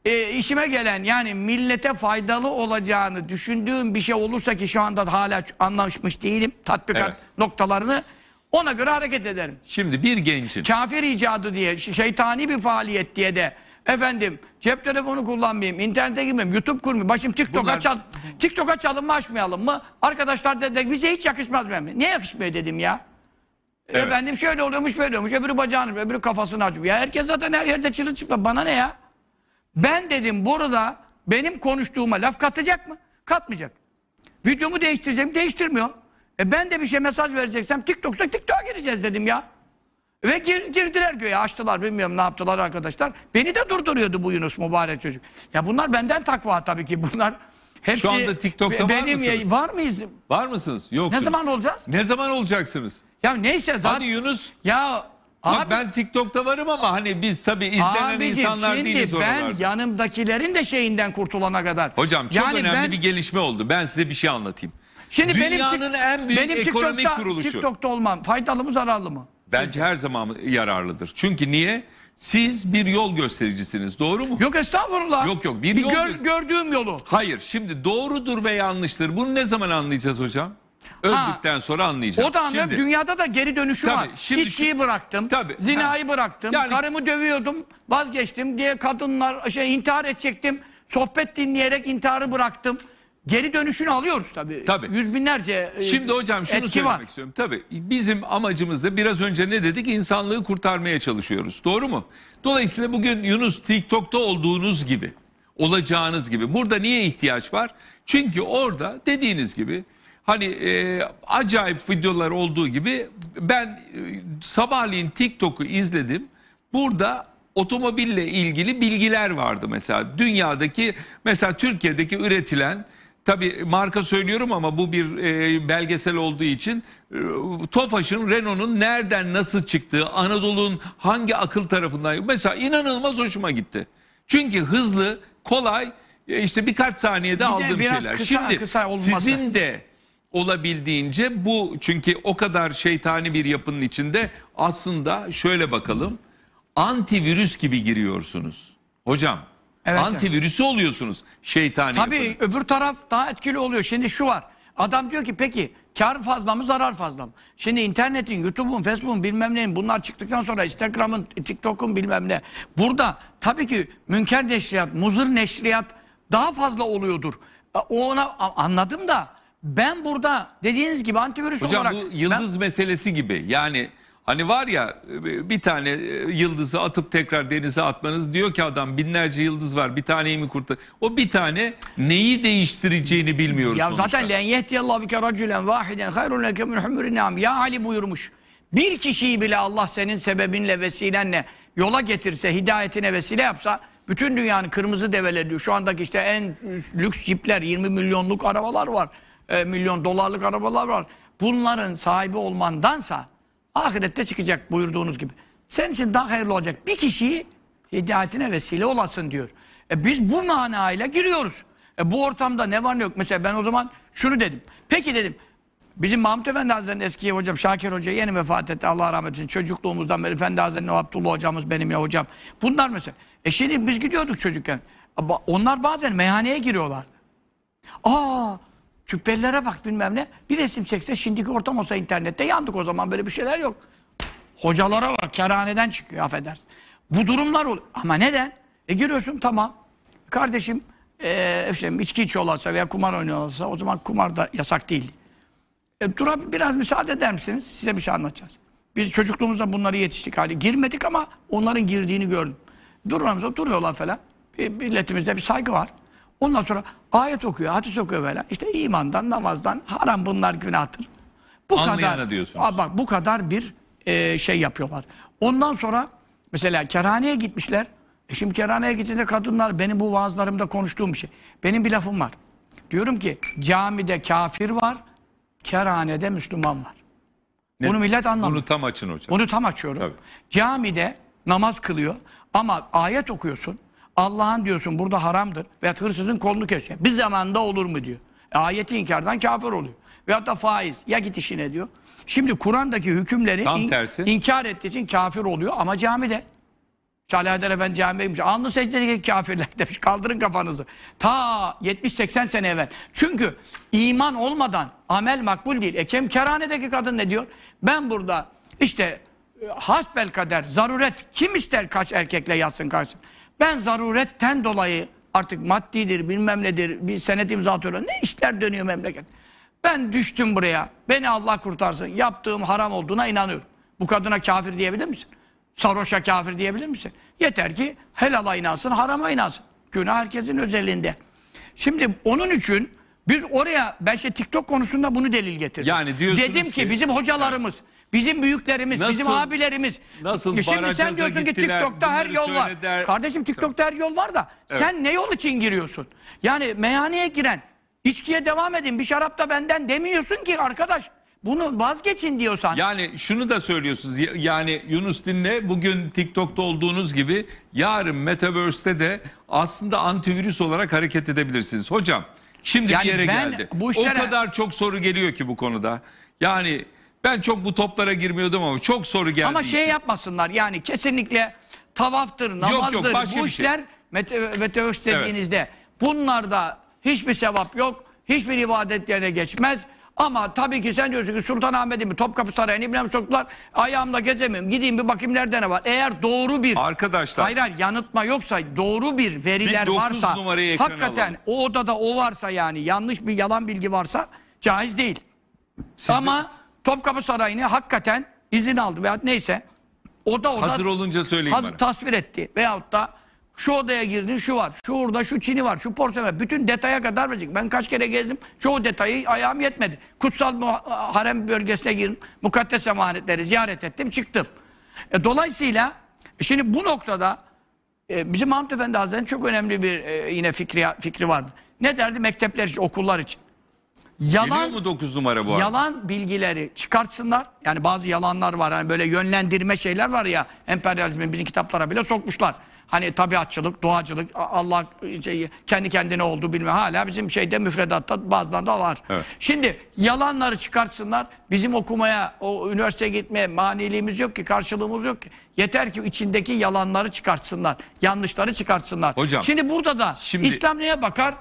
[SPEAKER 1] e, işime gelen yani millete faydalı olacağını düşündüğüm bir şey olursa ki şu anda hala anlaşmış değilim tatbikat evet. noktalarını ona göre hareket ederim. Şimdi bir gençin... Kafir icadı diye, şeytani bir faaliyet diye de efendim cep telefonu kullanmayayım, internete girmeyeyim, YouTube kurmayayım, başım TikTok'a Bunlar... çal... TikTok'a mı açmayalım mı? Arkadaşlar dedi bize hiç yakışmaz memnun. Niye yakışmıyor dedim ya? Evet. Efendim şöyle oluyormuş böyle oluyormuş, öbürü bacağını, öbürü kafasını açıyor. Ya herkes zaten her yerde çırılçıplak, bana ne ya? Ben dedim burada benim konuştuğuma laf katacak mı? Katmayacak. Videomu değiştireceğim, değiştirmiyor. E ben de bir şey mesaj vereceksem TikTok'sa TikTok'a gireceğiz dedim ya. Ve gir, girdiler göğe açtılar bilmiyorum ne yaptılar arkadaşlar. Beni de durduruyordu bu Yunus mübarek çocuk. Ya bunlar benden takva tabii ki bunlar. Hepsi, Şu anda TikTok'ta benim, var mısınız? Var mıyız? Var mısınız? Yoksunuz. Ne zaman olacağız? Ne zaman olacaksınız? Ya neyse zaten. Hadi Yunus. Ya Abi, ben
[SPEAKER 2] TikTok'ta varım ama hani biz tabii izlenen abicim, insanlar şimdi değiliz oralarda. ben oralarda.
[SPEAKER 1] yanımdakilerin de şeyinden kurtulana kadar. Hocam çok yani önemli ben, bir
[SPEAKER 2] gelişme oldu. Ben size bir şey anlatayım. Şimdi Dünyanın benim, en büyük benim ekonomik TikTok'ta, kuruluşu. TikTok'ta
[SPEAKER 1] olmam faydalı mı zararlı mı?
[SPEAKER 2] Bence her zaman yararlıdır. Çünkü niye? Siz bir yol göstericisiniz doğru mu? Yok estağfurullah. Yok yok. Bir, bir yol gör, gördüğüm yolu. Hayır şimdi doğrudur ve yanlıştır. Bunu ne zaman anlayacağız hocam? Öldükten ha, sonra anlayacağız. O da anlıyorum. Şimdi, dünyada
[SPEAKER 1] da geri dönüşü tabii, var. Şimdi İçkiyi şu, bıraktım. Tabii, zinayı ha, bıraktım. Yani, karımı dövüyordum. Vazgeçtim diye kadınlar şey intihar edecektim. Sohbet dinleyerek intiharı bıraktım. Geri dönüşünü alıyoruz tabii. Tabii. Yüz binlerce e, Şimdi hocam şunu etki söylemek var. istiyorum.
[SPEAKER 2] Tabii bizim amacımız da biraz önce ne dedik? İnsanlığı kurtarmaya çalışıyoruz. Doğru mu? Dolayısıyla bugün Yunus TikTok'ta olduğunuz gibi, olacağınız gibi. Burada niye ihtiyaç var? Çünkü orada dediğiniz gibi hani e, acayip videolar olduğu gibi ben e, sabahleyin TikTok'u izledim. Burada otomobille ilgili bilgiler vardı mesela. Dünyadaki mesela Türkiye'deki üretilen Tabii marka söylüyorum ama bu bir e, belgesel olduğu için e, Tofaş'ın Renault'un nereden nasıl çıktığı, Anadolu'nun hangi akıl tarafından mesela inanılmaz hoşuma gitti. Çünkü hızlı, kolay e, işte birkaç saniyede bir aldığım şeyler. Kısa, Şimdi kısa sizin de olabildiğince bu çünkü o kadar şeytani bir yapının içinde aslında şöyle bakalım. Antivirüs gibi giriyorsunuz. Hocam Evet, Antivirüsü evet. oluyorsunuz şeytani Tabii
[SPEAKER 1] yapının. öbür taraf daha etkili oluyor. Şimdi şu var. Adam diyor ki peki kar fazla mı zarar fazla mı? Şimdi internetin, YouTube'un, Facebook'un bilmem neyin bunlar çıktıktan sonra Instagram'ın, TikTok'un bilmem ne. Burada tabii ki münker neşriyat, muzır neşriyat daha fazla oluyordur. O Ona anladım da ben burada dediğiniz gibi antivirüs Hocam, olarak... Hocam
[SPEAKER 2] bu yıldız ben, meselesi gibi yani Hani var ya bir tane e, yıldızı atıp tekrar denize atmanız diyor ki adam binlerce yıldız var bir taneyi mi kurtar? O bir tane neyi değiştireceğini bilmiyoruz Ya sonuçta. zaten len
[SPEAKER 1] yehdiyallahu bike raculen vahiden hayrun leke min humurin Ya Ali buyurmuş. Bir kişiyi bile Allah senin sebebinle vesilenle yola getirse, hidayetine vesile yapsa bütün dünyanın kırmızı develeri diyor. Şu andaki işte en lüks cipler, 20 milyonluk arabalar var. E, milyon dolarlık arabalar var. Bunların sahibi olmandansa Ahirette çıkacak buyurduğunuz gibi. Senin için daha hayırlı olacak. Bir kişiyi hidayetine vesile olasın diyor. E biz bu manayla giriyoruz. E bu ortamda ne var ne yok. Mesela ben o zaman şunu dedim. Peki dedim. Bizim Mahmut Efendi Hazretleri'nin eski hocam Şakir Hoca yeni vefat etti Allah rahmet eylesin. Çocukluğumuzdan beri Efendi Hazretleri'nin Abdullah hocamız benim ya hocam. Bunlar mesela. E şimdi biz gidiyorduk çocukken. Onlar bazen meyhaneye giriyorlardı. Aa Cübbelilere bak bilmem ne. Bir resim çekse şimdiki ortam olsa internette yandık o zaman böyle bir şeyler yok. Hocalara bak kerhaneden çıkıyor affedersin. Bu durumlar oluyor. Ama neden? E giriyorsun tamam. Kardeşim e, işte, içki içiyorlarsa veya kumar oynuyorlarsa o zaman kumar da yasak değil. E, dura biraz müsaade eder misiniz? Size bir şey anlatacağız. Biz çocukluğumuzda bunları yetiştik hali. Girmedik ama onların girdiğini gördüm. Durmamıza duruyorlar falan. Bir, milletimizde bir saygı var. Ondan sonra ayet okuyor, hadis okuyor böyle. İşte imandan, namazdan, haram bunlar günahtır. Bu Anlayana kadar, diyorsunuz. Aa, bak bu kadar bir e, şey yapıyorlar. Ondan sonra mesela kerhaneye gitmişler. E şimdi kerhaneye gittiğinde kadınlar benim bu vaazlarımda konuştuğum şey. Benim bir lafım var. Diyorum ki camide kafir var, kerhanede Müslüman var. Ne? Bunu millet anlamıyor. Bunu
[SPEAKER 2] tam açın hocam.
[SPEAKER 1] Bunu tam açıyorum. Tabii. Camide namaz kılıyor ama ayet okuyorsun. Allah'ın diyorsun burada haramdır. Veyahut hırsızın kolunu kesiyor. Bir zamanda olur mu diyor. E, ayeti inkardan kafir oluyor. Veyahut da faiz. Ya git işine diyor. Şimdi Kur'an'daki hükümleri Tam in, tersi. inkar ettiği için kafir oluyor. Ama camide. Salih Adel Efendi camideymiş. Anlı secdedeki kafirler demiş. Kaldırın kafanızı. Ta 70-80 sene evvel. Çünkü iman olmadan amel makbul değil. Ekem keranedeki kadın ne diyor? Ben burada işte e, hasbel kader, zaruret kim ister kaç erkekle yatsın kaçsın. Ben zaruretten dolayı artık maddidir bilmem nedir bir senet imza atıyorum. Ne işler dönüyor memleket. Ben düştüm buraya. Beni Allah kurtarsın. Yaptığım haram olduğuna inanıyorum. Bu kadına kafir diyebilir misin? Sarhoşa kafir diyebilir misin? Yeter ki helala inansın, harama inansın. Günah herkesin özelliğinde. Şimdi onun için biz oraya ben işte TikTok konusunda bunu delil getirdim. Yani diyorsunuz Dedim ki, ki bizim hocalarımız Bizim büyüklerimiz, nasıl, bizim abilerimiz. Nasıl Şimdi sen diyorsun ki TikTok'ta her yol var. Der. Kardeşim TikTok'ta her yol var da evet. sen ne yol için giriyorsun? Yani meyhaneye giren, içkiye devam edin bir şarap da benden demiyorsun ki arkadaş. Bunu vazgeçin diyorsan.
[SPEAKER 2] Yani şunu da söylüyorsunuz. Yani Yunus Dinle bugün TikTok'ta olduğunuz gibi yarın Metaverse'te de aslında antivirüs olarak hareket edebilirsiniz. Hocam şimdiki yani yere geldi. Bu işlere... O kadar çok soru geliyor ki bu konuda. Yani ben çok bu toplara girmiyordum ama çok soru geldi. Ama şey için.
[SPEAKER 1] yapmasınlar yani kesinlikle tavaftır, namazdır yok, yok, bu şey. işler şey. mete meteor Evet. Bunlarda hiçbir sevap yok, hiçbir ibadet yerine geçmez. Ama tabii ki sen diyorsun ki Sultanahmet'i mi Topkapı Sarayı'nı bilmem soktular. ayağımda gezemiyorum. Gideyim bir bakayım nerede ne var. Eğer doğru bir arkadaşlar hayır, hayır yanıtma yoksa doğru bir veriler bir varsa hakikaten alalım. o odada o varsa yani yanlış bir yalan bilgi varsa caiz değil. Sizin, Ama Topkapı Sarayı'nı hakikaten izin aldı veya neyse oda oda hazır olunca söyleyin hazır, bana. tasvir etti veyahut da şu odaya girdin şu var, şu orada şu çini var, şu porselen bütün detaya kadar verecek. Ben kaç kere gezdim çoğu detayı ayağım yetmedi. Kutsal harem bölgesine girdim, mukaddes emanetleri ziyaret ettim çıktım. E, dolayısıyla e, şimdi bu noktada e, bizim Hamdi Efendi Hazretleri'nin çok önemli bir e, yine fikri, fikri vardı. Ne derdi? Mektepler için, okullar için.
[SPEAKER 2] Yalan, mı mu 9 numara bu arada? Yalan
[SPEAKER 1] bilgileri çıkartsınlar. Yani bazı yalanlar var. Hani böyle yönlendirme şeyler var ya. Emperyalizmin bizim kitaplara bile sokmuşlar. Hani tabiatçılık, doğacılık, Allah şey, kendi kendine oldu bilme hala bizim şeyde müfredatta bazıdan da var. Evet. Şimdi yalanları çıkartsınlar. Bizim okumaya, o üniversiteye gitmeye maniliğimiz yok ki, karşılığımız yok ki. Yeter ki içindeki yalanları çıkartsınlar. Yanlışları çıkartsınlar. Hocam, şimdi burada da şimdi, İslam neye bakar?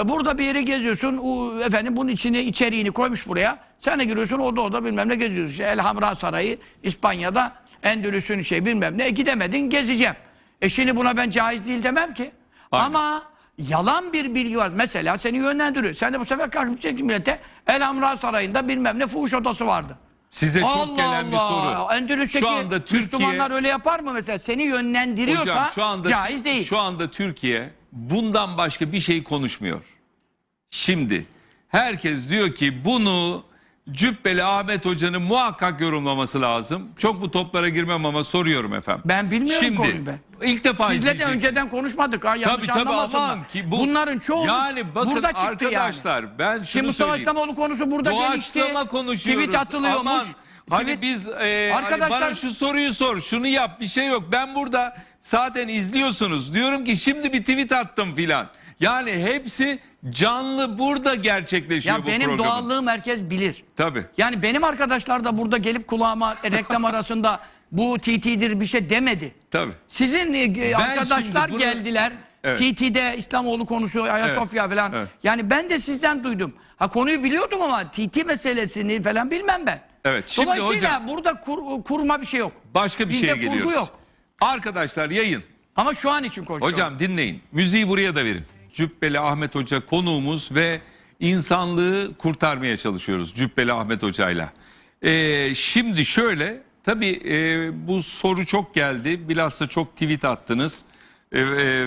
[SPEAKER 1] E, burada bir yere geziyorsun. u efendim bunun içini içeriğini koymuş buraya. Sen de giriyorsun orada orada bilmem ne geziyorsun. İşte Elhamra Sarayı İspanya'da Endülüs'ün şey bilmem ne. E gidemedin gezeceğim. E şimdi buna ben caiz değil demem ki. Aynen. Ama yalan bir bilgi var. Mesela seni yönlendiriyor. Sen de bu sefer kalkıp çekin millete Elhamra Sarayı'nda bilmem ne fuhuş odası vardı. Size çok gelen Allah. bir soru. Endülüs'teki şu anda Türkiye, Müslümanlar öyle yapar mı mesela? Seni yönlendiriyorsa hocam, şu anda, caiz değil.
[SPEAKER 2] Şu anda Türkiye bundan başka bir şey konuşmuyor. Şimdi herkes diyor ki bunu Cübbeli Ahmet Hoca'nın muhakkak yorumlaması lazım. Çok bu toplara girmem ama soruyorum efendim.
[SPEAKER 1] Ben bilmiyorum Şimdi, konuyu ben. İlk defa Sizle de önceden konuşmadık ha yanlış tabii, tabii, aman ki bu, Bunların çoğu yani bakın burada çıktı arkadaşlar yani.
[SPEAKER 2] arkadaşlar. ben şunu Şimdi Mustafa söyleyeyim. İslamoğlu konusu burada gelişti. konuşuyoruz. Tweet atılıyormuş. Aman. Hani tweet... biz e, arkadaşlar, hani bana şu soruyu sor, şunu yap, bir şey yok. Ben burada zaten izliyorsunuz. Diyorum ki şimdi bir tweet attım filan. Yani hepsi canlı burada gerçekleşiyor ya bu benim programın. doğallığım
[SPEAKER 1] herkes bilir. Tabii. Yani benim arkadaşlar da burada gelip kulağıma reklam arasında bu TT'dir bir şey demedi. Tabii. Sizin e, arkadaşlar bunu- geldiler. Evet. TT'de İslamoğlu konusu, Ayasofya falan. evet. Yani ben de sizden duydum. Ha konuyu biliyordum ama TT meselesini falan bilmem ben.
[SPEAKER 2] Evet, şimdi Dolayısıyla
[SPEAKER 1] hocam- burada kur- kurma bir şey yok.
[SPEAKER 2] Başka bir Bizde şeye geliyoruz. yok. Arkadaşlar yayın.
[SPEAKER 1] Ama şu an için konuşuyorum. Hocam
[SPEAKER 2] dinleyin. Müziği buraya da verin. Cübbeli Ahmet Hoca konuğumuz ve insanlığı kurtarmaya çalışıyoruz Cübbeli Ahmet Hoca'yla. Ee, şimdi şöyle tabii e, bu soru çok geldi. Bilhassa çok tweet attınız. E, e,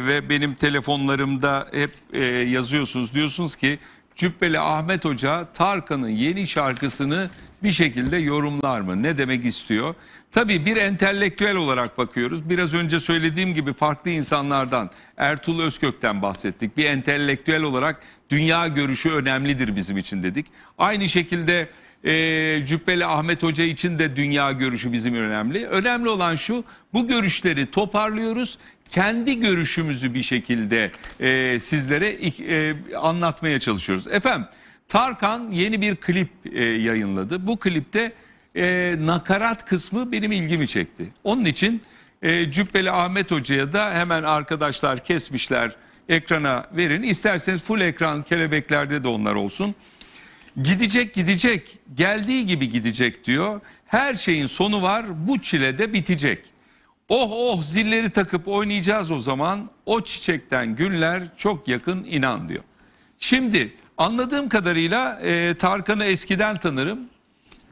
[SPEAKER 2] ve benim telefonlarımda hep e, yazıyorsunuz. Diyorsunuz ki Cübbeli Ahmet Hoca Tarkan'ın yeni şarkısını bir şekilde yorumlar mı? Ne demek istiyor? Tabii bir entelektüel olarak bakıyoruz. Biraz önce söylediğim gibi farklı insanlardan, Ertuğrul Özkök'ten bahsettik. Bir entelektüel olarak dünya görüşü önemlidir bizim için dedik. Aynı şekilde e, Cübbeli Ahmet Hoca için de dünya görüşü bizim önemli. Önemli olan şu, bu görüşleri toparlıyoruz. Kendi görüşümüzü bir şekilde e, sizlere e, anlatmaya çalışıyoruz. Efendim, Tarkan yeni bir klip e, yayınladı. Bu klipte e, nakarat kısmı benim ilgimi çekti. Onun için e, Cübbeli Ahmet Hoca'ya da hemen arkadaşlar kesmişler ekrana verin. İsterseniz full ekran kelebeklerde de onlar olsun. Gidecek gidecek geldiği gibi gidecek diyor. Her şeyin sonu var bu çile de bitecek. Oh oh zilleri takıp oynayacağız o zaman o çiçekten günler çok yakın inan diyor. Şimdi anladığım kadarıyla e, Tarkan'ı eskiden tanırım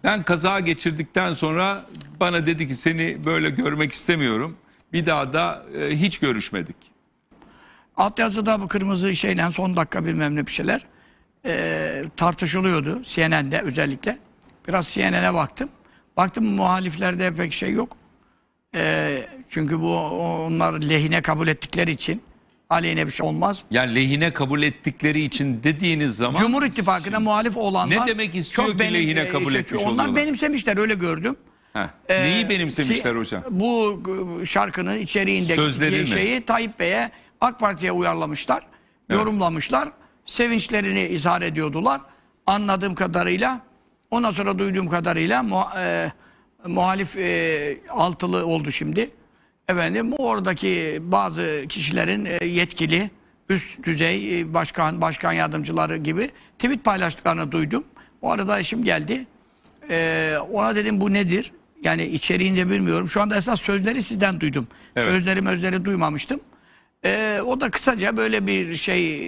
[SPEAKER 2] ben kaza geçirdikten sonra bana dedi ki seni böyle görmek istemiyorum. Bir daha da e, hiç görüşmedik.
[SPEAKER 1] Altyazıda bu kırmızı şeyle son dakika bilmem ne bir şeyler e, tartışılıyordu CNN'de özellikle. Biraz CNN'e baktım. Baktım muhaliflerde pek şey yok. E, çünkü bu onlar lehine kabul ettikleri için Aleyhine bir şey olmaz. Yani
[SPEAKER 2] lehine kabul ettikleri için dediğiniz zaman... Cumhur
[SPEAKER 1] İttifakı'na şimdi, muhalif olanlar... Ne demek istiyor çok ki lehine e, kabul etmiş Onlar oluyorlar. benimsemişler öyle gördüm.
[SPEAKER 2] ee, neyi benimsemişler si, hocam?
[SPEAKER 1] Bu şarkının içeriğindeki Sözleri şeyi mi? Tayyip Bey'e AK Parti'ye uyarlamışlar. Evet. Yorumlamışlar. Sevinçlerini izhar ediyordular. Anladığım kadarıyla ondan sonra duyduğum kadarıyla muha, e, muhalif e, altılı oldu şimdi efendim oradaki bazı kişilerin e, yetkili üst düzey e, başkan, başkan yardımcıları gibi tweet paylaştıklarını duydum. O arada işim geldi. E, ona dedim bu nedir? Yani içeriğini de bilmiyorum. Şu anda esas sözleri sizden duydum. Evet. Sözleri mözleri duymamıştım. o da kısaca böyle bir şey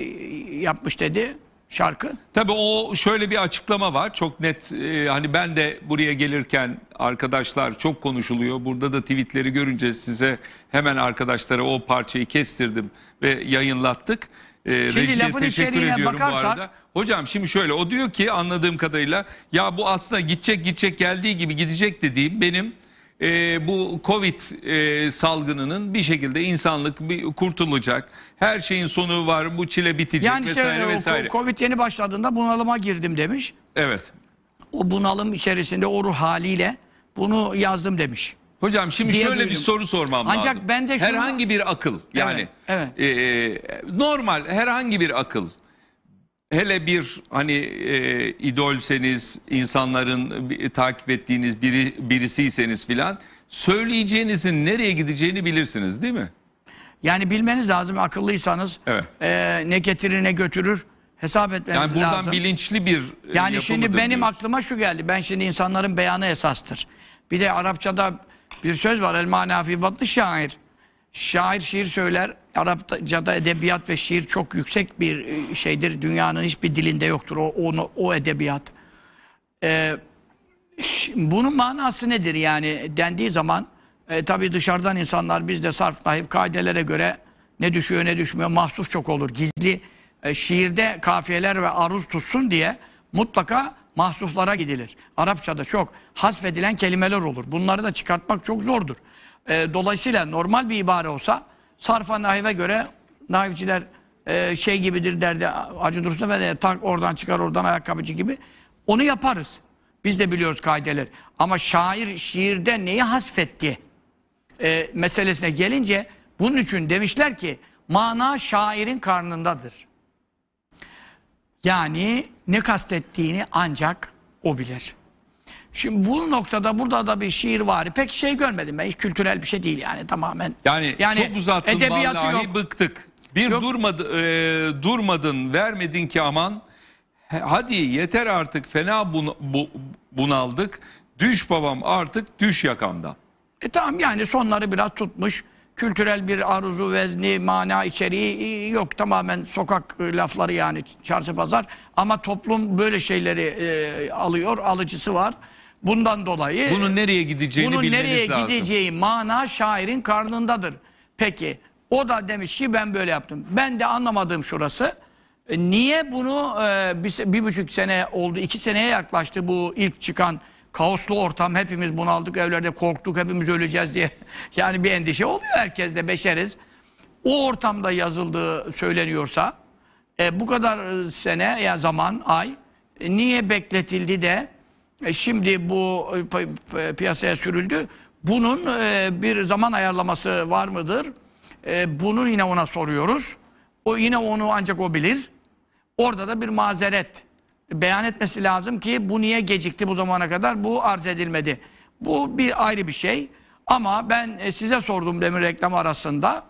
[SPEAKER 1] yapmış dedi şarkı.
[SPEAKER 2] Tabii o şöyle bir açıklama var. Çok net e, hani ben de buraya gelirken arkadaşlar çok konuşuluyor. Burada da tweetleri görünce size hemen arkadaşlara o parçayı kestirdim ve yayınlattık. E, şimdi lafın teşekkür ediyorum bakarsak- bu arada. Hocam şimdi şöyle o diyor ki anladığım kadarıyla ya bu aslında gidecek gidecek geldiği gibi gidecek dediğim benim e, bu Covid e, salgınının bir şekilde insanlık bir kurtulacak. Her şeyin sonu var. Bu çile bitecek yani şey, vesaire şey, vesaire.
[SPEAKER 1] Covid yeni başladığında bunalıma girdim demiş. Evet. O bunalım içerisinde o ruh haliyle bunu yazdım demiş. Hocam şimdi şöyle duydum. bir soru sormam Ancak lazım. Ancak ben de şunu... herhangi
[SPEAKER 2] bir akıl yani evet, evet. E, normal herhangi bir akıl Hele bir hani e, idolseniz, insanların e, takip ettiğiniz biri birisiyseniz filan söyleyeceğinizin nereye gideceğini bilirsiniz değil mi?
[SPEAKER 1] Yani bilmeniz lazım akıllıysanız Evet. e, ne getirir ne götürür hesap etmeniz lazım. Yani buradan lazım.
[SPEAKER 2] bilinçli bir e,
[SPEAKER 1] yani şimdi benim diyoruz. aklıma şu geldi. Ben şimdi insanların beyanı esastır. Bir de Arapçada bir söz var. El manafi batlı şair. Şair şiir söyler. Arapçada edebiyat ve şiir çok yüksek bir e, şeydir. Dünyanın hiçbir dilinde yoktur o onu, o edebiyat. Ee, bunun manası nedir yani dendiği zaman e, tabii dışarıdan insanlar biz de sarf nahif kaidelere göre ne düşüyor ne düşmüyor mahsus çok olur. Gizli e, şiirde kafiyeler ve aruz tutsun diye mutlaka mahsuflara gidilir. Arapçada çok hasfedilen kelimeler olur. Bunları da çıkartmak çok zordur. E, dolayısıyla normal bir ibare olsa sarfa nahive göre nahivciler e, şey gibidir derdi Hacı Dursun Efendi e, tak oradan çıkar oradan ayakkabıcı gibi. Onu yaparız. Biz de biliyoruz kaideler. Ama şair şiirde neyi hasfetti e, meselesine gelince bunun için demişler ki mana şairin karnındadır. Yani ne kastettiğini ancak o bilir. Şimdi bu noktada burada da bir şiir var. Pek şey görmedim ben. Hiç kültürel bir şey değil yani tamamen. Yani, yani çok uzattın vallahi yok.
[SPEAKER 2] bıktık. Bir yok. durmadı e, durmadın, vermedin ki aman. Hadi yeter artık fena bun, bu,
[SPEAKER 1] bunaldık. Düş babam artık düş yakamdan. E tamam yani sonları biraz tutmuş. Kültürel bir aruzu, vezni, mana içeriği e, yok. Tamamen sokak lafları yani çarşı pazar. Ama toplum böyle şeyleri e, alıyor, alıcısı var. Bundan dolayı bunun nereye gideceğini bunun bilmeniz nereye lazım. gideceği mana şairin karnındadır. Peki o da demiş ki ben böyle yaptım. Ben de anlamadığım şurası. E, niye bunu e, bir, bir buçuk sene oldu, iki seneye yaklaştı bu ilk çıkan kaoslu ortam. Hepimiz bunaldık evlerde korktuk hepimiz öleceğiz diye. Yani bir endişe oluyor herkes de beşeriz. O ortamda yazıldığı söyleniyorsa e, bu kadar sene ya zaman ay niye bekletildi de e, şimdi bu e, e, piyasaya sürüldü. Bunun bir zaman ayarlaması var mıdır? Bunun yine ona soruyoruz. O yine onu ancak o bilir. Orada da bir mazeret beyan etmesi lazım ki bu niye gecikti bu zamana kadar bu arz edilmedi. Bu bir ayrı bir şey. Ama ben size sordum demin reklam arasında.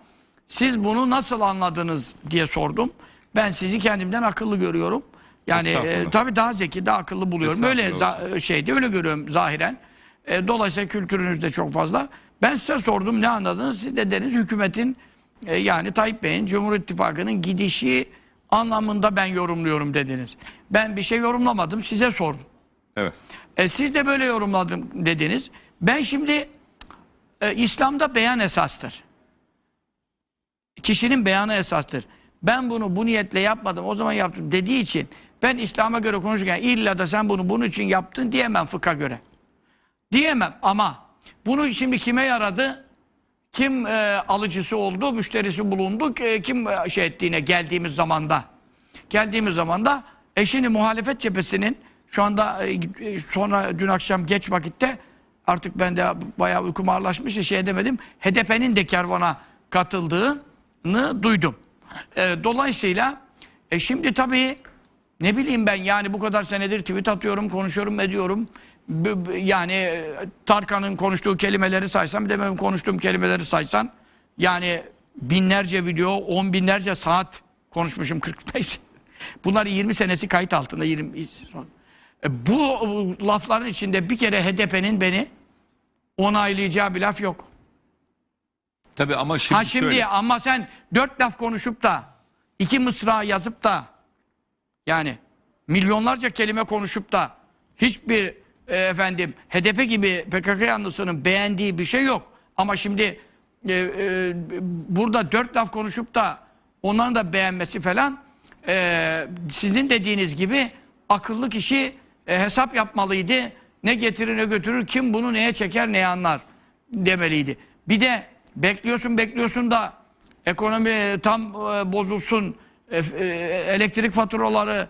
[SPEAKER 1] Siz bunu nasıl anladınız diye sordum. Ben sizi kendimden akıllı görüyorum. Yani e, tabii daha zeki, daha akıllı buluyorum. Öyle e, şeydi öyle görüyorum zahiren. E, dolayısıyla kültürünüz de çok fazla. Ben size sordum ne anladınız? Siz de deniz hükümetin e, yani Tayyip Bey'in Cumhur İttifakı'nın gidişi anlamında ben yorumluyorum dediniz. Ben bir şey yorumlamadım size sordum. Evet. E, siz de böyle yorumladım dediniz. Ben şimdi e, İslam'da beyan esastır. Kişinin beyanı esastır. Ben bunu bu niyetle yapmadım o zaman yaptım dediği için ben İslam'a göre konuşurken illa da sen bunu bunun için yaptın diyemem fıkha göre. Diyemem ama bunu şimdi kime yaradı? Kim e, alıcısı oldu, müşterisi bulundu, e, kim e, şey ettiğine geldiğimiz zamanda. Geldiğimiz zamanda e şimdi muhalefet cephesinin şu anda e, e, sonra dün akşam geç vakitte artık ben de bayağı uykum ağırlaşmış ya şey demedim. HDP'nin de kervana katıldığını duydum. E, dolayısıyla e şimdi tabii ne bileyim ben yani bu kadar senedir tweet atıyorum, konuşuyorum, ediyorum. Yani e, Tarkan'ın konuştuğu kelimeleri saysan bir de benim konuştuğum kelimeleri saysan yani binlerce video, on binlerce saat konuşmuşum 45. Bunlar 20 senesi kayıt altında 20 son. E, bu lafların içinde bir kere HDP'nin beni onaylayacağı bir laf yok.
[SPEAKER 2] Tabii ama şimdi, ha şimdi şöyle.
[SPEAKER 1] ama sen dört laf konuşup da iki mısra yazıp da yani milyonlarca kelime konuşup da hiçbir e, efendim HDP gibi PKK yanlısının beğendiği bir şey yok. Ama şimdi e, e, burada dört laf konuşup da onların da beğenmesi falan e, sizin dediğiniz gibi akıllı kişi e, hesap yapmalıydı. Ne getirir ne götürür kim bunu neye çeker neye anlar demeliydi. Bir de bekliyorsun bekliyorsun da ekonomi e, tam e, bozulsun e, elektrik faturaları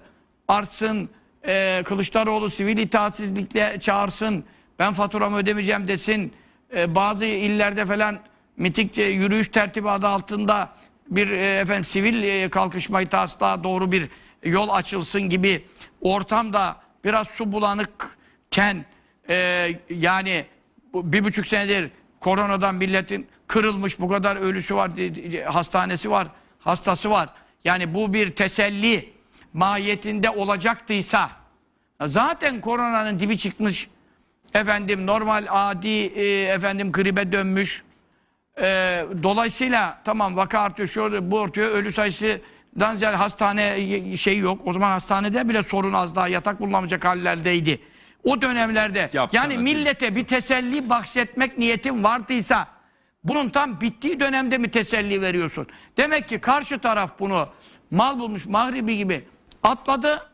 [SPEAKER 1] artsın, e, Kılıçdaroğlu sivil itaatsizlikle çağırsın, ben faturamı ödemeyeceğim desin, e, bazı illerde falan mitik e, yürüyüş tertibi adı altında bir efendim sivil e, kalkışma itaatla doğru bir yol açılsın gibi ortamda biraz su bulanıkken yani bir buçuk senedir koronadan milletin kırılmış bu kadar ölüsü var, hastanesi var, hastası var yani bu bir teselli mahiyetinde olacaktıysa zaten koronanın dibi çıkmış efendim normal adi e, efendim gribe dönmüş e, dolayısıyla tamam vaka artıyor şu bu artıyor ölü sayısı Danzel hastane e, şey yok. O zaman hastanede bile sorun az daha yatak bulunamayacak hallerdeydi. O dönemlerde Yapsana yani millete bir teselli bahsetmek niyetim vardıysa bunun tam bittiği dönemde mi teselli veriyorsun? Demek ki karşı taraf bunu mal bulmuş Mahribi gibi atladı.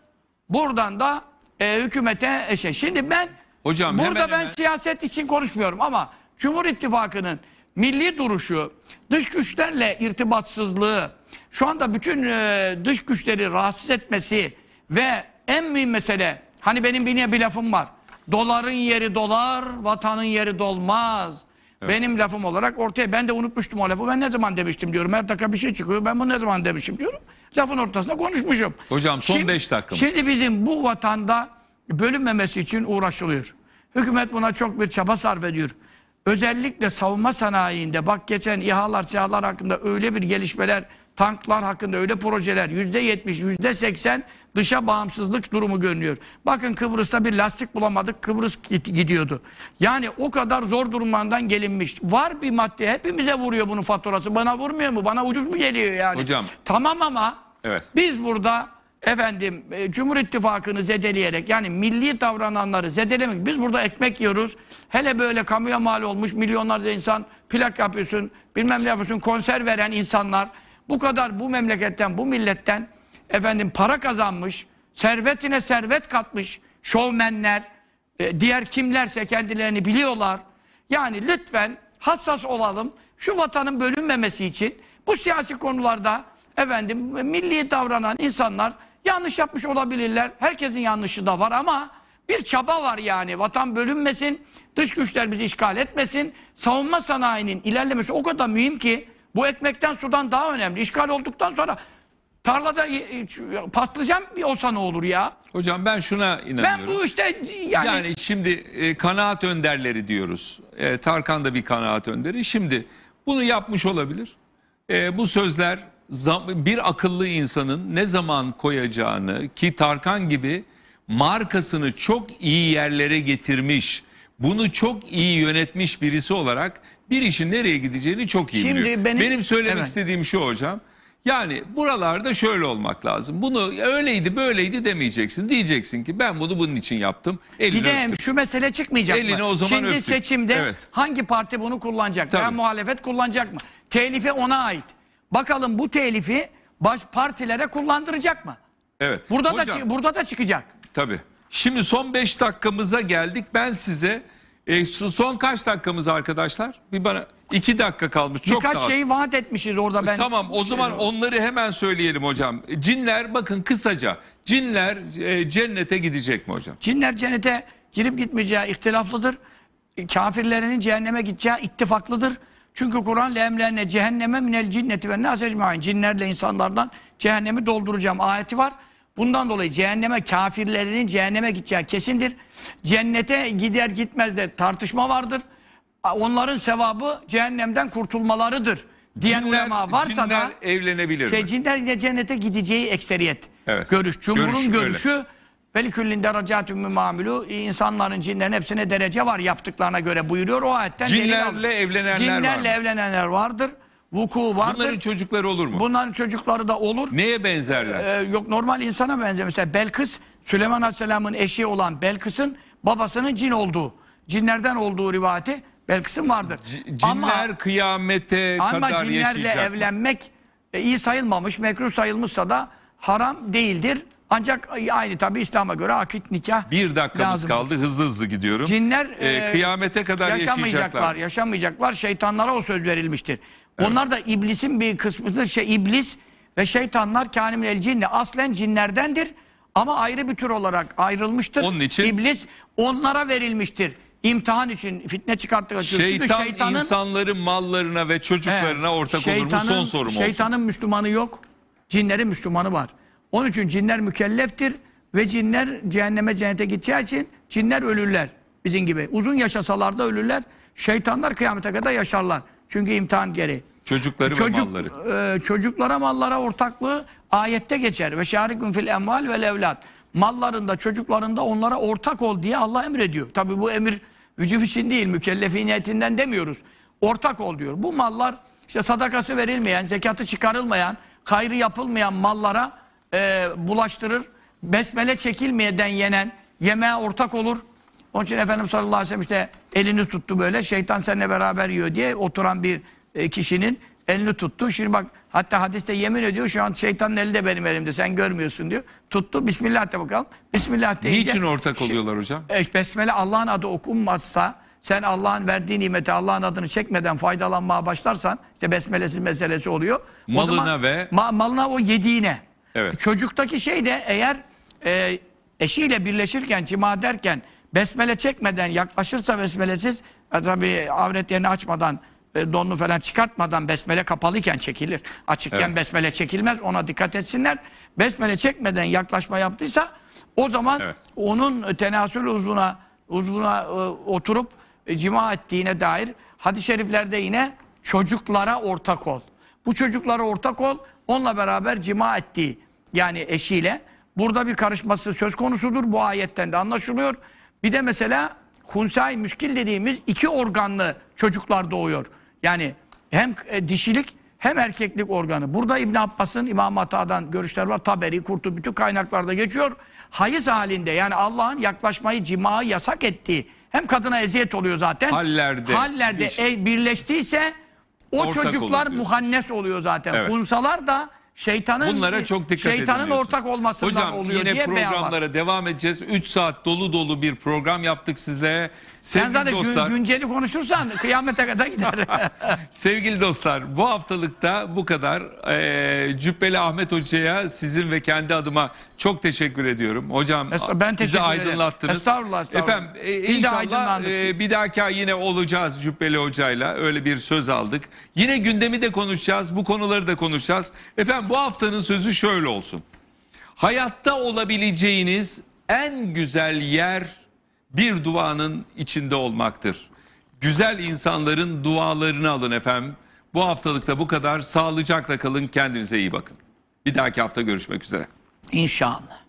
[SPEAKER 1] Buradan da e, hükümete eşe. Şimdi ben Hocam, burada hemen ben hemen... siyaset için konuşmuyorum ama Cumhur İttifakı'nın milli duruşu, dış güçlerle irtibatsızlığı, şu anda bütün e, dış güçleri rahatsız etmesi ve en mühim mesele, hani benim bir, bir lafım var. Doların yeri dolar, vatanın yeri dolmaz. Benim lafım olarak ortaya ben de unutmuştum o lafı. Ben ne zaman demiştim diyorum. Her dakika bir şey çıkıyor. Ben bunu ne zaman demişim diyorum. Lafın ortasında konuşmuşum. Hocam son 5 dakikamız. Şimdi bizim bu vatanda bölünmemesi için uğraşılıyor. Hükümet buna çok bir çaba sarf ediyor. Özellikle savunma sanayiinde bak geçen İHA'lar, SİHA'lar hakkında öyle bir gelişmeler Tanklar hakkında öyle projeler yüzde yetmiş, yüzde seksen dışa bağımsızlık durumu görünüyor. Bakın Kıbrıs'ta bir lastik bulamadık, Kıbrıs gidiyordu. Yani o kadar zor durumlardan gelinmiş. Var bir madde hepimize vuruyor bunun faturası. Bana vurmuyor mu? Bana ucuz mu geliyor yani? Hocam. Tamam ama evet. biz burada efendim e, Cumhur İttifakı'nı zedeleyerek yani milli davrananları zedelemek. Biz burada ekmek yiyoruz. Hele böyle kamuya mal olmuş milyonlarca insan plak yapıyorsun, bilmem ne yapıyorsun, konser veren insanlar bu kadar bu memleketten, bu milletten efendim para kazanmış, servetine servet katmış şovmenler, e, diğer kimlerse kendilerini biliyorlar. Yani lütfen hassas olalım. Şu vatanın bölünmemesi için bu siyasi konularda efendim milli davranan insanlar yanlış yapmış olabilirler. Herkesin yanlışı da var ama bir çaba var yani. Vatan bölünmesin, dış güçler bizi işgal etmesin. Savunma sanayinin ilerlemesi o kadar mühim ki bu ekmekten sudan daha önemli. İşgal olduktan sonra tarlada e, patlıcan bir olsa ne olur ya? Hocam ben şuna inanıyorum. Ben bu işte yani... Yani
[SPEAKER 2] şimdi e, kanaat önderleri diyoruz. E, Tarkan da bir kanaat önderi. Şimdi bunu yapmış olabilir. E, bu sözler bir akıllı insanın ne zaman koyacağını ki Tarkan gibi markasını çok iyi yerlere getirmiş bunu çok iyi yönetmiş birisi olarak bir işin nereye gideceğini çok iyi Şimdi biliyor. Benim, benim söylemek evet. istediğim şu hocam. Yani buralarda şöyle olmak lazım. Bunu öyleydi böyleydi demeyeceksin. Diyeceksin ki ben bunu bunun için yaptım. Elini Gidem, öptüm.
[SPEAKER 1] şu mesele çıkmayacak Elini mı? o zaman Şimdi öptüm. seçimde evet. hangi parti bunu kullanacak? Tabii. Ben muhalefet kullanacak mı? Telifi ona ait. Bakalım bu telifi baş partilere kullandıracak mı?
[SPEAKER 2] Evet. Burada Hocam, da
[SPEAKER 1] burada da çıkacak.
[SPEAKER 2] Tabii. Şimdi son 5 dakikamıza geldik. Ben size e, son kaç dakikamız arkadaşlar? Bir bana 2 dakika kalmış. Çok Birkaç daha. şeyi
[SPEAKER 1] vaat etmişiz orada ben. Tamam o zaman şey
[SPEAKER 2] onları hemen söyleyelim hocam. Cinler bakın kısaca. Cinler e, cennete gidecek mi hocam?
[SPEAKER 1] Cinler cennete girip gitmeyeceği ihtilaflıdır. Kafirlerin cehenneme gideceği ittifaklıdır. Çünkü Kur'an lemlerine cehenneme minel cinneti ve nas ecmaîn. Cinlerle insanlardan cehennemi dolduracağım ayeti var. Bundan dolayı cehenneme kafirlerinin cehenneme gideceği kesindir. Cennete gider gitmez de tartışma vardır. Onların sevabı cehennemden kurtulmalarıdır diyen cinler, ulema varsa cinler da
[SPEAKER 2] evlenebilir şey,
[SPEAKER 1] Cinler yine cennete gideceği ekseriyet. Evet. Görüş. Cumhur'un Görüş, görüşü Veliküllinde racatün mümamülü insanların cinlerin hepsine derece var yaptıklarına göre buyuruyor. O ayetten Cinlerle evlenenler Cinlerle var evlenenler vardır vuku vardır. Bunların çocukları olur mu? Bunların çocukları da olur. Neye benzerler? Ee, yok normal insana benzer. Mesela Belkıs, Süleyman Aleyhisselam'ın eşi olan Belkıs'ın babasının cin olduğu, cinlerden olduğu rivayeti Belkıs'ın vardır. C cinler ama, kıyamete ama kadar yaşayacak. Ama cinlerle evlenmek e, iyi sayılmamış, mekruh sayılmışsa da haram değildir. Ancak aynı tabi İslam'a göre akit nikah
[SPEAKER 2] Bir dakikamız lazımdır. kaldı hızlı hızlı
[SPEAKER 1] gidiyorum. Cinler ee, e, kıyamete kadar yaşamayacaklar, yaşayacaklar. Yaşamayacaklar şeytanlara o söz verilmiştir. Onlar da iblisin bir kısmı şey iblis ve şeytanlar kânimül el cinni aslen cinlerdendir ama ayrı bir tür olarak ayrılmıştır. Onun için iblis onlara verilmiştir. İmtihan için fitne çıkarttık açıyor. Şeytan Çünkü şeytanın,
[SPEAKER 2] insanların mallarına ve çocuklarına he, ortak olur mu? Son sorum olsun. Şeytanın
[SPEAKER 1] Müslümanı yok. Cinlerin Müslümanı var. Onun için cinler mükelleftir ve cinler cehenneme cennete gideceği için cinler ölürler bizim gibi. Uzun yaşasalar da ölürler. Şeytanlar kıyamete kadar yaşarlar. Çünkü imtihan geri.
[SPEAKER 2] Çocukları Çocuk, malları.
[SPEAKER 1] E, çocuklara mallara ortaklığı ayette geçer. Ve şarikun fil emval ve evlat. Mallarında çocuklarında onlara ortak ol diye Allah emrediyor. Tabi bu emir vücub için değil mükellefiniyetinden demiyoruz. Ortak ol diyor. Bu mallar işte sadakası verilmeyen, zekatı çıkarılmayan, hayrı yapılmayan mallara e, bulaştırır. Besmele çekilmeyeden yenen yemeğe ortak olur. Onun için Efendimiz sallallahu aleyhi ve sellem işte elini tuttu böyle şeytan seninle beraber yiyor diye oturan bir e, kişinin elini tuttu. Şimdi bak hatta hadiste yemin ediyor şu an şeytanın eli de benim elimde sen görmüyorsun diyor. Tuttu Bismillah de bakalım. Bismillah deyince. Niçin ortak oluyorlar hocam? E, besmele Allah'ın adı okunmazsa sen Allah'ın verdiği nimeti Allah'ın adını çekmeden faydalanmaya başlarsan işte besmelesiz meselesi oluyor. Malına zaman, ve? Ma, malına o yediğine. Evet. Çocuktaki şey de eğer e, eşiyle birleşirken cima derken Besmele çekmeden yaklaşırsa besmelesiz, e, tabi avret yerini açmadan, e, donunu falan çıkartmadan besmele kapalıyken çekilir. Açıkken evet. besmele çekilmez, ona dikkat etsinler. Besmele çekmeden yaklaşma yaptıysa o zaman evet. onun tenasül uzvuna, uzvuna e, oturup e, cima ettiğine dair hadis-i şeriflerde yine çocuklara ortak ol. Bu çocuklara ortak ol, onunla beraber cima ettiği yani eşiyle. Burada bir karışması söz konusudur. Bu ayetten de anlaşılıyor. Bir de mesela hunsai müşkil dediğimiz iki organlı çocuklar doğuyor. Yani hem e, dişilik hem erkeklik organı. Burada İbn Abbas'ın İmam Ata'dan görüşler var. Taberi, Kurtu bütün kaynaklarda geçiyor. Hayız halinde yani Allah'ın yaklaşmayı, cimağı yasak ettiği hem kadına eziyet oluyor zaten. Hallerde. Hallerde e, birleştiyse o Ortak çocuklar muhannes oluyor zaten. Evet. Hunsalar da şeytanın Bunlara çok dikkat şeytanın ortak olmasından Hocam, oluyor yine programlara
[SPEAKER 2] devam edeceğiz. 3 saat dolu dolu bir program yaptık size. Sen zaten dostlar,
[SPEAKER 1] günceli konuşursan kıyamete kadar gider.
[SPEAKER 2] Sevgili dostlar bu haftalıkta bu kadar. Ee, Cübbeli Ahmet Hoca'ya sizin ve kendi adıma çok teşekkür ediyorum. Hocam Esra, ben bizi aydınlattınız. Estağfurullah, estağfurullah. Efendim e, Biz inşallah e, bir dahaki ay yine olacağız Cübbeli Hoca'yla. Öyle bir söz aldık. Yine gündemi de konuşacağız. Bu konuları da konuşacağız. Efendim bu haftanın sözü şöyle olsun. Hayatta olabileceğiniz en güzel yer bir duanın içinde olmaktır. Güzel insanların dualarını alın efendim. Bu haftalıkta bu kadar. Sağlıcakla kalın. Kendinize iyi bakın. Bir dahaki hafta görüşmek üzere.
[SPEAKER 1] İnşallah.